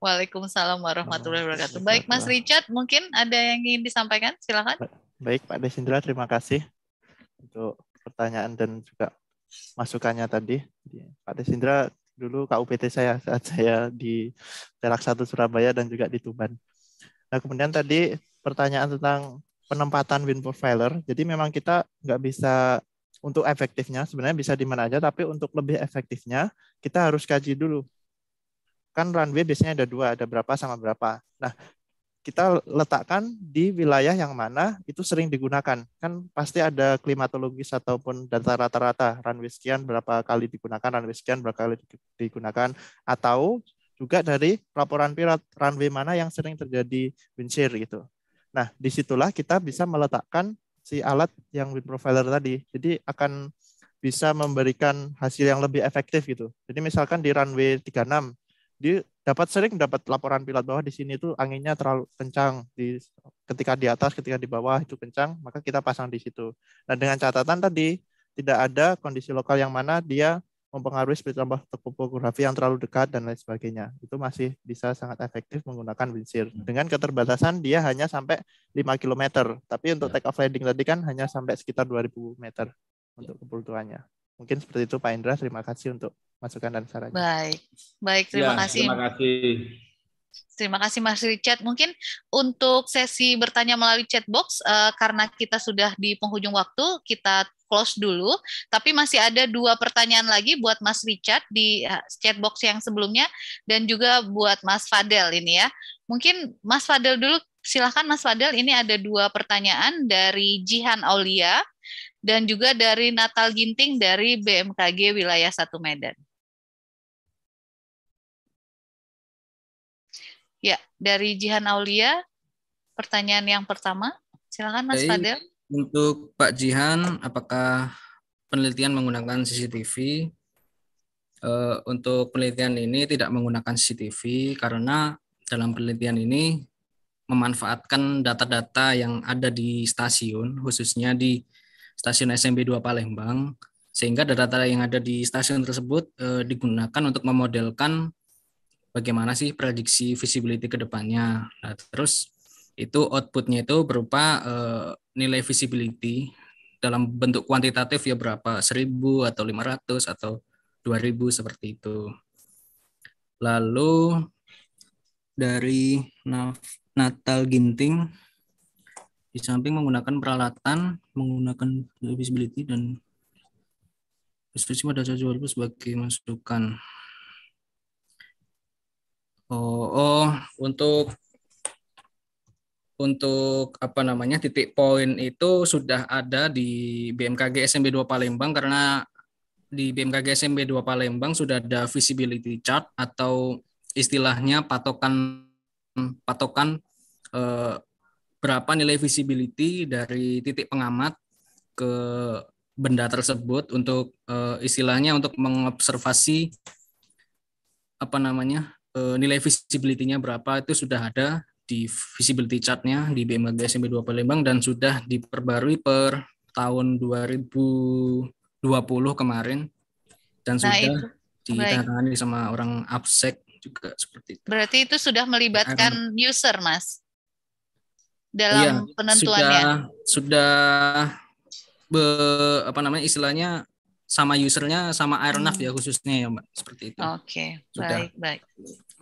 Waalaikumsalam warahmatullahi wabarakatuh. Baik, Mas Richard, mungkin ada yang ingin disampaikan? Silakan. Baik, Pak Desindra, terima kasih untuk pertanyaan dan juga masukannya tadi. Pak Desindra dulu KUPT saya saat saya di Telak satu Surabaya dan juga di Tuban. Nah, kemudian tadi pertanyaan tentang penempatan wind profiler. Jadi memang kita nggak bisa untuk efektifnya sebenarnya bisa di mana aja, tapi untuk lebih efektifnya kita harus kaji dulu. Kan runway biasanya ada dua, ada berapa sama berapa. Nah, kita letakkan di wilayah yang mana itu sering digunakan. Kan pasti ada klimatologis ataupun data rata-rata runway sekian berapa kali digunakan, runway sekian berapa kali digunakan atau juga dari laporan pilot runway mana yang sering terjadi wind shear gitu. Nah, disitulah kita bisa meletakkan si alat yang wind profiler tadi. Jadi akan bisa memberikan hasil yang lebih efektif gitu. Jadi misalkan di runway 36, dia dapat sering dapat laporan pilot bahwa di sini itu anginnya terlalu kencang di ketika di atas, ketika di bawah itu kencang, maka kita pasang di situ. Nah, dengan catatan tadi tidak ada kondisi lokal yang mana dia mempengaruhi spektrum topografi yang terlalu dekat dan lain sebagainya. Itu masih bisa sangat efektif menggunakan windshear. Hmm. Dengan keterbatasan dia hanya sampai 5 km, tapi untuk ya. take off landing tadi kan hanya sampai sekitar 2000 meter untuk ya. kebutuhannya. Mungkin seperti itu Pak Indra, terima kasih untuk masukan dan sarannya. Baik. Baik, terima ya, kasih. Terima kasih. Terima kasih Mas Richard. Mungkin untuk sesi bertanya melalui chat box uh, karena kita sudah di penghujung waktu, kita close dulu, tapi masih ada dua pertanyaan lagi buat Mas Richard di eh, chatbox yang sebelumnya dan juga buat Mas Fadel ini ya. Mungkin Mas Fadel dulu, silahkan Mas Fadel. Ini ada dua pertanyaan dari Jihan Aulia dan juga dari Natal Ginting dari BMKG Wilayah 1 Medan. Ya, dari Jihan Aulia, pertanyaan yang pertama. Silakan Mas Baik. Fadel. Untuk Pak Jihan, apakah penelitian menggunakan CCTV? Eh, untuk penelitian ini tidak menggunakan CCTV karena dalam penelitian ini memanfaatkan data-data yang ada di stasiun, khususnya di stasiun smb 2 Palembang, sehingga data-data yang ada di stasiun tersebut eh, digunakan untuk memodelkan bagaimana sih prediksi visibility ke depannya. Nah, terus itu outputnya itu berupa uh, nilai visibility dalam bentuk kuantitatif ya berapa 1000 atau 500 atau 2000 seperti itu. Lalu dari Natal Ginting di samping menggunakan peralatan menggunakan visibility dan pada jadwal sebagai masukan. Oh, oh untuk untuk apa namanya titik poin itu sudah ada di BMKG SMP 2 Palembang karena di BMKG SMP 2 Palembang sudah ada visibility chart atau istilahnya patokan patokan eh, berapa nilai visibility dari titik pengamat ke benda tersebut untuk eh, istilahnya untuk mengobservasi apa namanya eh, nilai visibility-nya berapa itu sudah ada di visibility chartnya di BMKG SMP 2 Palembang dan sudah diperbarui per tahun 2020 kemarin dan nah, sudah ditangani ditandatangani sama orang Upsec juga seperti itu. Berarti itu sudah melibatkan user, Mas. Dalam iya, penentuannya. Sudah sudah be, apa namanya istilahnya sama usernya sama airnav ya hmm. ya khususnya ya Mbak, seperti itu. Oke, okay. baik, baik.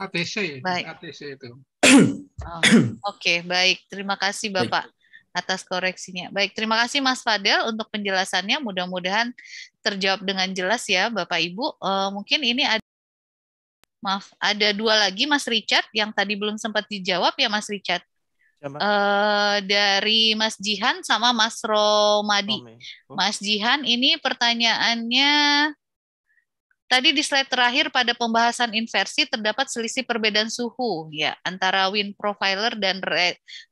ATC, baik. ATC itu. Oh, oke, okay, baik. Terima kasih Bapak atas koreksinya. Baik, terima kasih Mas Fadel untuk penjelasannya. Mudah-mudahan terjawab dengan jelas ya Bapak Ibu. Uh, mungkin ini ada Maaf, ada dua lagi Mas Richard yang tadi belum sempat dijawab ya Mas Richard. Uh, dari Mas Jihan sama Mas Romadi. Oh, Mas Jihan ini pertanyaannya Tadi di slide terakhir pada pembahasan inversi terdapat selisih perbedaan suhu ya antara wind profiler dan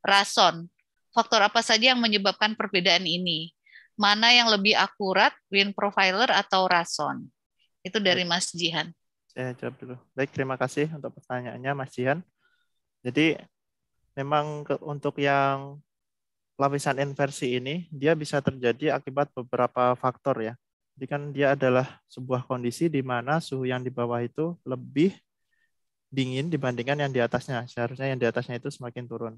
rason. Faktor apa saja yang menyebabkan perbedaan ini? Mana yang lebih akurat, wind profiler atau rason? Itu dari Mas Jihan. Saya jawab dulu. Baik, terima kasih untuk pertanyaannya Mas Jihan. Jadi memang untuk yang lapisan inversi ini dia bisa terjadi akibat beberapa faktor ya jadi kan dia adalah sebuah kondisi di mana suhu yang di bawah itu lebih dingin dibandingkan yang di atasnya. Seharusnya yang di atasnya itu semakin turun.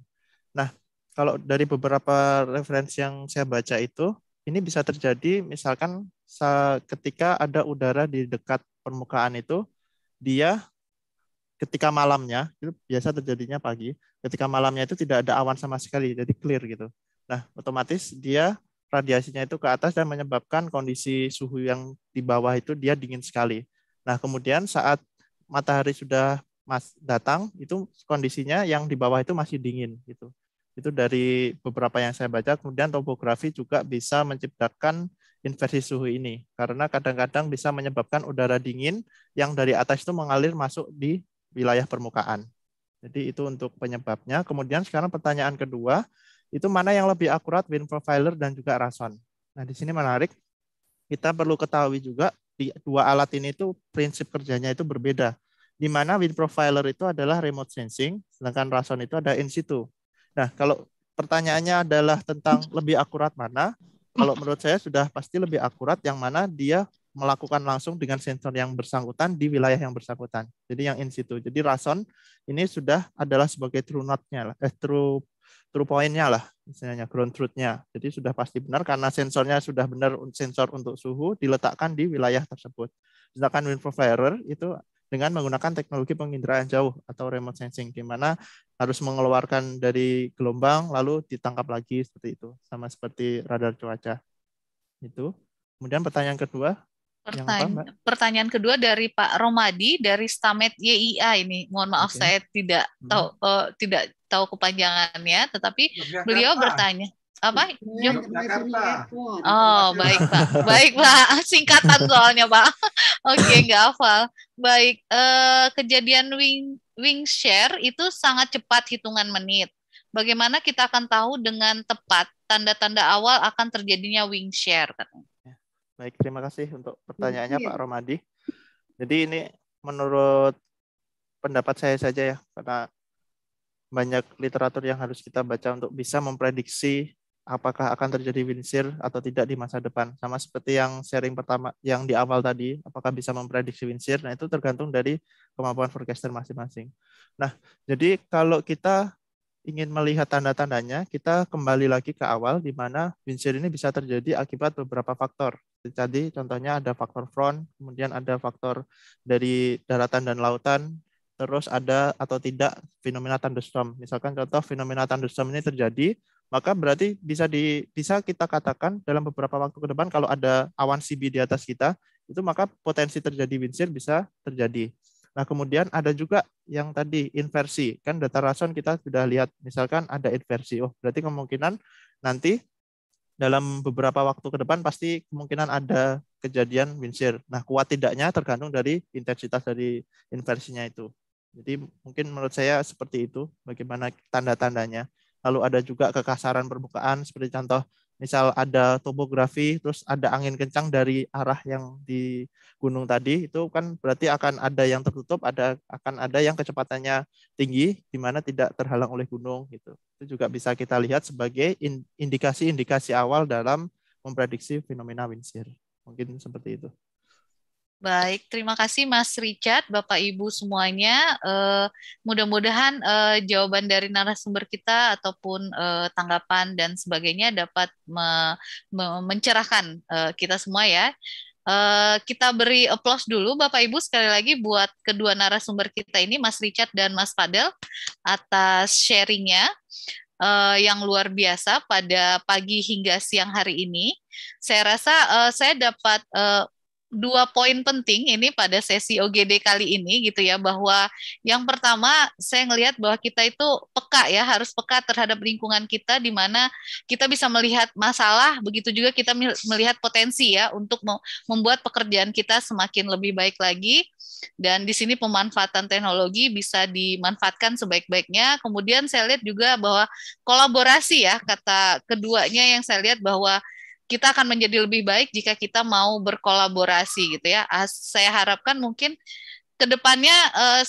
Nah, kalau dari beberapa referensi yang saya baca itu, ini bisa terjadi misalkan ketika ada udara di dekat permukaan itu, dia ketika malamnya, itu biasa terjadinya pagi, ketika malamnya itu tidak ada awan sama sekali, jadi clear gitu. Nah, otomatis dia radiasinya itu ke atas dan menyebabkan kondisi suhu yang di bawah itu dia dingin sekali. Nah, kemudian saat matahari sudah mas datang, itu kondisinya yang di bawah itu masih dingin gitu. Itu dari beberapa yang saya baca, kemudian topografi juga bisa menciptakan inversi suhu ini karena kadang-kadang bisa menyebabkan udara dingin yang dari atas itu mengalir masuk di wilayah permukaan. Jadi itu untuk penyebabnya. Kemudian sekarang pertanyaan kedua, itu mana yang lebih akurat wind profiler dan juga rason. Nah, di sini menarik. Kita perlu ketahui juga di dua alat ini itu prinsip kerjanya itu berbeda. Di mana wind profiler itu adalah remote sensing, sedangkan rason itu ada in situ. Nah, kalau pertanyaannya adalah tentang lebih akurat mana? Kalau menurut saya sudah pasti lebih akurat yang mana dia melakukan langsung dengan sensor yang bersangkutan di wilayah yang bersangkutan. Jadi yang in situ. Jadi rason ini sudah adalah sebagai true not-nya, eh, true true point-nya lah misalnya ground truth-nya. Jadi sudah pasti benar karena sensornya sudah benar sensor untuk suhu diletakkan di wilayah tersebut. Sedangkan wind profiler itu dengan menggunakan teknologi penginderaan jauh atau remote sensing di mana harus mengeluarkan dari gelombang lalu ditangkap lagi seperti itu sama seperti radar cuaca. Itu. Kemudian pertanyaan kedua, Pertanyaan, apa, pertanyaan kedua dari Pak Romadi dari Stamet YIA ini. Mohon maaf okay. saya tidak hmm. tahu hmm. uh, tidak tahu kepanjangannya, tetapi Yogyakarta. beliau bertanya apa? Yogyakarta. Oh, baik Pak. Baik Pak. <laughs> Singkatan soalnya Pak. <laughs> Oke, okay, nggak hafal. Baik, uh, kejadian wing wing share itu sangat cepat hitungan menit. Bagaimana kita akan tahu dengan tepat tanda-tanda awal akan terjadinya wing share katanya? Baik, terima kasih untuk pertanyaannya iya. Pak Romadi. Jadi ini menurut pendapat saya saja ya, karena banyak literatur yang harus kita baca untuk bisa memprediksi apakah akan terjadi windshear atau tidak di masa depan. Sama seperti yang sharing pertama yang di awal tadi, apakah bisa memprediksi windshear, Nah, itu tergantung dari kemampuan forecaster masing-masing. Nah, jadi kalau kita ingin melihat tanda-tandanya, kita kembali lagi ke awal di mana windshield ini bisa terjadi akibat beberapa faktor. Jadi contohnya ada faktor front, kemudian ada faktor dari daratan dan lautan, terus ada atau tidak fenomena thunderstorm. Misalkan contoh fenomena thunderstorm ini terjadi, maka berarti bisa di bisa kita katakan dalam beberapa waktu ke depan kalau ada awan CB di atas kita, itu maka potensi terjadi windshield bisa terjadi. Nah, kemudian ada juga yang tadi inversi. Kan data rason kita sudah lihat misalkan ada inversi. Oh, berarti kemungkinan nanti dalam beberapa waktu ke depan pasti kemungkinan ada kejadian wind Nah, kuat tidaknya tergantung dari intensitas dari inversinya itu. Jadi mungkin menurut saya seperti itu bagaimana tanda-tandanya. Lalu ada juga kekasaran permukaan seperti contoh misal ada topografi terus ada angin kencang dari arah yang di gunung tadi itu kan berarti akan ada yang tertutup ada akan ada yang kecepatannya tinggi di mana tidak terhalang oleh gunung gitu itu juga bisa kita lihat sebagai indikasi-indikasi awal dalam memprediksi fenomena wind mungkin seperti itu Baik, terima kasih Mas Richard, Bapak Ibu semuanya. Uh, Mudah-mudahan uh, jawaban dari narasumber kita ataupun uh, tanggapan dan sebagainya dapat me me mencerahkan uh, kita semua ya. Uh, kita beri aplaus dulu Bapak Ibu sekali lagi buat kedua narasumber kita ini Mas Richard dan Mas Fadel atas sharingnya uh, yang luar biasa pada pagi hingga siang hari ini. Saya rasa uh, saya dapat uh, dua poin penting ini pada sesi OGD kali ini gitu ya bahwa yang pertama saya ngelihat bahwa kita itu peka ya harus peka terhadap lingkungan kita di mana kita bisa melihat masalah begitu juga kita melihat potensi ya untuk membuat pekerjaan kita semakin lebih baik lagi dan di sini pemanfaatan teknologi bisa dimanfaatkan sebaik-baiknya. Kemudian saya lihat juga bahwa kolaborasi ya kata keduanya yang saya lihat bahwa kita akan menjadi lebih baik jika kita mau berkolaborasi gitu ya. Ah, saya harapkan mungkin kedepannya eh,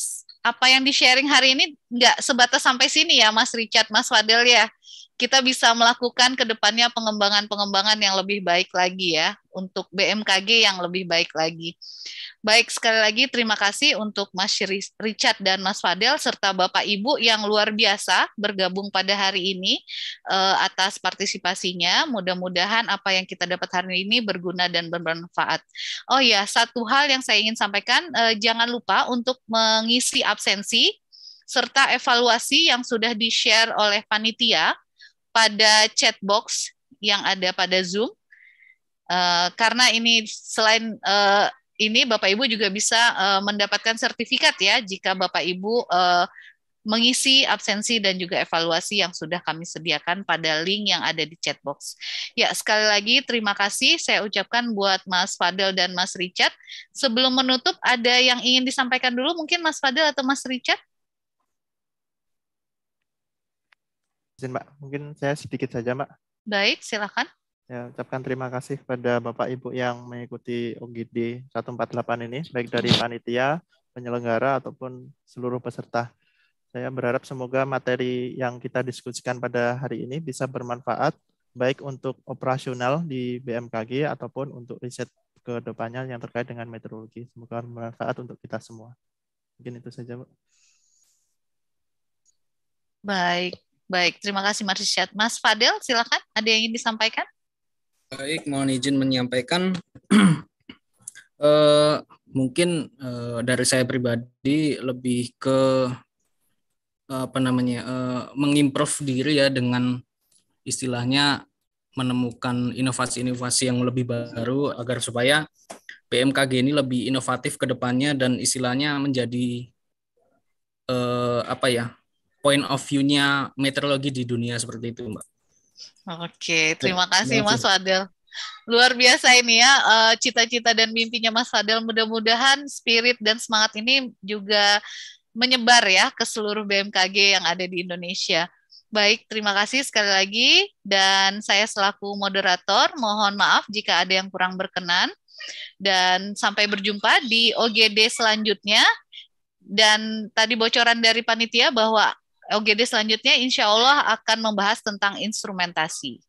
apa yang di sharing hari ini nggak sebatas sampai sini ya Mas Richard, Mas Fadel ya kita bisa melakukan ke depannya pengembangan-pengembangan yang lebih baik lagi ya untuk BMKG yang lebih baik lagi. Baik, sekali lagi terima kasih untuk Mas Richard dan Mas Fadel serta Bapak Ibu yang luar biasa bergabung pada hari ini uh, atas partisipasinya. Mudah-mudahan apa yang kita dapat hari ini berguna dan bermanfaat. Oh ya, satu hal yang saya ingin sampaikan, uh, jangan lupa untuk mengisi absensi serta evaluasi yang sudah di-share oleh panitia pada chat box yang ada pada Zoom. Uh, karena ini selain uh, ini Bapak Ibu juga bisa uh, mendapatkan sertifikat ya jika Bapak Ibu uh, mengisi absensi dan juga evaluasi yang sudah kami sediakan pada link yang ada di chat box. Ya, sekali lagi terima kasih saya ucapkan buat Mas Fadel dan Mas Richard. Sebelum menutup, ada yang ingin disampaikan dulu mungkin Mas Fadel atau Mas Richard? izin Mbak. Mungkin saya sedikit saja Mbak. Baik, silakan. Ya, ucapkan terima kasih pada Bapak Ibu yang mengikuti OGD 148 ini, baik dari panitia, penyelenggara, ataupun seluruh peserta. Saya berharap semoga materi yang kita diskusikan pada hari ini bisa bermanfaat, baik untuk operasional di BMKG ataupun untuk riset ke depannya yang terkait dengan meteorologi. Semoga bermanfaat untuk kita semua. Mungkin itu saja, Bu. Baik, Baik, terima kasih Mas Risyad. Mas Fadel, silakan. Ada yang ingin disampaikan? Baik, mohon izin menyampaikan. <clears throat> Eh, mungkin eh, dari saya pribadi lebih ke apa namanya eh, mengimprove diri ya dengan istilahnya menemukan inovasi-inovasi yang lebih baru agar supaya PMKG ini lebih inovatif ke depannya dan istilahnya menjadi eh, apa ya point of view-nya meteorologi di dunia seperti itu, Mbak. Oke, terima kasih Mas Fadel. Luar biasa ini ya, eh, cita-cita dan mimpinya Mas Fadel. Mudah-mudahan spirit dan semangat ini juga menyebar ya ke seluruh BMKG yang ada di Indonesia. Baik, terima kasih sekali lagi. Dan saya selaku moderator, mohon maaf jika ada yang kurang berkenan. Dan sampai berjumpa di OGD selanjutnya. Dan tadi bocoran dari panitia bahwa OGD selanjutnya insya Allah akan membahas tentang instrumentasi.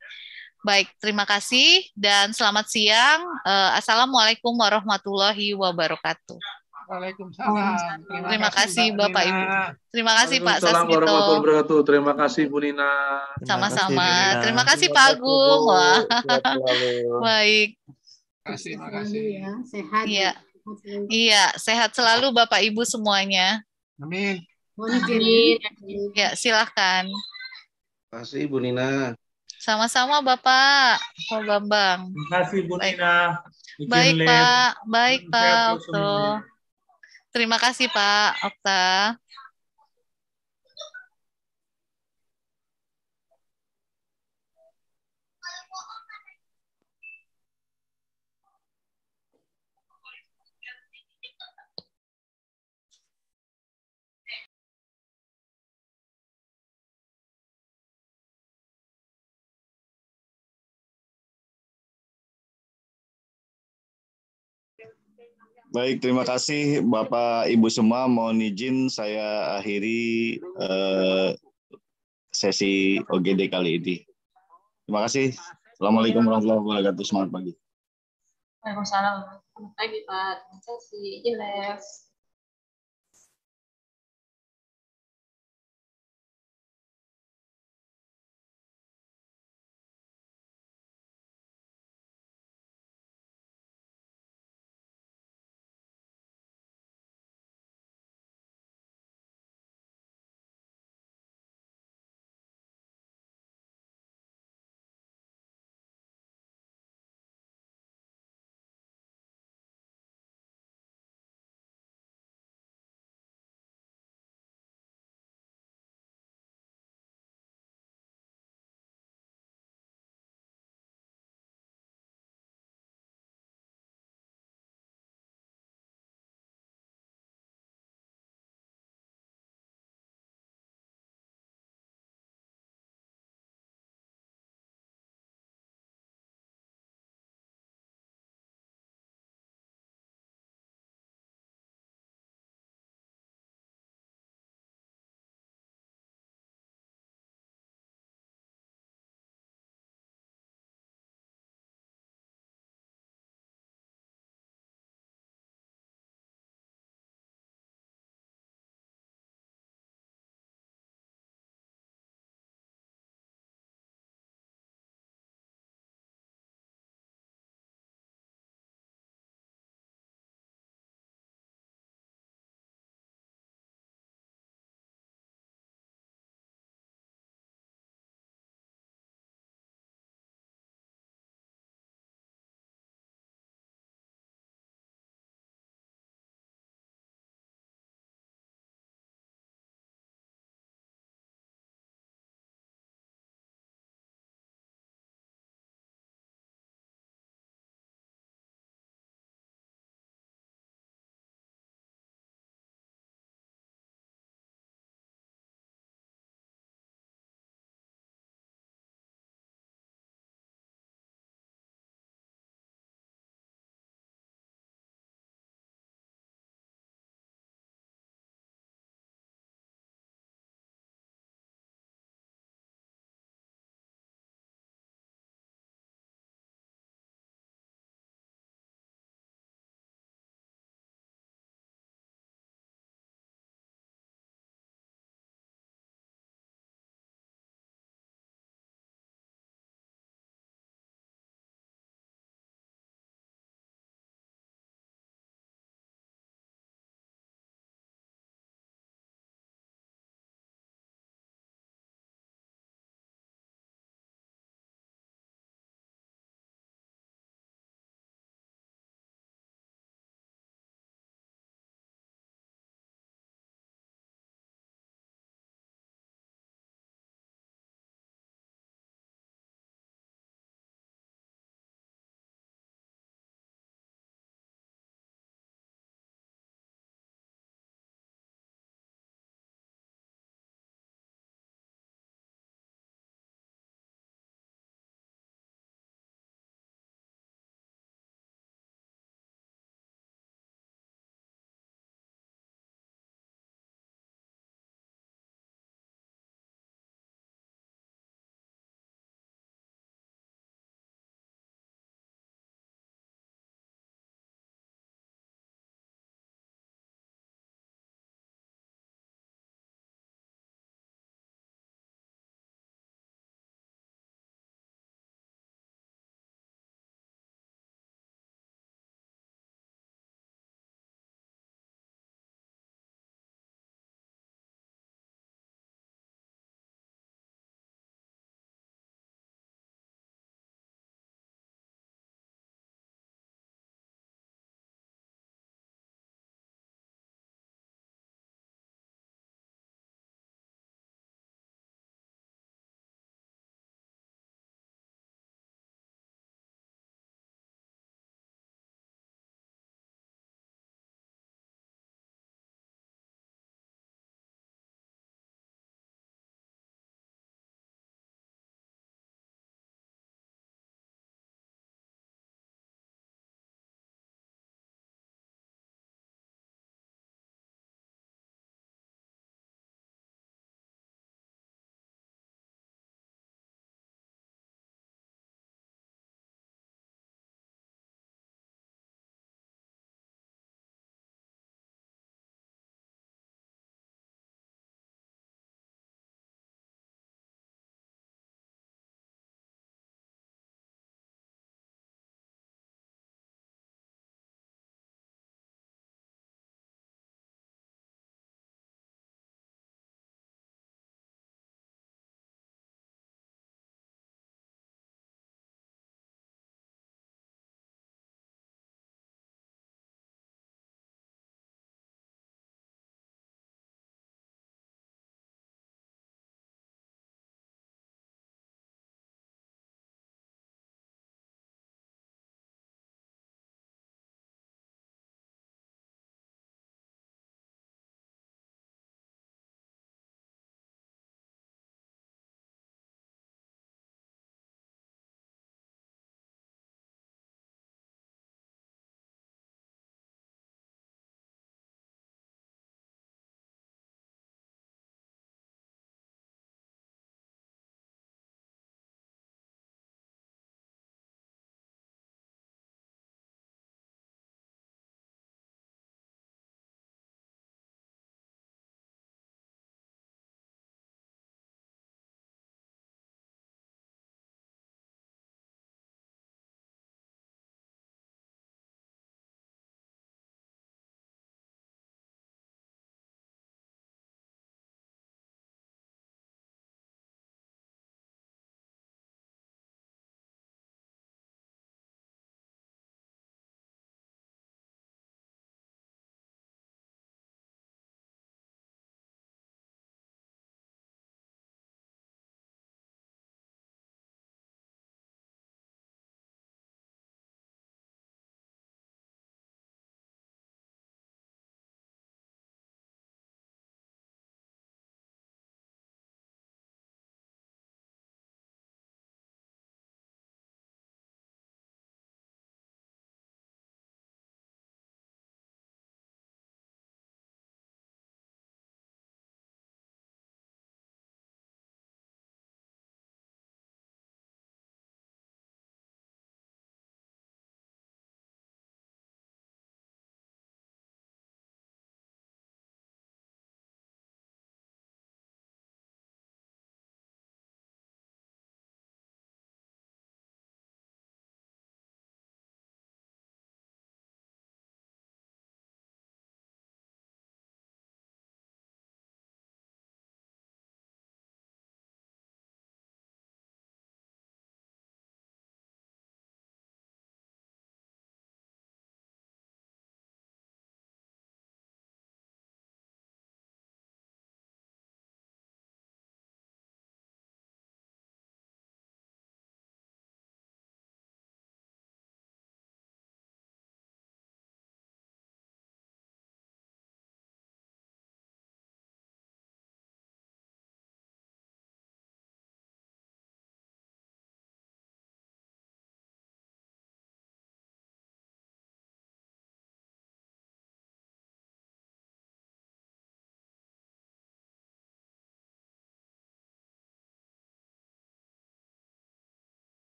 Baik, terima kasih dan selamat siang. Eh, Assalamualaikum warahmatullahi wabarakatuh. Waalaikumsalam. Terima, kasih, Bapak Ibu. Terima kasih Pak Sasmito. warahmatullahi wabarakatuh. Terima kasih Bu Nina. Sama-sama. Terima, kasih Pak Agung. Wah. <laughs> Baik. Terima kasih, Ya, Iya. Iya, sehat selalu Bapak Ibu semuanya. Amin. Mohon izin. Ya, silahkan. Terima kasih Bu Nina. Sama-sama Bapak, Pak Bambang. Terima kasih Bu Nina. Izin Baik Pak, baik Pak Terima kasih Pak Okta. Baik, terima kasih Bapak Ibu semua. Mohon izin saya akhiri eh, sesi OGD kali ini. Terima kasih. Assalamualaikum warahmatullahi wabarakatuh. Selamat pagi. Waalaikumsalam. Selamat pagi Pak. Terima kasih.